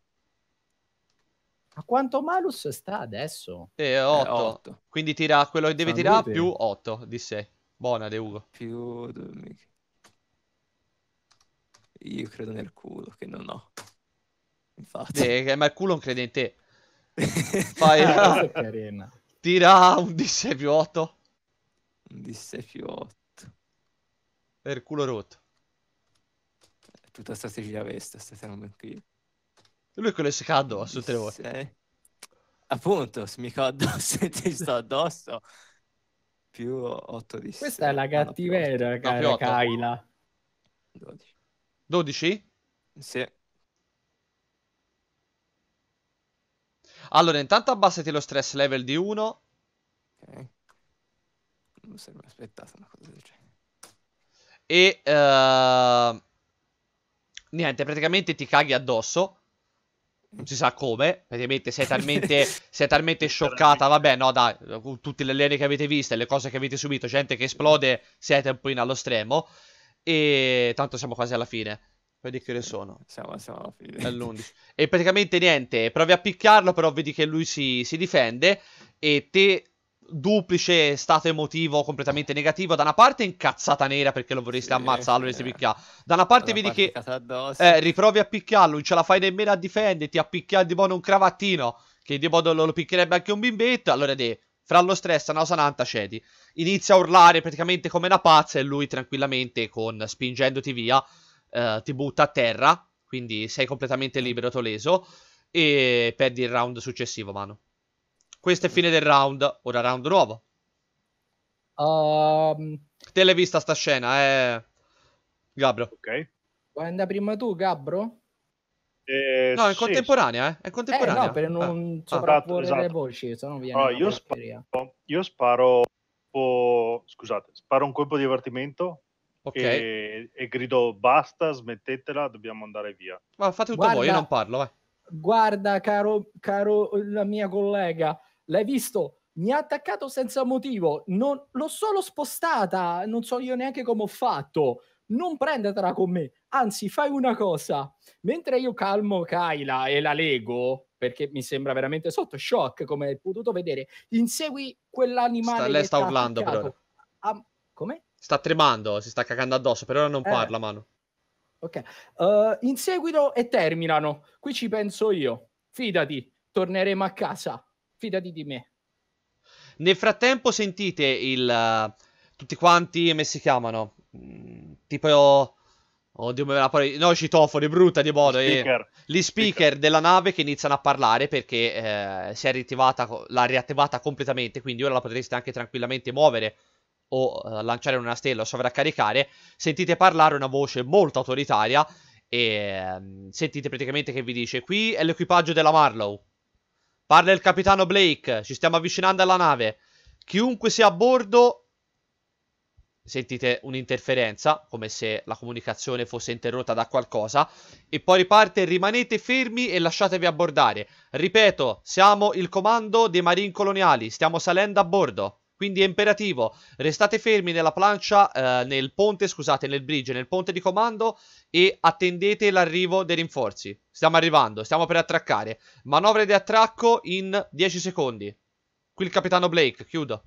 A quanto malus sta adesso?
Eh, 8. Eh, 8. Quindi tira quello che deve Salute. tirare più 8 di 6. Buona, De Ugo. Più... Io credo nel culo, che non ho. Infatti. Eh, ma il culo non crede in te.
<laughs> Fai... Ah, la... Tira un D6 più 8. Un D6 più 8. Per culo rotto. Eh, è tutta strategia vesta, stiamo tranquilli. Lui quello si cade addosso tutte le volte. Appunto, se mi cade addosso ti sto addosso. Più 8 di 6. Questa è la ah,
cattiveria, no, cara Kaila.
12. 12? Sì.
Allora, intanto abbassati lo stress level di 1. Ok.
Non se mi aspettavo una cosa del genere.
E... Uh... Niente, praticamente ti caghi addosso. Non si sa come, praticamente sei talmente, <laughs> sei talmente scioccata, vabbè no dai, con tutte le lene che avete visto e le cose che avete subito, gente che esplode, siete un po' in allo stremo e tanto siamo quasi alla fine. Vedi che le sono. Siamo, siamo alla fine. All'11. E praticamente niente, provi a picchiarlo, però vedi che lui si, si difende e te duplice stato emotivo completamente negativo. Da una parte incazzata nera perché lo vorresti sì, ammazzare, vorresti eh. picchiare. Da una parte da vedi parte che eh, riprovi a picchiarlo, non ce la fai nemmeno a difenderti, a picchiare di buono un cravattino, che di modo lo, lo picchierebbe anche un bimbetto. Allora te, fra lo stress, una sananta cedi. Inizia a urlare praticamente come una pazza e lui tranquillamente, con, spingendoti via, eh, ti butta a terra, quindi sei completamente libero Toleso e perdi il round successivo, mano. Questo è fine del round, ora round nuovo. Um... Te l'hai vista sta scena, eh? Gabro. Ok.
Vuoi andare prima tu, Gabro?
Eh, no, è contemporanea, eh? È contemporanea. Eh, no, per non eh. sovrapporre ah, esatto. le esatto.
voci, se no viene io,
sparo, io sparo, oh, scusate, sparo un colpo di avvertimento Okay. E, e, gridò basta, smettetela, dobbiamo andare via.
Ma fate tutto guarda, voi, io non parlo. Vai. Guarda, caro, caro la mia collega, l'hai visto? Mi ha attaccato senza motivo, non, l'ho solo spostata, non so io neanche come ho fatto. Non prendetela con me, anzi fai una cosa, mentre io calmo Kaila e la lego, perché mi sembra veramente sotto shock come hai potuto vedere, insegui quell'animale. Sta, lei sta urlando però. Come?
Sta tremando, si sta cagando addosso, per ora non eh. parla, mano.
Ok. Uh, in seguito e terminano. Qui ci penso io. Fidati, torneremo a casa. Fidati di me.
Nel frattempo sentite il... Uh, tutti quanti, come si chiamano? Mm, tipo... oddio, oh, me la parola... No, citofone, brutta di modo. Gli eh. speaker. Eh, gli speaker, della nave che iniziano a parlare perché eh, si è riattivata, l'ha riattivata completamente, quindi ora la potreste anche tranquillamente muovere o uh, lanciare una stella o sovraccaricare, sentite parlare una voce molto autoritaria e um, sentite praticamente che vi dice qui è l'equipaggio della Marlow. Parla il capitano Blake, ci stiamo avvicinando alla nave. Chiunque sia a bordo sentite un'interferenza, come se la comunicazione fosse interrotta da qualcosa, e poi riparte rimanete fermi e lasciatevi abbordare. Ripeto, siamo il comando dei marine coloniali, stiamo salendo a bordo. Quindi è imperativo, restate fermi nella plancia, eh, nel ponte, scusate, nel bridge, nel ponte di comando e attendete l'arrivo dei rinforzi. Stiamo arrivando, stiamo per attraccare. Manovre di attracco in 10 secondi. Qui il capitano Blake, chiudo.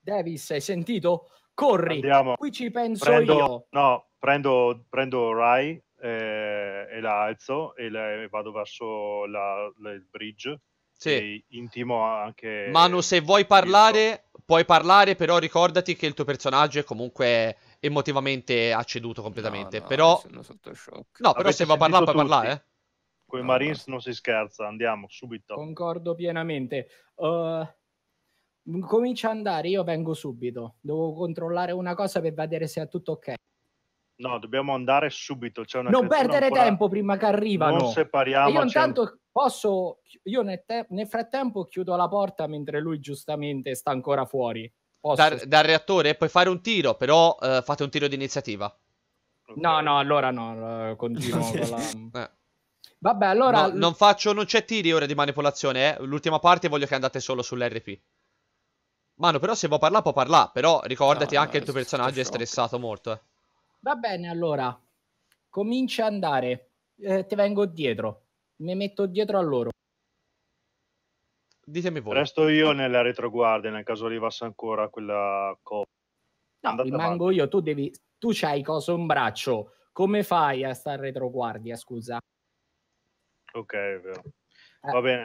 Davis, hai sentito? Corri, Andiamo. qui ci penso prendo, io.
No, prendo, prendo Rai eh, e la alzo e, la, e vado verso la, la, il bridge sì. intimo anche... Manu,
se vuoi parlare, puoi parlare, però ricordati che il tuo personaggio è comunque emotivamente acceduto completamente. No, no, però... Sono
sotto shock. No, però Avete se va a parlare, puoi parlare. Eh? Con i ah, Marines non si scherza, andiamo subito.
Concordo pienamente. Uh, comincia a andare, io vengo subito. Devo controllare una cosa per vedere se è tutto ok.
No, dobbiamo andare subito. non perdere ancora... tempo
prima che arrivano. Non separiamo. io intanto Posso, io nel, te- nel frattempo chiudo la porta mentre lui giustamente sta ancora fuori. Dal,
dal, reattore puoi fare un tiro, però uh, fate un tiro di iniziativa.
No, no, allora no, continuo <laughs> con la... Eh. Vabbè, allora... No, non
faccio, non c'è tiri ora di manipolazione, eh. L'ultima parte voglio che andate solo sull'RP. Mano, però se vuoi parlare può parlare, però ricordati no, anche no, il tuo personaggio è stressato molto, eh.
Va bene, allora. Comincia ad andare. Eh, ti vengo dietro mi metto dietro a loro.
Ditemi voi. Resto io nella retroguardia nel caso arrivasse ancora quella coppa. No, Andate rimango avanti.
io, tu devi tu c'hai cosa un braccio, come fai a stare retroguardia, scusa?
Ok, è vero. Eh. Va bene.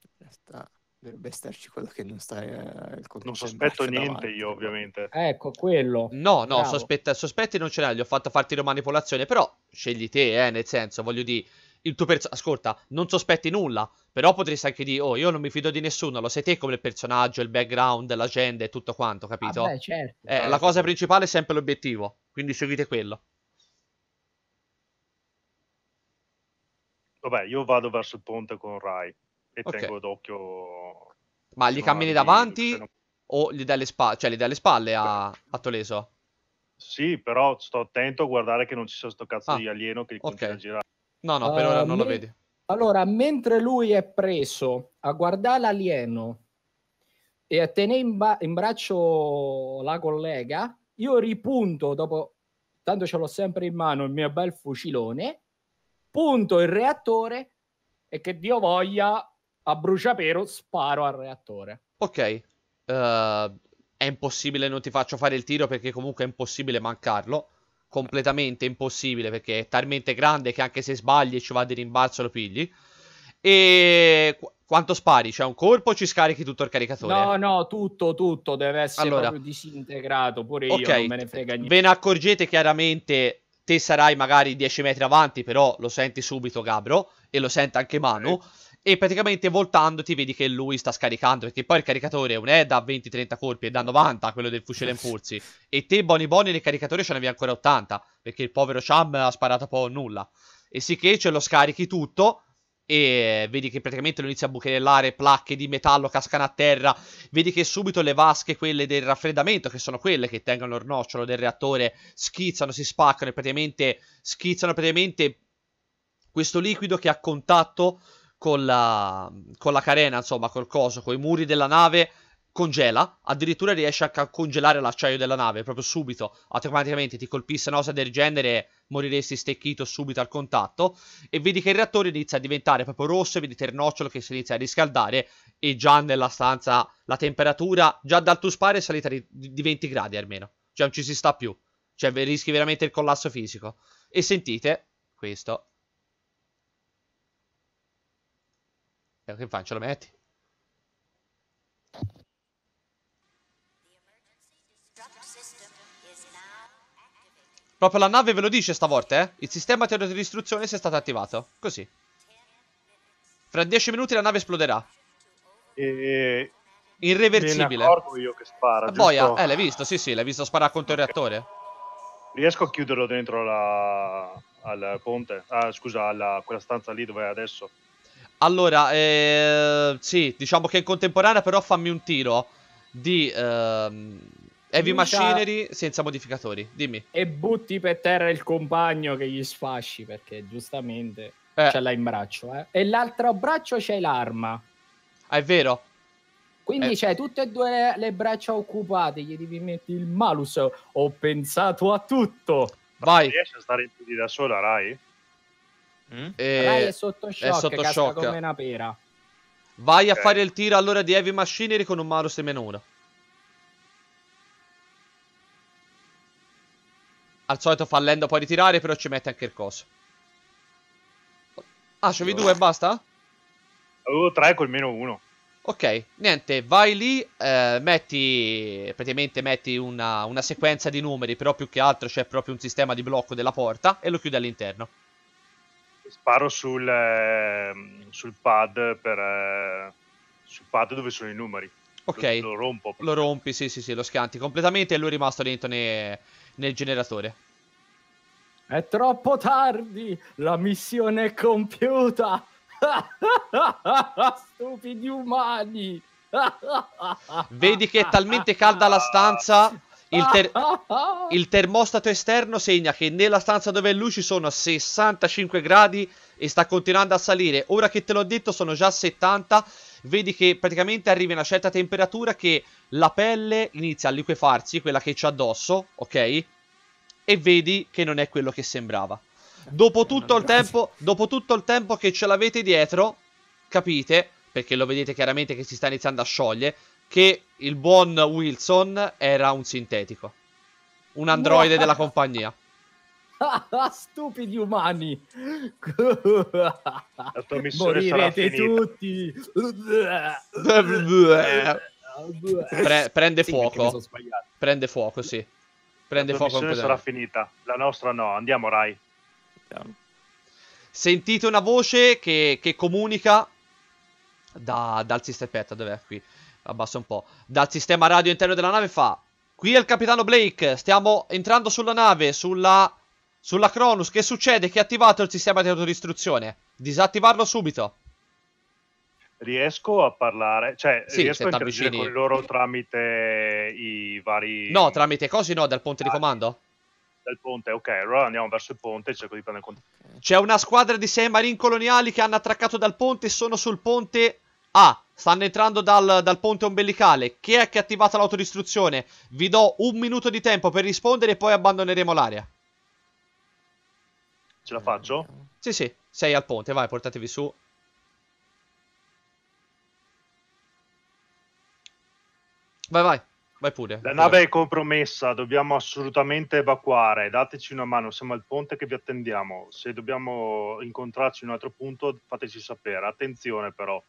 In realtà dovrebbe starci quello che non sta eh, Non
sospetto niente davanti. io, ovviamente.
Ecco, quello. No, no, sospetta, sospetti non ce n'è, gli ho fatto farti una manipolazione, però scegli te, eh, nel senso, voglio dire il tuo personaggio. Ascolta, non sospetti nulla. Però potresti anche dire, oh, io non mi fido di nessuno. Lo sei te come il personaggio, il background, l'agenda e tutto quanto, capito? Vabbè, ah, certo. Eh, certo. La cosa principale è sempre l'obiettivo. Quindi seguite quello.
Vabbè, io vado verso il ponte con Rai e okay. tengo d'occhio.
Ma gli cammini davanti non... o gli dai le, spa- cioè, gli dai le spalle a, a Toleso?
Sì, però sto attento a guardare che non ci sia sto cazzo ah, di alieno che okay. continua a girare. No, no, per eh, ora non me... lo vedi.
Allora, mentre lui è preso a guardare l'alieno e a tenere in, ba- in braccio la collega, io ripunto dopo, tanto ce l'ho sempre in mano il mio bel fucilone, punto il reattore e che Dio voglia, a bruciapero sparo al reattore.
Ok, uh, è impossibile, non ti faccio fare il tiro perché comunque è impossibile mancarlo completamente impossibile perché è talmente grande che anche se sbagli e ci va di rimbalzo lo pigli. E qu- quanto spari? C'è un colpo o ci scarichi tutto il caricatore? No,
no, tutto, tutto deve essere allora, disintegrato. Pure io okay, non me ne frega niente.
Ve ne accorgete chiaramente. Te sarai magari 10 metri avanti, però lo senti subito Gabro e lo sente anche Manu. Okay e praticamente voltando ti vedi che lui sta scaricando, perché poi il caricatore non è da 20-30 colpi, è da 90 quello del fucile impulsi, e te Boni Boni nel caricatore ce ne n'avevi ancora 80, perché il povero Cham ha sparato un po' nulla, e sicché ce lo scarichi tutto, e vedi che praticamente lo inizia a bucherellare, placche di metallo cascano a terra, vedi che subito le vasche, quelle del raffreddamento, che sono quelle che tengono il nocciolo del reattore, schizzano, si spaccano e praticamente schizzano praticamente questo liquido che a contatto con la, con la carena, insomma, col coso, con i muri della nave congela, addirittura riesce a congelare l'acciaio della nave proprio subito, automaticamente ti colpisse una cosa del genere moriresti stecchito subito al contatto e vedi che il reattore inizia a diventare proprio rosso, vedi Ternocciolo che si inizia a riscaldare e già nella stanza la temperatura già dal tuo spare è salita di, di 20 gradi almeno, cioè non ci si sta più, cioè rischi veramente il collasso fisico e sentite questo E eh, che faccio? lo metti? Proprio la nave ve lo dice stavolta, eh? Il sistema di distruzione si è stato attivato. Così. Fra dieci minuti la nave esploderà. E... Irreversibile. Me
io che spara, eh, Boia, eh,
l'hai visto, sì, sì, l'hai visto sparare contro okay. il reattore.
Riesco a chiuderlo dentro la... al ponte? Ah, scusa, alla... quella stanza lì dove è adesso?
Allora, eh, sì, diciamo che in contemporanea però fammi un tiro di ehm, Heavy Lucia... Machinery senza modificatori, dimmi.
E butti per terra il compagno che gli sfasci perché giustamente eh. ce l'hai in braccio. Eh. E l'altro braccio c'è l'arma. Ah, è vero. Quindi eh. c'hai tutte e due le, le braccia occupate, gli devi mettere il malus. Ho pensato a tutto.
Vai. Non riesci a stare in piedi da sola, Rai?
Mm? E... Rai è sotto shock, è sotto shock. come una pera.
Vai okay. a fare il tiro allora di Heavy Machinery con un Maro Semenura. Al solito fallendo poi ritirare, però ci mette anche il coso. Ah, c'avevi due e basta?
Avevo tre col meno uno.
Ok, niente, vai lì, eh, metti, praticamente metti una, una sequenza di numeri, però più che altro c'è proprio un sistema di blocco della porta e lo chiudi all'interno
sparo sul, eh, sul pad per, eh, sul pad dove sono i numeri. Ok. Lo, lo rompo. Lo rompi,
sì, sì, sì, lo schianti completamente e lui è rimasto dentro ne, nel generatore.
È troppo tardi, la missione è compiuta. <laughs> Stupidi umani. Vedi che è talmente
calda la stanza il, ter- <laughs> il, termostato esterno segna che nella stanza dove è lui ci sono 65 gradi e sta continuando a salire. Ora che te l'ho detto sono già 70, vedi che praticamente arriva a una certa temperatura che la pelle inizia a liquefarsi, quella che c'è addosso, ok? E vedi che non è quello che sembrava. Dopo tutto il tempo, dopo tutto il tempo che ce l'avete dietro, capite, perché lo vedete chiaramente che si sta iniziando a sciogliere, che il buon Wilson era un sintetico, un androide della compagnia.
<laughs> Stupidi umani,
morirete
tutti. Pre prende sì, fuoco,
prende fuoco, sì. Prende La fuoco. La sarà
finita, la nostra no. Andiamo, Rai.
Sentite una voce che, che comunica da, dal sisterpetta, dov'è qui? abbassa un po'. Dal sistema radio interno della nave fa... Qui è il capitano Blake, stiamo entrando sulla nave, sulla... Sulla Cronus, che succede? Che ha attivato il sistema di autodistruzione. Disattivarlo subito.
Riesco a parlare, cioè sì, riesco a interagire con loro tramite
i vari... No, tramite cose no, dal ponte ah, di comando?
Dal ponte, ok, allora andiamo verso il ponte cerco di prendere contatto.
C'è una squadra di sei marine coloniali che hanno attraccato dal ponte sono sul ponte Ah, stanno entrando dal, dal ponte ombelicale. Chi è che ha attivato l'autodistruzione? Vi do un minuto di tempo per rispondere e poi abbandoneremo l'area.
Ce la faccio?
Sì, sì. Sei al ponte, vai, portatevi su. Vai, vai. Vai pure. La nave
è compromessa, dobbiamo assolutamente evacuare. Dateci una mano, siamo al ponte che vi attendiamo. Se dobbiamo incontrarci in un altro punto, fateci sapere. Attenzione però,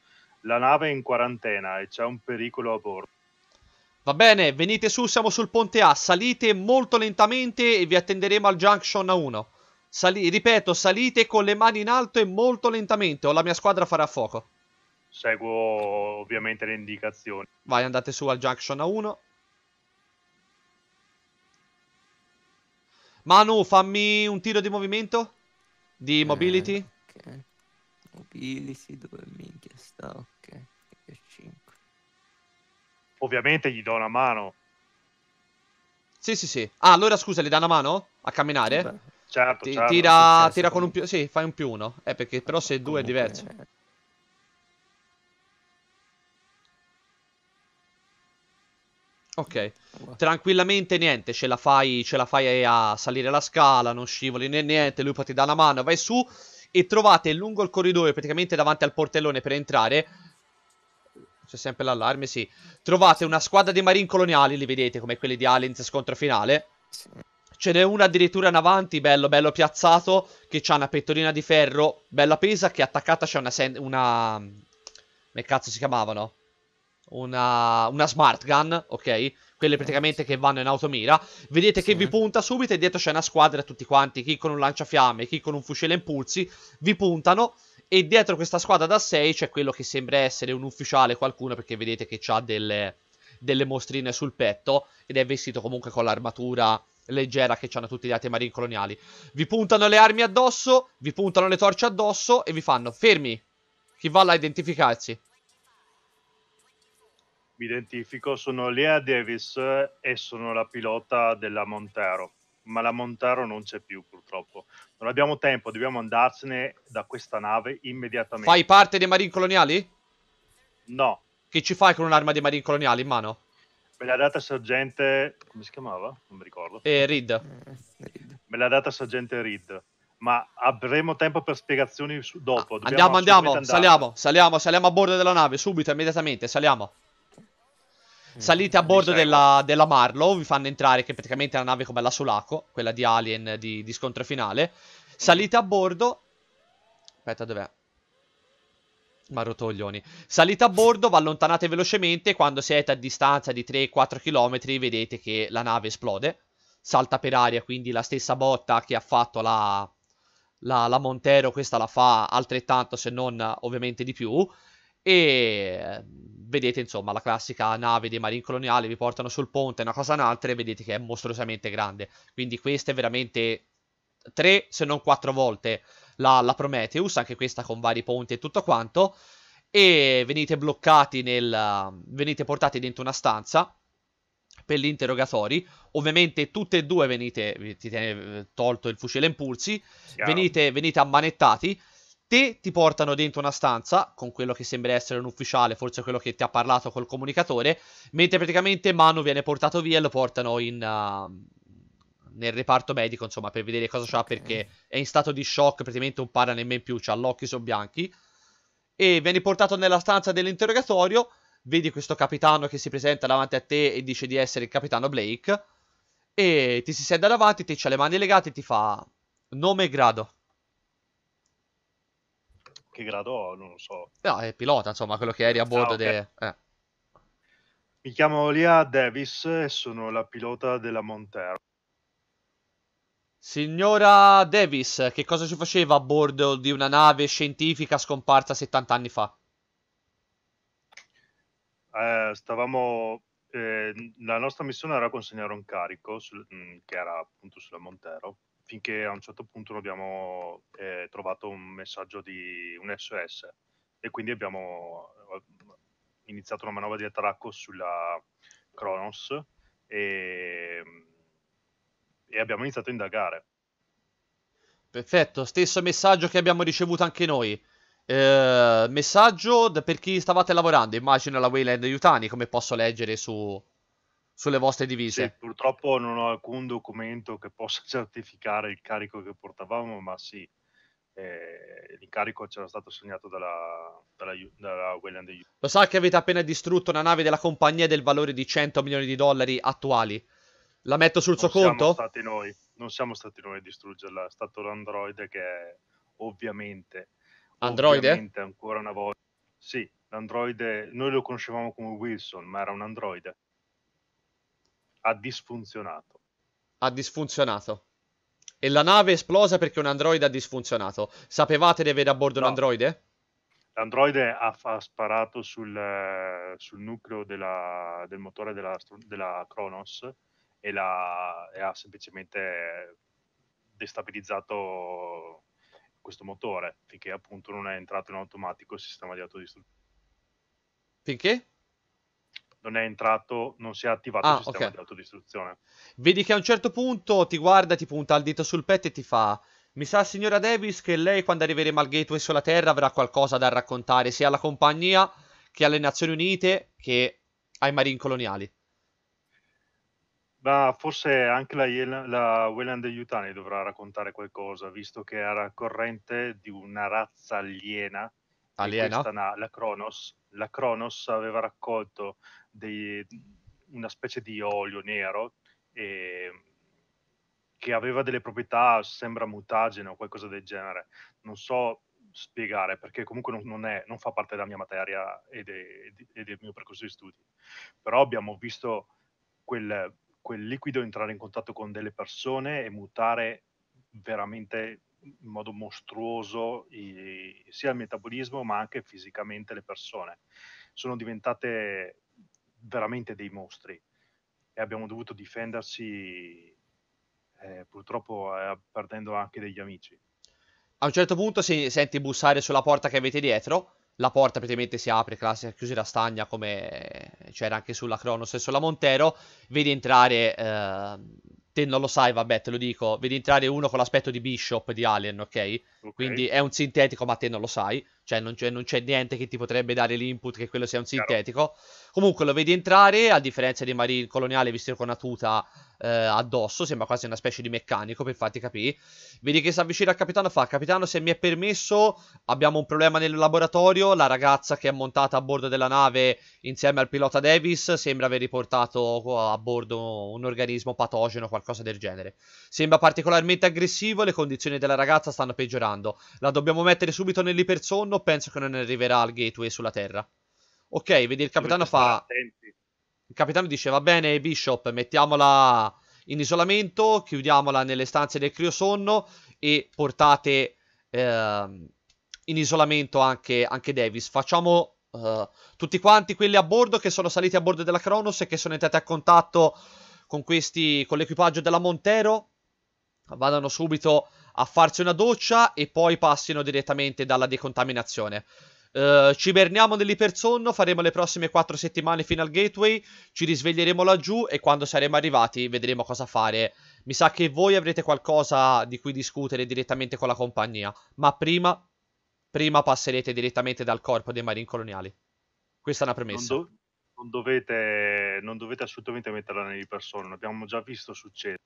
la nave è in quarantena e c'è un pericolo a bordo. Va bene,
venite su, siamo sul ponte A, salite molto lentamente e vi attenderemo al junction A1. Sali ripeto, salite con le mani in alto e molto lentamente, o la mia squadra farà fuoco.
Seguo ovviamente le indicazioni.
Vai, andate su al junction A1. Manu, fammi un tiro di movimento. Di eh, mobility. Eh, okay. Mobility dove minchia sta, ok,
F5. Ovviamente gli do una mano.
Sì, sì, sì. Ah, allora scusa, gli dà una mano a camminare? Beh,
certo, certo, Tira, tira con un più...
Sì, fai un più uno. Eh, perché eh, però se due è diverso. È... Ok, tranquillamente niente, ce la, fai, ce la fai a salire la scala, non scivoli né niente, lui poi ti dà una mano, vai su e trovate lungo il corridoio, praticamente davanti al portellone per entrare, c'è sempre l'allarme, sì, trovate una squadra di marine coloniali, li vedete come quelli di Aliens scontro finale, ce n'è una addirittura in avanti, bello, bello piazzato, che c'ha una pettorina di ferro, bella pesa, che attaccata c'è una, una... come cazzo si chiamavano? Una... una smart gun, ok? quelle praticamente che vanno in automira, vedete sì. che vi punta subito e dietro c'è una squadra tutti quanti, chi con un lanciafiamme, chi con un fucile a impulsi, vi puntano e dietro questa squadra da 6 c'è quello che sembra essere un ufficiale qualcuno perché vedete che ha delle, delle, mostrine sul petto ed è vestito comunque con l'armatura leggera che hanno tutti gli altri marini coloniali. Vi puntano le armi addosso, vi puntano le torce addosso e vi fanno fermi, chi va là a identificarsi
mi identifico, sono Lea Davis e sono la pilota della Montero, ma la Montero non c'è più purtroppo. Non abbiamo tempo, dobbiamo andarsene da questa nave immediatamente. Fai
parte dei marini Coloniali? No. Che ci fai con un'arma dei marini Coloniali in mano?
Me l'ha data sergente... come si chiamava? Non mi ricordo. Eh, Reed. Me l'ha data sergente Reed ma avremo tempo per spiegazioni dopo. Ah, dobbiamo andiamo, andiamo, saliamo,
saliamo, saliamo a bordo della nave, subito, immediatamente, saliamo. Mm. Salite a bordo della, della, Marlow, vi fanno entrare, che praticamente è una nave come la Sulaco, quella di Alien di, di scontro finale. Salite a bordo... Aspetta, dov'è? Marotoglioni. Salite a bordo, vi allontanate velocemente, quando siete a distanza di 3-4 km vedete che la nave esplode. Salta per aria, quindi la stessa botta che ha fatto la, la, la Montero, questa la fa altrettanto se non ovviamente di più e ehm, vedete insomma la classica nave dei marini coloniali vi portano sul ponte una cosa un'altra e vedete che è mostruosamente grande quindi questa è veramente tre se non quattro volte la, la, Prometheus anche questa con vari ponti e tutto quanto e venite bloccati nel venite portati dentro una stanza per gli interrogatori ovviamente tutte e due venite ti tiene eh, tolto il fucile a impulsi venite, venite ammanettati Te ti portano dentro una stanza con quello che sembra essere un ufficiale, forse quello che ti ha parlato col comunicatore, mentre praticamente Manu viene portato via e lo portano in, uh, nel reparto medico, insomma, per vedere cosa c'ha okay. perché è in stato di shock, praticamente non parla nemmeno più, ha gli occhi sono bianchi. E vieni portato nella stanza dell'interrogatorio, vedi questo capitano che si presenta davanti a te e dice di essere il capitano Blake e ti si siede davanti, ti c'ha le mani legate e ti fa nome e grado
che grado ho, non lo so.
No, è pilota, insomma, quello che eri a ah, bordo. Ah, okay. de... eh.
Mi chiamo Lia Davis e sono la pilota della Montero.
Signora Davis, che cosa ci faceva a bordo di una nave scientifica scomparsa 70 anni fa?
Eh, stavamo. Eh, la nostra missione era consegnare un carico sul, mm, che era appunto sulla Montero finché a un certo punto non abbiamo eh, trovato un messaggio di un SOS e quindi abbiamo eh, iniziato una manovra di attracco sulla Kronos e, e abbiamo iniziato a indagare.
Perfetto, stesso messaggio che abbiamo ricevuto anche noi. Eh, messaggio per chi stavate lavorando, immagino la Wayland Yutani, come posso leggere su, sulle vostre divise. Sì,
purtroppo non ho alcun documento che possa <laughs> certificare il carico che portavamo, ma sì, eh, l'incarico c'era stato segnato dalla, dalla, dalla Wayland
Lo sa che avete appena distrutto una nave della compagnia del valore di 100 milioni di dollari attuali? La metto sul non suo conto? Stati
noi, non siamo stati noi a distruggerla, è stato l'androide che è ovviamente... Androide? Ovviamente ancora una volta. Sì, l'androide, noi lo conoscevamo come Wilson, ma era un androide ha disfunzionato.
Ha disfunzionato. E la nave è esplosa perché un androide ha disfunzionato. Sapevate di avere a bordo no. un androide?
L'androide ha, ha sparato sul, eh, sul nucleo della, del motore della, della Kronos e, la, e ha semplicemente destabilizzato questo motore finché appunto non è entrato in automatico il sistema di autodistruzione. Finché? non è entrato, non si è attivato ah, il sistema okay. di autodistruzione.
Vedi che a un certo punto ti guarda, ti punta il dito sul petto e ti fa... Mi sa, signora Davis, che lei quando arriveremo al gateway sulla Terra avrà qualcosa da raccontare sia alla compagnia che alle Nazioni Unite che ai marine coloniali.
Ma forse anche la, la Weyland degli dovrà raccontare qualcosa, visto che era corrente di una razza aliena Aliena? Ah, la Cronos. La Cronos aveva raccolto dei, una specie di olio nero e, che aveva delle proprietà, sembra mutagene o qualcosa del genere. Non so spiegare perché comunque non, non, è, non fa parte della mia materia e, de, e, del mio percorso di studi. Però abbiamo visto quel, quel liquido entrare in contatto con delle persone e mutare veramente in modo mostruoso i, sia il metabolismo ma anche fisicamente le persone. Sono diventate veramente dei mostri e abbiamo dovuto difendersi eh, purtroppo eh, perdendo anche degli amici.
A un certo punto si senti bussare sulla porta che avete dietro, la porta praticamente si apre, classica chiusura stagna come c'era anche sulla Cronos e sulla Montero, vedi entrare... Eh te non lo sai, vabbè, te lo dico, vedi entrare uno con l'aspetto di Bishop di Alien, ok? Quindi è un sintetico, ma te non lo sai cioè non, c'è, non c'è niente che ti potrebbe dare l'input che quello sia un sintetico. Claro. Comunque lo vedi entrare, a differenza di Marine Coloniale vestito con una tuta eh, addosso, sembra quasi una specie di meccanico per farti capire. Vedi che si avvicina al capitano, fa capitano se mi è permesso, abbiamo un problema nel laboratorio, la ragazza che è montata a bordo della nave insieme al pilota Davis sembra aver riportato a bordo un organismo patogeno o qualcosa del genere. Sembra particolarmente aggressivo, le condizioni della ragazza stanno peggiorando, la dobbiamo mettere subito nell'ipersonno penso che non arriverà al gateway sulla Terra. Ok, vedi il capitano fa... Il capitano dice va bene Bishop, mettiamola in isolamento, chiudiamola nelle stanze del criosonno e portate eh, in isolamento anche, anche Davis. Facciamo eh, tutti quanti quelli a bordo che sono saliti a bordo della Kronos e che sono entrati a contatto con, questi, con l'equipaggio della Montero. Vadano subito a farsi una doccia e poi passino direttamente dalla decontaminazione. Uh, ci berniamo nell'ipersonno, faremo le prossime 4 settimane fino al gateway, ci risveglieremo laggiù e quando saremo arrivati vedremo cosa fare. Mi sa che voi avrete qualcosa di cui discutere direttamente con la compagnia, ma prima, prima passerete direttamente dal corpo dei marine coloniali. Questa è una premessa. Non, do-
non, dovete, non dovete, assolutamente metterla nell'ipersonno, abbiamo già visto succedere.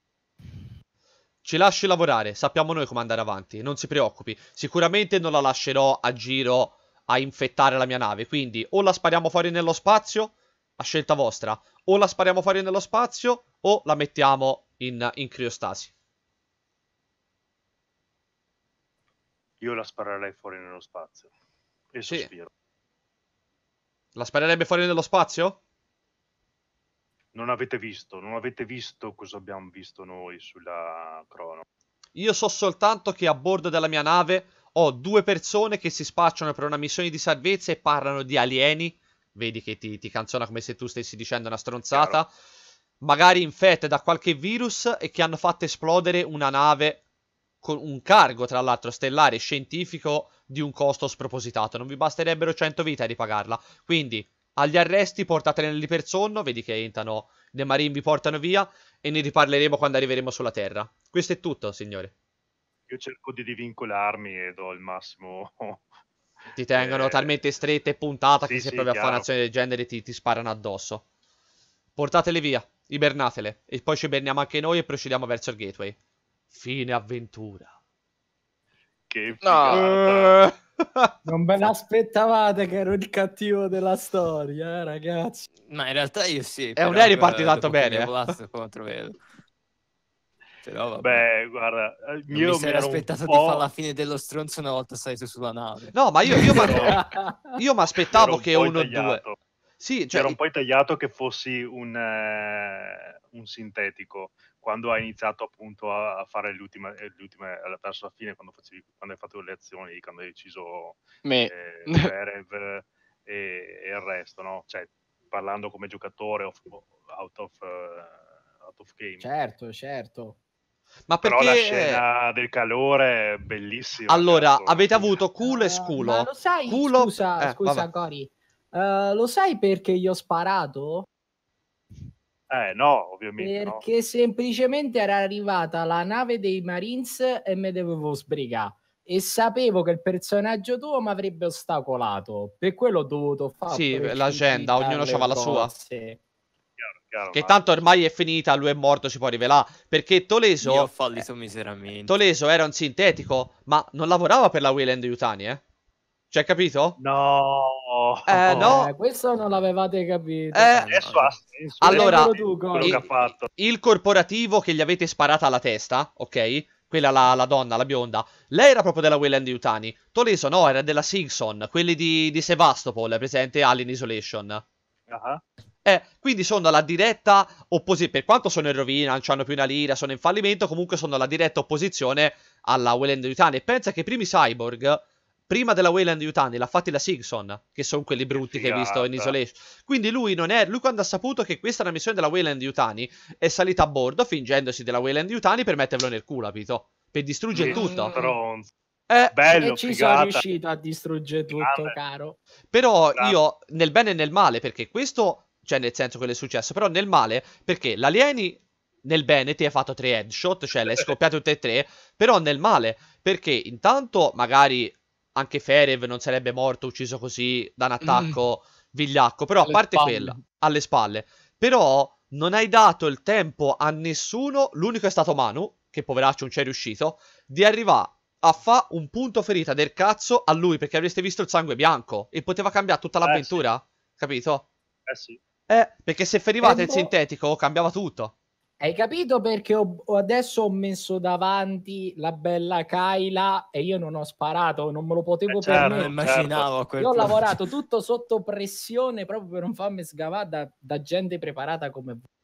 Ci lasci lavorare, sappiamo noi come andare avanti, non si preoccupi. Sicuramente non la lascerò a giro a infettare la mia nave, quindi o la spariamo fuori nello spazio, a scelta vostra, o la spariamo fuori nello spazio o la mettiamo in, in criostasi.
Io la sparerei fuori nello spazio. E sì. sospiro.
La sparerebbe fuori nello spazio?
non avete visto, non avete visto cosa abbiamo visto noi sulla crono. Io so soltanto
che a bordo della mia nave ho due persone che si spacciano per una missione di salvezza e parlano di alieni. Vedi che ti, ti canzona come se tu stessi dicendo una stronzata. Chiaro. Magari infette da qualche virus e che hanno fatto esplodere una nave con un cargo, tra l'altro, stellare scientifico di un costo spropositato. Non vi basterebbero 100 vite a ripagarla. Quindi, agli arresti portateli nell'ipersonno, vedi che entrano, le marine vi portano via e ne riparleremo quando arriveremo sulla Terra. Questo è tutto, signore.
Io cerco di divincolarmi e do il massimo. <laughs>
Ti tengono eh... talmente stretta e puntata sì, che se sì, provi chiaro. a fare un'azione del genere ti, ti sparano addosso. Portateli via, ibernatele, e poi ci berniamo anche noi e procediamo verso il gateway. Fine avventura.
Che
figata. no. <laughs> non ve l'aspettavate che ero il cattivo della storia, eh, ragazzi.
Ma in realtà io sì. Eh, è un eri partito bene. vedo. Eh. Però, Beh, guarda, eh, non mi sarei aspettato di fare la
fine dello stronzo una volta salito sulla nave. No, ma io, io, mi aspettavo che uno o due. Sì, cioè... Era un po' tagliato che fossi un, eh, un sintetico, quando hai iniziato appunto a fare le eh, ultime, verso la fine, quando, facevi, quando, hai fatto le azioni, quando hai deciso Me. Eh, Verev e, e, il resto, no? Cioè, parlando come giocatore of, out, of, uh, out of game.
Certo, certo. Ma perché... Però la scena
del calore è bellissima.
Allora, certo. avete avuto culo e sculo. Uh, ma lo
sai, culo... scusa, eh, scusa, Cori. Uh, lo sai perché gli ho sparato?
Eh no, ovviamente. Perché no.
semplicemente era arrivata la nave dei Marines e me dovevo sbrigare. E sapevo che il personaggio tuo mi avrebbe ostacolato. Per quello
ho dovuto fare. Sì, l'agenda, ognuno aveva la sua. Sì.
che tanto ormai è finita, lui è morto, si può rivelare. Perché Toleso. Io ho
fallito miseramente.
Toleso era un sintetico, ma non lavorava per la Wayland Yutani, eh. Cioè, capito? No, eh, eh no. Eh,
questo non l'avevate capito. Eh, adesso ha Allora, tu, il, che ha
fatto. il corporativo che gli avete sparato alla testa, ok? Quella la, la donna, la bionda. Lei era proprio della Wayland Yutani. Toleso, no, era della Singson, quelli di, di Sevastopol, presente Alien Isolation. Uh-huh. Eh, quindi sono la diretta opposizione, per quanto sono in rovina, non hanno più una lira, sono in fallimento, comunque sono la diretta opposizione alla Wayland Yutani. E pensa che i primi cyborg prima della Wayland Yutani l'ha fatti la Sigson, che sono quelli brutti che, hai visto in Isolation. Quindi lui, non è, lui quando ha saputo che questa era una missione della Wayland Yutani, è salito a bordo fingendosi della Wayland Yutani per metterlo nel culo, capito? Per distruggere mm. tutto. Pronto.
Eh, Bello, e ci figata. sono riuscito a distruggere tutto, Grande. caro.
Però Grande. io, nel bene e nel male, perché questo, cioè nel senso che è successo, però nel male, perché l'alieni nel bene ti hai fatto tre headshot, cioè le hai scoppiate tutte e tre, però nel male, perché intanto magari anche Ferev non sarebbe morto ucciso così da un mm. attacco mm. vigliacco. Però alle a parte quello, alle spalle. Però non hai dato il tempo a nessuno, l'unico è stato Manu, che poveraccio non c'è riuscito, di arrivare a fa un punto ferita del cazzo a lui perché avreste visto il sangue bianco e poteva cambiare tutta l'avventura, eh sì. capito? Eh sì. Eh, perché se ferivate tempo... il sintetico cambiava
tutto. Hai capito perché ho, adesso ho messo davanti la bella Kaila e io non ho sparato, non me lo potevo eh, certo, permettere. Eh, certo. Io ho lavorato tutto sotto pressione proprio per non farmi sgavare da, da gente preparata come voi.